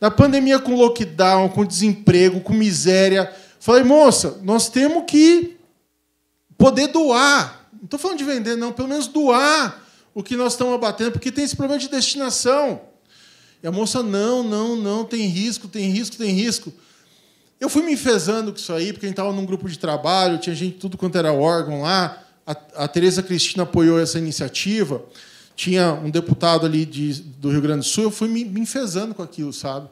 Na pandemia, com lockdown, com desemprego, com miséria. Falei, moça, nós temos que poder doar. Não estou falando de vender, não, pelo menos doar o que nós estamos abatendo, porque tem esse problema de destinação. E a moça, não, não, não, tem risco, tem risco, tem risco. Eu fui me enfesando com isso aí, porque a gente estava num grupo de trabalho, tinha gente tudo quanto era órgão lá. A, a Tereza Cristina apoiou essa iniciativa tinha um deputado ali de, do Rio Grande do Sul, eu fui me, me enfesando com aquilo, sabe?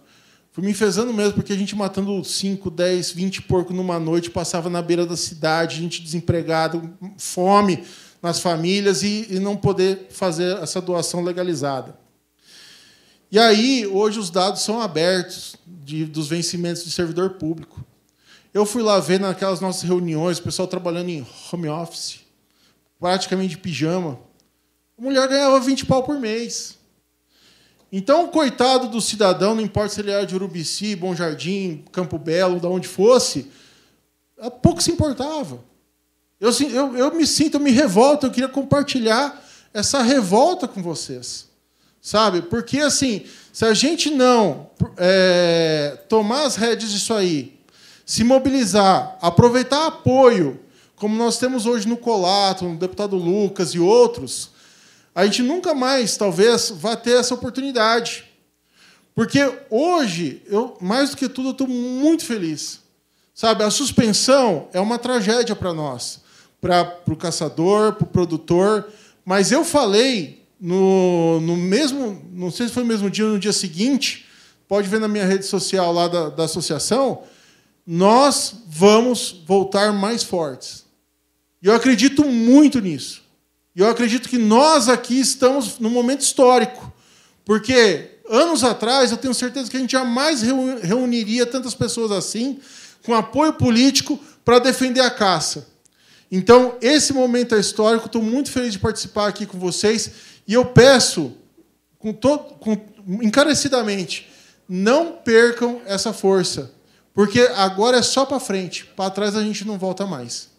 Fui me enfesando mesmo, porque a gente matando 5, 10, 20 porcos numa noite, passava na beira da cidade, gente desempregada, fome nas famílias e, e não poder fazer essa doação legalizada. E aí, hoje os dados são abertos de, dos vencimentos de servidor público. Eu fui lá ver naquelas nossas reuniões, o pessoal trabalhando em home office, praticamente de pijama, a mulher ganhava 20 pau por mês. Então, coitado do cidadão, não importa se ele era de Urubici, Bom Jardim, Campo Belo, da onde fosse, pouco se importava. Eu, eu, eu me sinto, eu me revolto, eu queria compartilhar essa revolta com vocês. Sabe? Porque, assim, se a gente não é, tomar as rédeas disso aí, se mobilizar, aproveitar apoio, como nós temos hoje no Colato, no deputado Lucas e outros, a gente nunca mais, talvez, vá ter essa oportunidade. Porque hoje, eu, mais do que tudo, eu estou muito feliz. Sabe, a suspensão é uma tragédia para nós, para o caçador, para o produtor. Mas eu falei no, no mesmo, não sei se foi no mesmo dia ou no dia seguinte, pode ver na minha rede social lá da, da associação, nós vamos voltar mais fortes. E eu acredito muito nisso. E eu acredito que nós aqui estamos num momento histórico, porque anos atrás eu tenho certeza que a gente jamais reuniria tantas pessoas assim, com apoio político, para defender a caça. Então, esse momento é histórico, estou muito feliz de participar aqui com vocês e eu peço, com todo, com, encarecidamente, não percam essa força, porque agora é só para frente, para trás a gente não volta mais.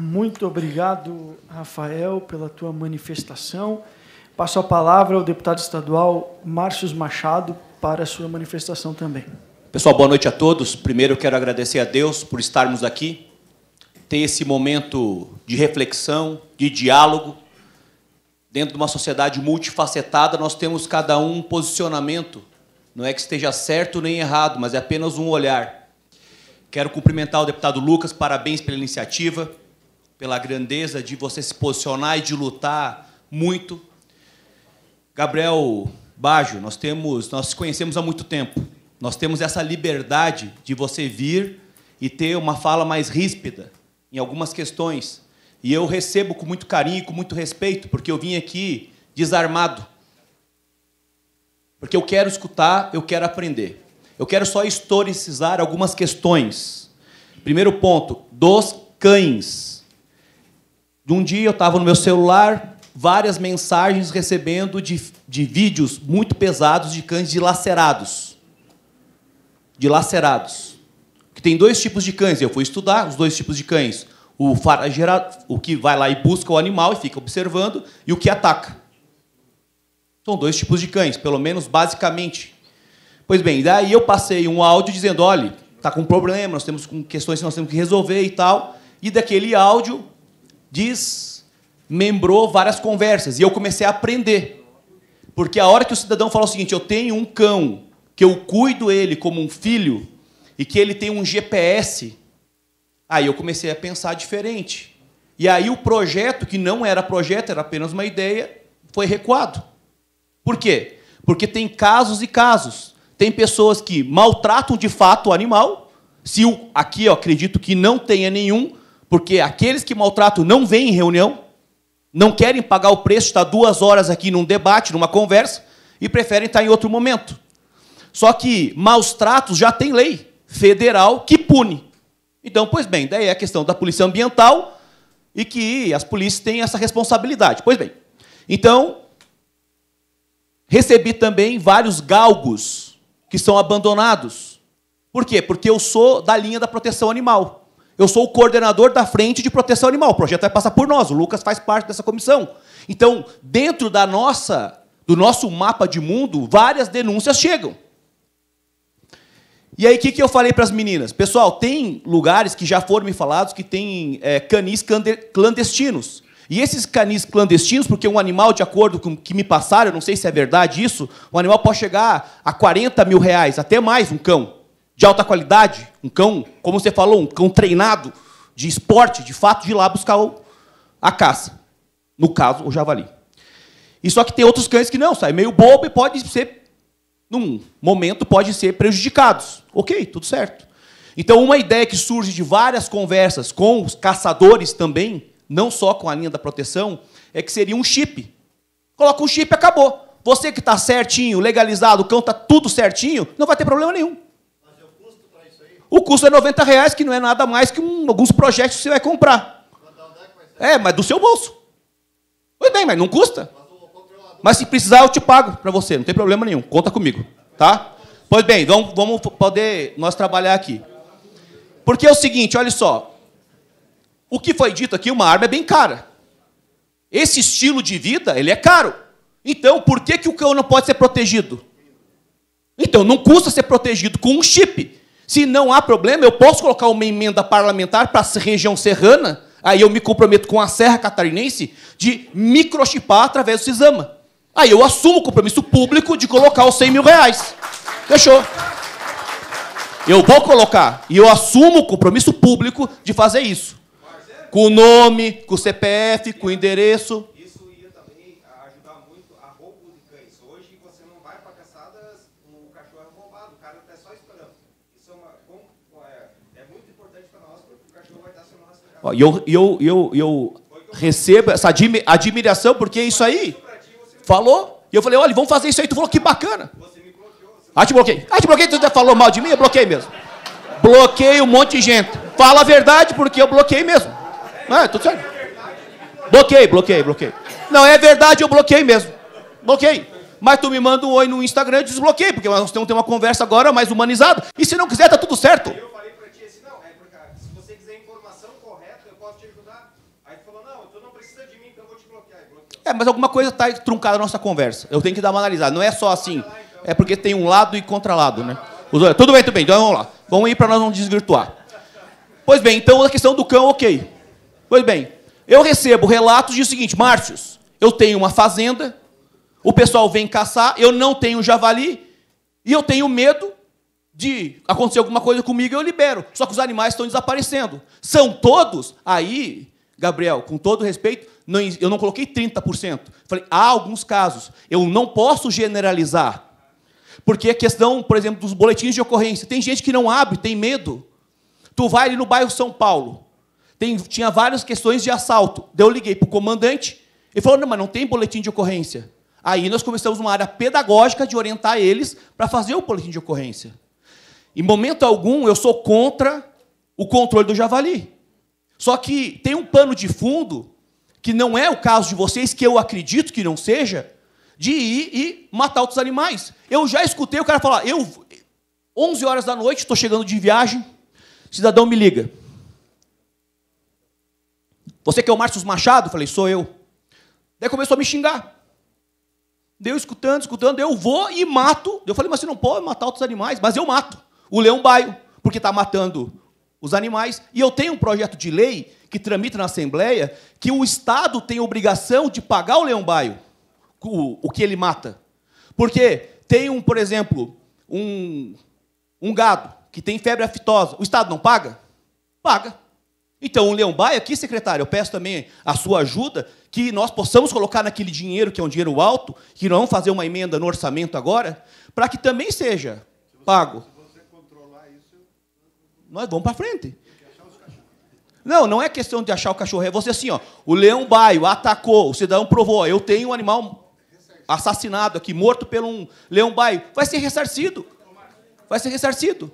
Muito obrigado, Rafael, pela tua manifestação. Passo a palavra ao deputado estadual Márcios Machado para a sua manifestação também. Pessoal, boa noite a todos. Primeiro, quero agradecer a Deus por estarmos aqui, ter esse momento de reflexão, de diálogo. Dentro de uma sociedade multifacetada, nós temos cada um um posicionamento. Não é que esteja certo nem errado, mas é apenas um olhar. Quero cumprimentar o deputado Lucas, parabéns pela iniciativa pela grandeza de você se posicionar e de lutar muito. Gabriel Bajo, nós temos, nós conhecemos há muito tempo. Nós temos essa liberdade de você vir e ter uma fala mais ríspida em algumas questões. E eu recebo com muito carinho, e com muito respeito, porque eu vim aqui desarmado. Porque eu quero escutar, eu quero aprender. Eu quero só historicizar algumas questões. Primeiro ponto, dos cães. De um dia eu estava no meu celular, várias mensagens recebendo de, de vídeos muito pesados de cães dilacerados. Dilacerados. Que tem dois tipos de cães. Eu fui estudar os dois tipos de cães. O, o que vai lá e busca o animal e fica observando, e o que ataca. São dois tipos de cães, pelo menos basicamente. Pois bem, daí eu passei um áudio dizendo: olha, está com um problema, nós temos questões que nós temos que resolver e tal. E daquele áudio, desmembrou várias conversas. E eu comecei a aprender. Porque a hora que o cidadão falou o seguinte: eu tenho um cão, que eu cuido ele como um filho, e que ele tem um GPS, aí eu comecei a pensar diferente. E aí o projeto, que não era projeto, era apenas uma ideia, foi recuado. Por quê? Porque tem casos e casos. Tem pessoas que maltratam de fato o animal. Se o, aqui, eu acredito que não tenha nenhum, porque aqueles que maltratam não vêm em reunião, não querem pagar o preço, está duas horas aqui num debate, numa conversa, e preferem estar tá em outro momento. Só que maus tratos já tem lei federal que pune. Então, pois bem, daí é a questão da polícia ambiental e que as polícias têm essa responsabilidade. Pois bem, então, recebi também vários galgos que são abandonados. Por quê? Porque eu sou da linha da proteção animal. Eu sou o coordenador da frente de proteção animal. O projeto vai passar por nós. O Lucas faz parte dessa comissão. Então, dentro da nossa, do nosso mapa de mundo, várias denúncias chegam. E aí, o que, que eu falei para as meninas? Pessoal, tem lugares que já foram me falados que tem é, canis clandestinos. E esses canis clandestinos, porque um animal, de acordo com o que me passaram, eu não sei se é verdade isso, um animal pode chegar a 40 mil reais, até mais um cão de alta qualidade, um cão, como você falou, um cão treinado de esporte, de fato, de ir lá buscar a caça. No caso, o javali. E só que tem outros cães que não, sai meio bobo e pode ser, num momento, pode ser prejudicados. Ok, tudo certo. Então, uma ideia que surge de várias conversas com os caçadores também, não só com a linha da proteção, é que seria um chip. Coloca um chip e acabou. Você que está certinho, legalizado, o cão está tudo certinho, não vai ter problema nenhum. O custo é 90 reais, que não é nada mais que um, alguns projetos que você vai comprar. É, mas do seu bolso. Pois bem, mas não custa. Mas se precisar, eu te pago para você, não tem problema nenhum. Conta comigo, tá? Pois bem, vamos, vamos poder nós trabalhar aqui. Porque é o seguinte, olha só. O que foi dito aqui, uma arma é bem cara. Esse estilo de vida, ele é caro. Então, por que, que o cão não pode ser protegido? Então, não custa ser protegido com um chip. Se não há problema, eu posso colocar uma emenda parlamentar para a região serrana, aí eu me comprometo com a Serra Catarinense de microchipar através do Cisama. Aí eu assumo o compromisso público de colocar os 100 mil reais. Fechou. Eu vou colocar. E eu assumo o compromisso público de fazer isso. Com o nome, com o CPF, com o endereço. E eu, eu, eu, eu recebo essa admiração, porque é isso aí. Falou. E eu falei, olha, vamos fazer isso aí. Tu falou, que bacana. Ah, te bloqueei. Ah, te bloqueei. Tu falou mal de mim? Eu bloqueei mesmo. Bloqueei um monte de gente. Fala a verdade, porque eu bloqueei mesmo. Não ah, é, tudo certo. Bloqueei, bloqueei, bloqueei. Não, é verdade, eu bloqueei mesmo. Bloqueei. Mas tu me manda um oi no Instagram, eu desbloqueei, porque nós temos que ter uma conversa agora mais humanizada. E se não quiser, tá tudo certo. É, mas alguma coisa está truncada na nossa conversa. Eu tenho que dar uma analisada. Não é só assim. É porque tem um lado e contra-lado, né? Dois... Tudo bem, tudo bem. Então vamos lá. Vamos ir para nós não desvirtuar. Pois bem, então a questão do cão, ok. Pois bem, eu recebo relatos de o seguinte, Márcios, eu tenho uma fazenda, o pessoal vem caçar, eu não tenho javali e eu tenho medo de acontecer alguma coisa comigo, eu libero. Só que os animais estão desaparecendo. São todos? Aí, Gabriel, com todo respeito, não, eu não coloquei 30%. Falei, há alguns casos. Eu não posso generalizar. Porque a é questão, por exemplo, dos boletins de ocorrência. Tem gente que não abre, tem medo. Tu vai ali no bairro São Paulo. Tem, tinha várias questões de assalto. Daí eu liguei para o comandante. Ele falou, não, mas não tem boletim de ocorrência. Aí nós começamos uma área pedagógica de orientar eles para fazer o boletim de ocorrência. Em momento algum, eu sou contra o controle do javali. Só que tem um pano de fundo que não é o caso de vocês, que eu acredito que não seja, de ir e matar outros animais. Eu já escutei o cara falar, eu 11 horas da noite, estou chegando de viagem, cidadão me liga. Você que é o Márcio Machado? Falei, sou eu. Daí começou a me xingar. Deu escutando, escutando, eu vou e mato. Eu falei, mas você não pode matar outros animais, mas eu mato. O leão baio, porque está matando os animais. E eu tenho um projeto de lei que tramita na Assembleia, que o Estado tem obrigação de pagar o leão baio, o, o que ele mata. Porque tem, um, por exemplo, um, um gado que tem febre aftosa, o Estado não paga? Paga. Então, o leão baio aqui, secretário, eu peço também a sua ajuda, que nós possamos colocar naquele dinheiro, que é um dinheiro alto, que não vamos fazer uma emenda no orçamento agora, para que também seja pago. Nós vamos para frente. Não, não é questão de achar o cachorro. É você assim, ó. O leão baio atacou, o cidadão provou. Eu tenho um animal assassinado aqui, morto por um leão baio. Vai ser ressarcido. Vai ser ressarcido.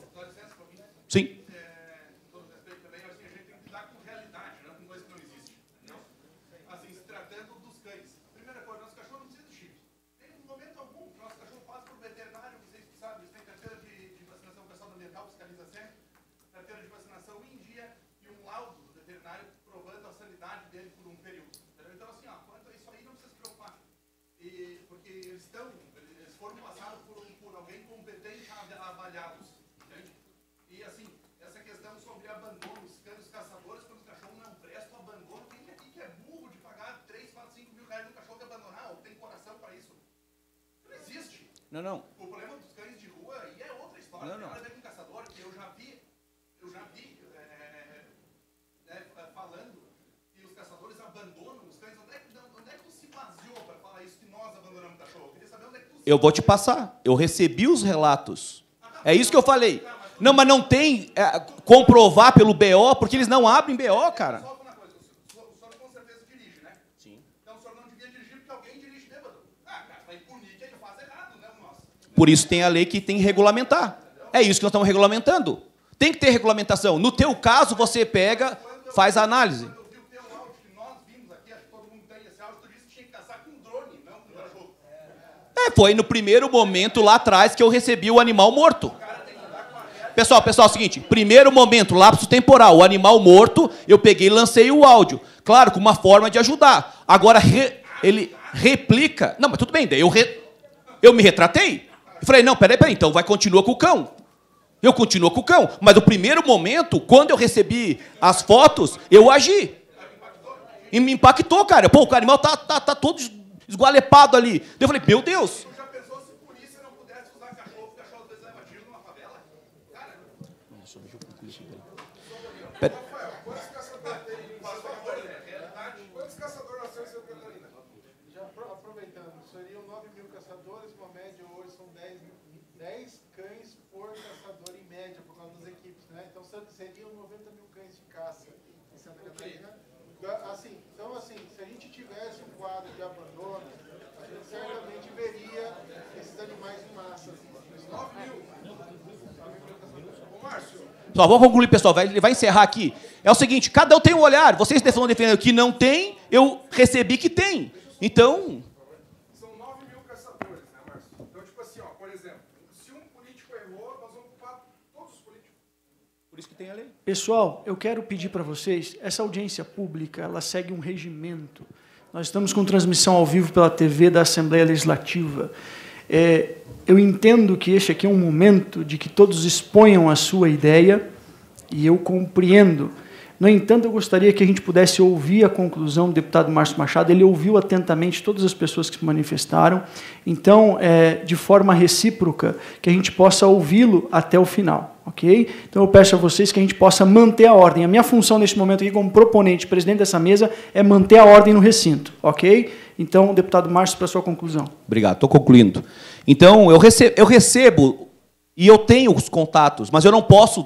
Sim. Não, não. O problema dos cães de rua aí é outra história. Não, não. Ela deve um caçador que eu já vi, eu já vi é, né, falando que os caçadores abandonam os cães. Onde é, que, onde é que tu se baseou para falar isso que nós abandonamos o cachorro? Eu queria saber onde é que tu Eu vou te passar. Eu recebi os relatos. Ah, tá, é isso que eu falei. Tá, não, mas não tem é, comprovar pelo BO, porque eles não abrem BO, cara. É Por isso tem a lei que tem que regulamentar. É isso que nós estamos regulamentando. Tem que ter regulamentação. No teu caso, você pega, faz a análise. É, foi no primeiro momento lá atrás que eu recebi o animal morto. Pessoal, pessoal, é o seguinte, primeiro momento, lapso temporal, o animal morto, eu peguei e lancei o áudio. Claro, com uma forma de ajudar. Agora re, ele replica. Não, mas tudo bem, daí eu, re, eu me retratei. Eu falei, não, peraí, peraí, então vai continuar com o cão. Eu continuo com o cão. Mas no primeiro momento, quando eu recebi as fotos, eu agi. E me impactou, cara. Pô, o animal tá, tá, tá todo esgualepado ali. Eu falei, meu Deus, Então, assim, se a gente tivesse um quadro de abandono, a gente certamente veria esses animais em massa. 9 mil. Só, vou concluir, pessoal. Vai, ele vai encerrar aqui. É o seguinte, cada um tem um olhar. Vocês estão defendendo que não tem, eu recebi que tem. Então... Pessoal, eu quero pedir para vocês, essa audiência pública, ela segue um regimento. Nós estamos com transmissão ao vivo pela TV da Assembleia Legislativa. É, eu entendo que este aqui é um momento de que todos exponham a sua ideia e eu compreendo. No entanto, eu gostaria que a gente pudesse ouvir a conclusão do deputado Márcio Machado. Ele ouviu atentamente todas as pessoas que se manifestaram. Então, é, de forma recíproca, que a gente possa ouvi-lo até o final. Ok? Então eu peço a vocês que a gente possa manter a ordem. A minha função neste momento aqui, como proponente, presidente dessa mesa, é manter a ordem no recinto. Ok? Então, deputado Márcio, para sua conclusão. Obrigado, estou concluindo. Então, eu recebo, eu recebo e eu tenho os contatos, mas eu não posso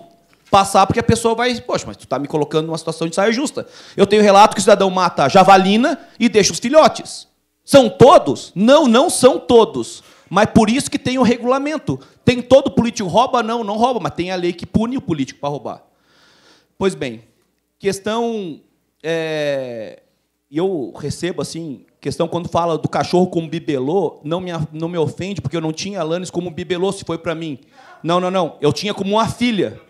passar porque a pessoa vai, poxa, mas tu está me colocando numa situação de saia justa. Eu tenho relato que o cidadão mata a javalina e deixa os filhotes. São todos? Não, não são todos. Mas por isso que tem o regulamento. Tem todo político rouba? Não, não rouba, mas tem a lei que pune o político para roubar. Pois bem, questão. É, eu recebo assim, questão quando fala do cachorro como bibelô, não me, não me ofende, porque eu não tinha Alanis como bibelô, se foi para mim. Não, não, não. Eu tinha como uma filha.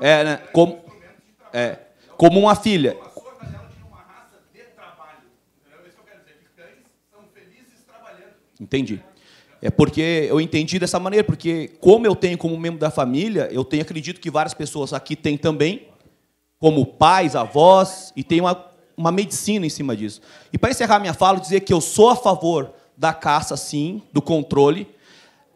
É, né? como, é, como uma filha. Entendi. É porque eu entendi dessa maneira, porque como eu tenho como membro da família, eu tenho, acredito que várias pessoas aqui têm também, como pais, avós, e tem uma, uma medicina em cima disso. E para encerrar minha fala, dizer que eu sou a favor da caça, sim, do controle.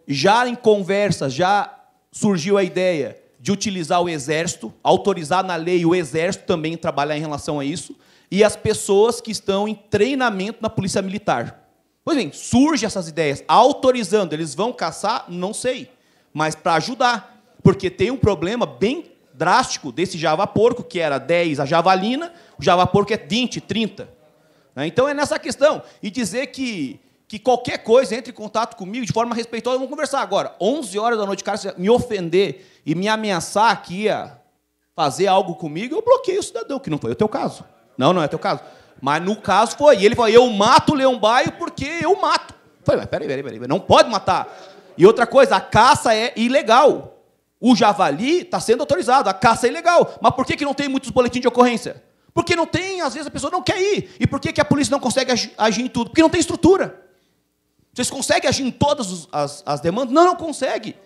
Já em conversa, já surgiu a ideia de utilizar o exército, autorizar na lei o exército também trabalhar em relação a isso, e as pessoas que estão em treinamento na polícia militar. Pois bem, surgem essas ideias, autorizando, eles vão caçar, não sei, mas para ajudar, porque tem um problema bem drástico desse Java porco, que era 10 a javalina, o Java porco é 20, 30. Né? Então é nessa questão. E dizer que, que qualquer coisa entre em contato comigo de forma respeitosa, vamos conversar agora. 11 horas da noite, cara, se me ofender e me ameaçar que ia fazer algo comigo, eu bloqueio o cidadão, que não foi o teu caso. Não, não é teu caso. Mas no caso foi, ele falou, eu mato o leão baio porque eu mato. Eu falei, mas peraí, peraí, peraí, não pode matar. E outra coisa, a caça é ilegal. O javali está sendo autorizado, a caça é ilegal. Mas por que, que não tem muitos boletins de ocorrência? Porque não tem, às vezes a pessoa não quer ir. E por que, que a polícia não consegue agir em tudo? Porque não tem estrutura. Vocês conseguem agir em todas as, as demandas? Não, não consegue.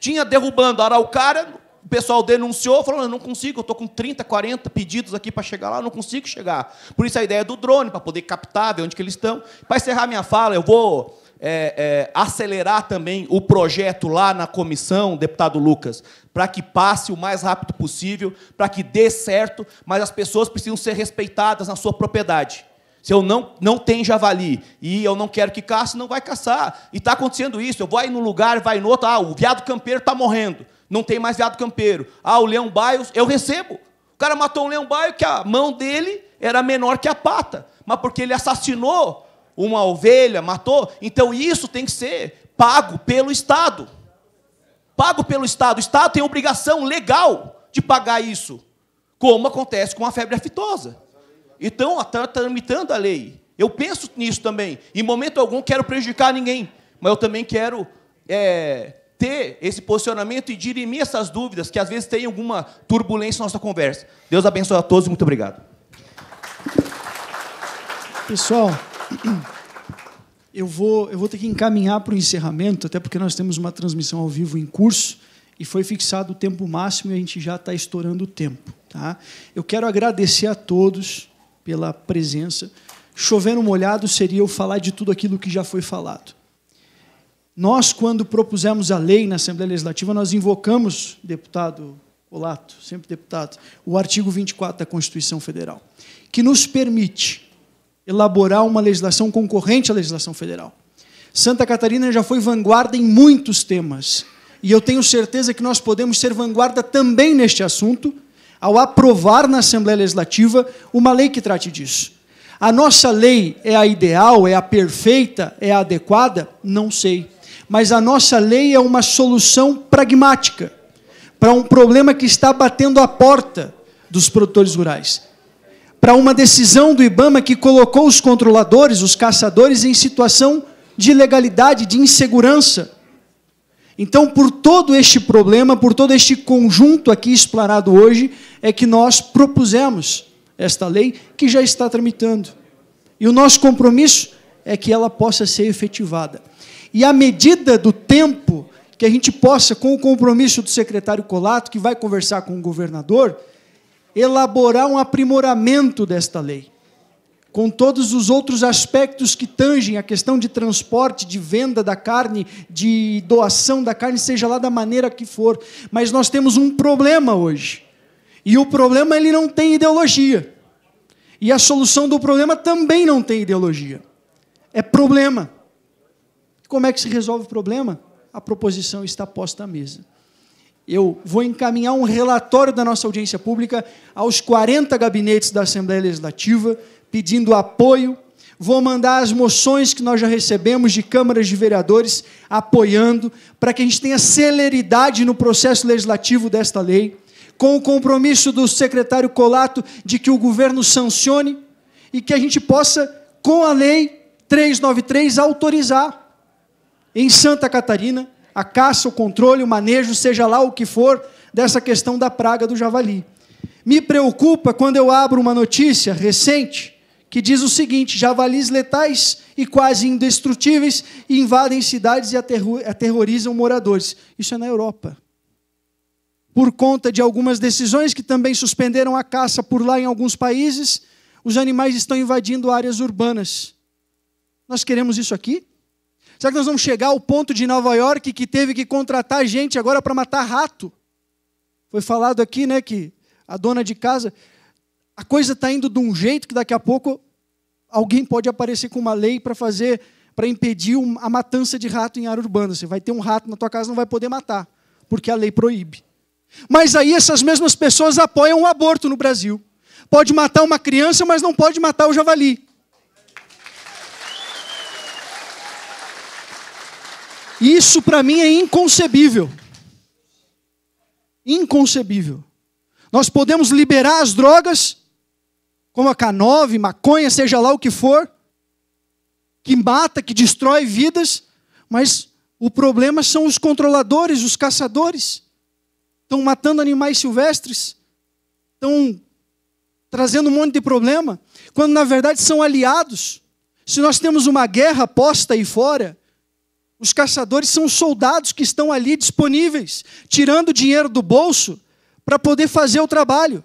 Tinha derrubando a Araucária, o pessoal denunciou, falou: não, não consigo, eu estou com 30, 40 pedidos aqui para chegar lá, não consigo chegar. Por isso a ideia é do drone, para poder captar, ver onde que eles estão. Para encerrar minha fala, eu vou é, é, acelerar também o projeto lá na comissão, deputado Lucas, para que passe o mais rápido possível, para que dê certo, mas as pessoas precisam ser respeitadas na sua propriedade. Se eu não, não tenho javali e eu não quero que caça, não vai caçar. E está acontecendo isso. Eu vou aí num lugar, vai no outro, ah, o viado campeiro está morrendo. Não tem mais viado campeiro. Ah, o leão baio, eu recebo. O cara matou um leão baio que a mão dele era menor que a pata. Mas porque ele assassinou uma ovelha, matou. Então isso tem que ser pago pelo Estado. Pago pelo Estado. O Estado tem obrigação legal de pagar isso. Como acontece com a febre aftosa. Então, está tá tramitando a lei. Eu penso nisso também. Em momento algum, quero prejudicar ninguém. Mas eu também quero é, ter esse posicionamento e dirimir essas dúvidas que às vezes tem alguma turbulência na nossa conversa. Deus abençoe a todos, muito obrigado. Pessoal, eu vou, eu vou ter que encaminhar para o encerramento, até porque nós temos uma transmissão ao vivo em curso e foi fixado o tempo máximo e a gente já está estourando o tempo. Tá? Eu quero agradecer a todos pela presença. Chovendo molhado seria eu falar de tudo aquilo que já foi falado. Nós, quando propusemos a lei na Assembleia Legislativa, nós invocamos, deputado Olato, sempre deputado, o artigo 24 da Constituição Federal, que nos permite elaborar uma legislação concorrente à legislação federal. Santa Catarina já foi vanguarda em muitos temas, e eu tenho certeza que nós podemos ser vanguarda também neste assunto, ao aprovar na Assembleia Legislativa uma lei que trate disso. A nossa lei é a ideal, é a perfeita, é a adequada? Não sei mas a nossa lei é uma solução pragmática para um problema que está batendo a porta dos produtores rurais. Para uma decisão do Ibama que colocou os controladores, os caçadores, em situação de ilegalidade, de insegurança. Então, por todo este problema, por todo este conjunto aqui explanado hoje, é que nós propusemos esta lei que já está tramitando. E o nosso compromisso é que ela possa ser efetivada. E à medida do tempo que a gente possa, com o compromisso do secretário Colato, que vai conversar com o governador, elaborar um aprimoramento desta lei, com todos os outros aspectos que tangem a questão de transporte, de venda da carne, de doação da carne, seja lá da maneira que for. Mas nós temos um problema hoje. E o problema ele não tem ideologia. E a solução do problema também não tem ideologia. É problema. Como é que se resolve o problema? A proposição está posta à mesa. Eu vou encaminhar um relatório da nossa audiência pública aos 40 gabinetes da Assembleia Legislativa, pedindo apoio. Vou mandar as moções que nós já recebemos de câmaras de vereadores apoiando, para que a gente tenha celeridade no processo legislativo desta lei, com o compromisso do secretário Colato de que o governo sancione e que a gente possa, com a lei 393, autorizar em Santa Catarina, a caça, o controle, o manejo, seja lá o que for, dessa questão da praga do javali. Me preocupa quando eu abro uma notícia recente que diz o seguinte: javalis letais e quase indestrutíveis invadem cidades e aterrorizam moradores. Isso é na Europa. Por conta de algumas decisões que também suspenderam a caça por lá em alguns países, os animais estão invadindo áreas urbanas. Nós queremos isso aqui? Será que nós vamos chegar ao ponto de Nova York que teve que contratar gente agora para matar rato? Foi falado aqui, né, que a dona de casa, a coisa está indo de um jeito que daqui a pouco alguém pode aparecer com uma lei para fazer, para impedir a matança de rato em área urbana. Você vai ter um rato na tua casa, não vai poder matar, porque a lei proíbe. Mas aí essas mesmas pessoas apoiam o aborto no Brasil. Pode matar uma criança, mas não pode matar o javali. Isso para mim é inconcebível. Inconcebível. Nós podemos liberar as drogas, como a K9, maconha, seja lá o que for, que mata, que destrói vidas, mas o problema são os controladores, os caçadores. Estão matando animais silvestres, estão trazendo um monte de problema, quando na verdade são aliados. Se nós temos uma guerra posta aí fora, os caçadores são soldados que estão ali disponíveis, tirando dinheiro do bolso para poder fazer o trabalho.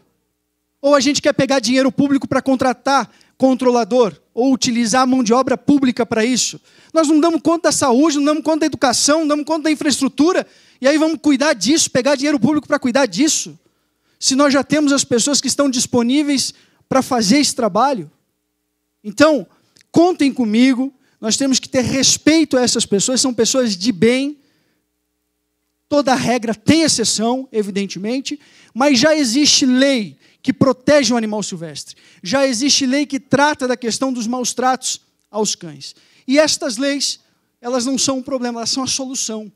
Ou a gente quer pegar dinheiro público para contratar controlador, ou utilizar a mão de obra pública para isso. Nós não damos conta da saúde, não damos conta da educação, não damos conta da infraestrutura, e aí vamos cuidar disso, pegar dinheiro público para cuidar disso. Se nós já temos as pessoas que estão disponíveis para fazer esse trabalho. Então, contem comigo, nós temos que ter respeito a essas pessoas, são pessoas de bem. Toda regra tem exceção, evidentemente, mas já existe lei que protege o animal silvestre. Já existe lei que trata da questão dos maus tratos aos cães. E estas leis, elas não são um problema, elas são a solução.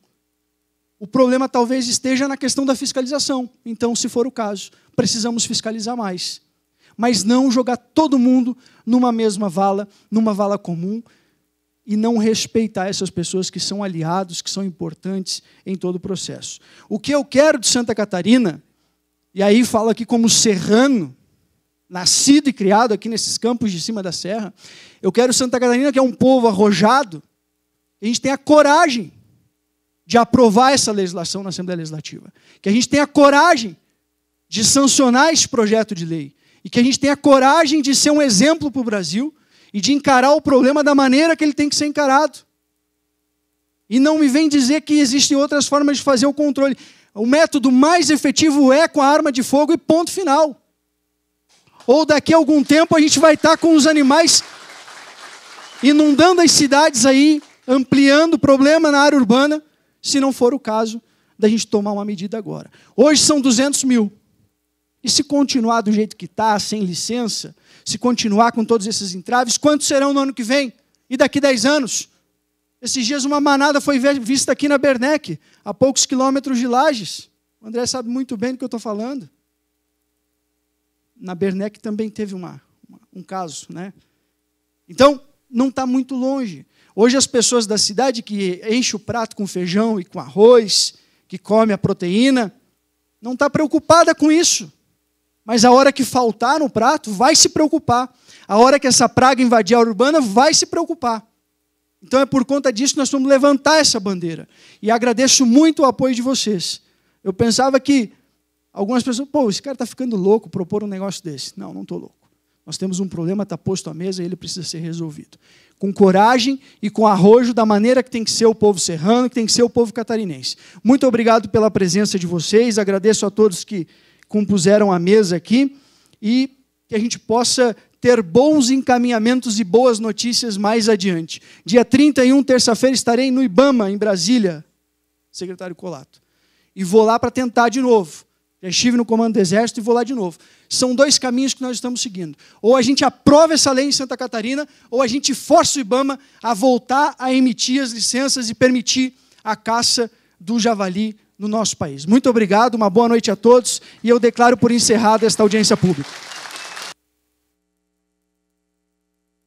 O problema talvez esteja na questão da fiscalização. Então, se for o caso, precisamos fiscalizar mais. Mas não jogar todo mundo numa mesma vala, numa vala comum, e não respeitar essas pessoas que são aliados, que são importantes em todo o processo. O que eu quero de Santa Catarina, e aí falo aqui como serrano, nascido e criado aqui nesses campos de cima da serra, eu quero Santa Catarina, que é um povo arrojado, que a gente tenha coragem de aprovar essa legislação na Assembleia Legislativa, que a gente tenha coragem de sancionar esse projeto de lei e que a gente tenha coragem de ser um exemplo para o Brasil e de encarar o problema da maneira que ele tem que ser encarado. E não me vem dizer que existem outras formas de fazer o controle. O método mais efetivo é com a arma de fogo e ponto final. Ou daqui a algum tempo a gente vai estar com os animais inundando as cidades aí, ampliando o problema na área urbana, se não for o caso da gente tomar uma medida agora. Hoje são 200 mil. E se continuar do jeito que está, sem licença, se continuar com todos esses entraves, quantos serão no ano que vem? E daqui 10 anos? Esses dias uma manada foi vista aqui na Bernec, a poucos quilômetros de Lages. O André sabe muito bem do que eu estou falando. Na Bernec também teve uma, uma, um caso, né? Então, não está muito longe. Hoje as pessoas da cidade que enche o prato com feijão e com arroz, que come a proteína, não está preocupada com isso. Mas a hora que faltar no prato, vai se preocupar. A hora que essa praga invadir a urbana, vai se preocupar. Então é por conta disso que nós vamos levantar essa bandeira. E agradeço muito o apoio de vocês. Eu pensava que algumas pessoas, pô, esse cara está ficando louco propor um negócio desse. Não, não estou louco. Nós temos um problema, está posto à mesa e ele precisa ser resolvido. Com coragem e com arrojo, da maneira que tem que ser o povo serrano, que tem que ser o povo catarinense. Muito obrigado pela presença de vocês, agradeço a todos que compuseram a mesa aqui e que a gente possa ter bons encaminhamentos e boas notícias mais adiante. Dia 31, terça-feira, estarei no Ibama, em Brasília, secretário Colato. E vou lá para tentar de novo. Já estive no comando do Exército e vou lá de novo. São dois caminhos que nós estamos seguindo. Ou a gente aprova essa lei em Santa Catarina, ou a gente força o Ibama a voltar a emitir as licenças e permitir a caça do javali no nosso país. Muito obrigado, uma boa noite a todos e eu declaro por encerrada esta audiência pública.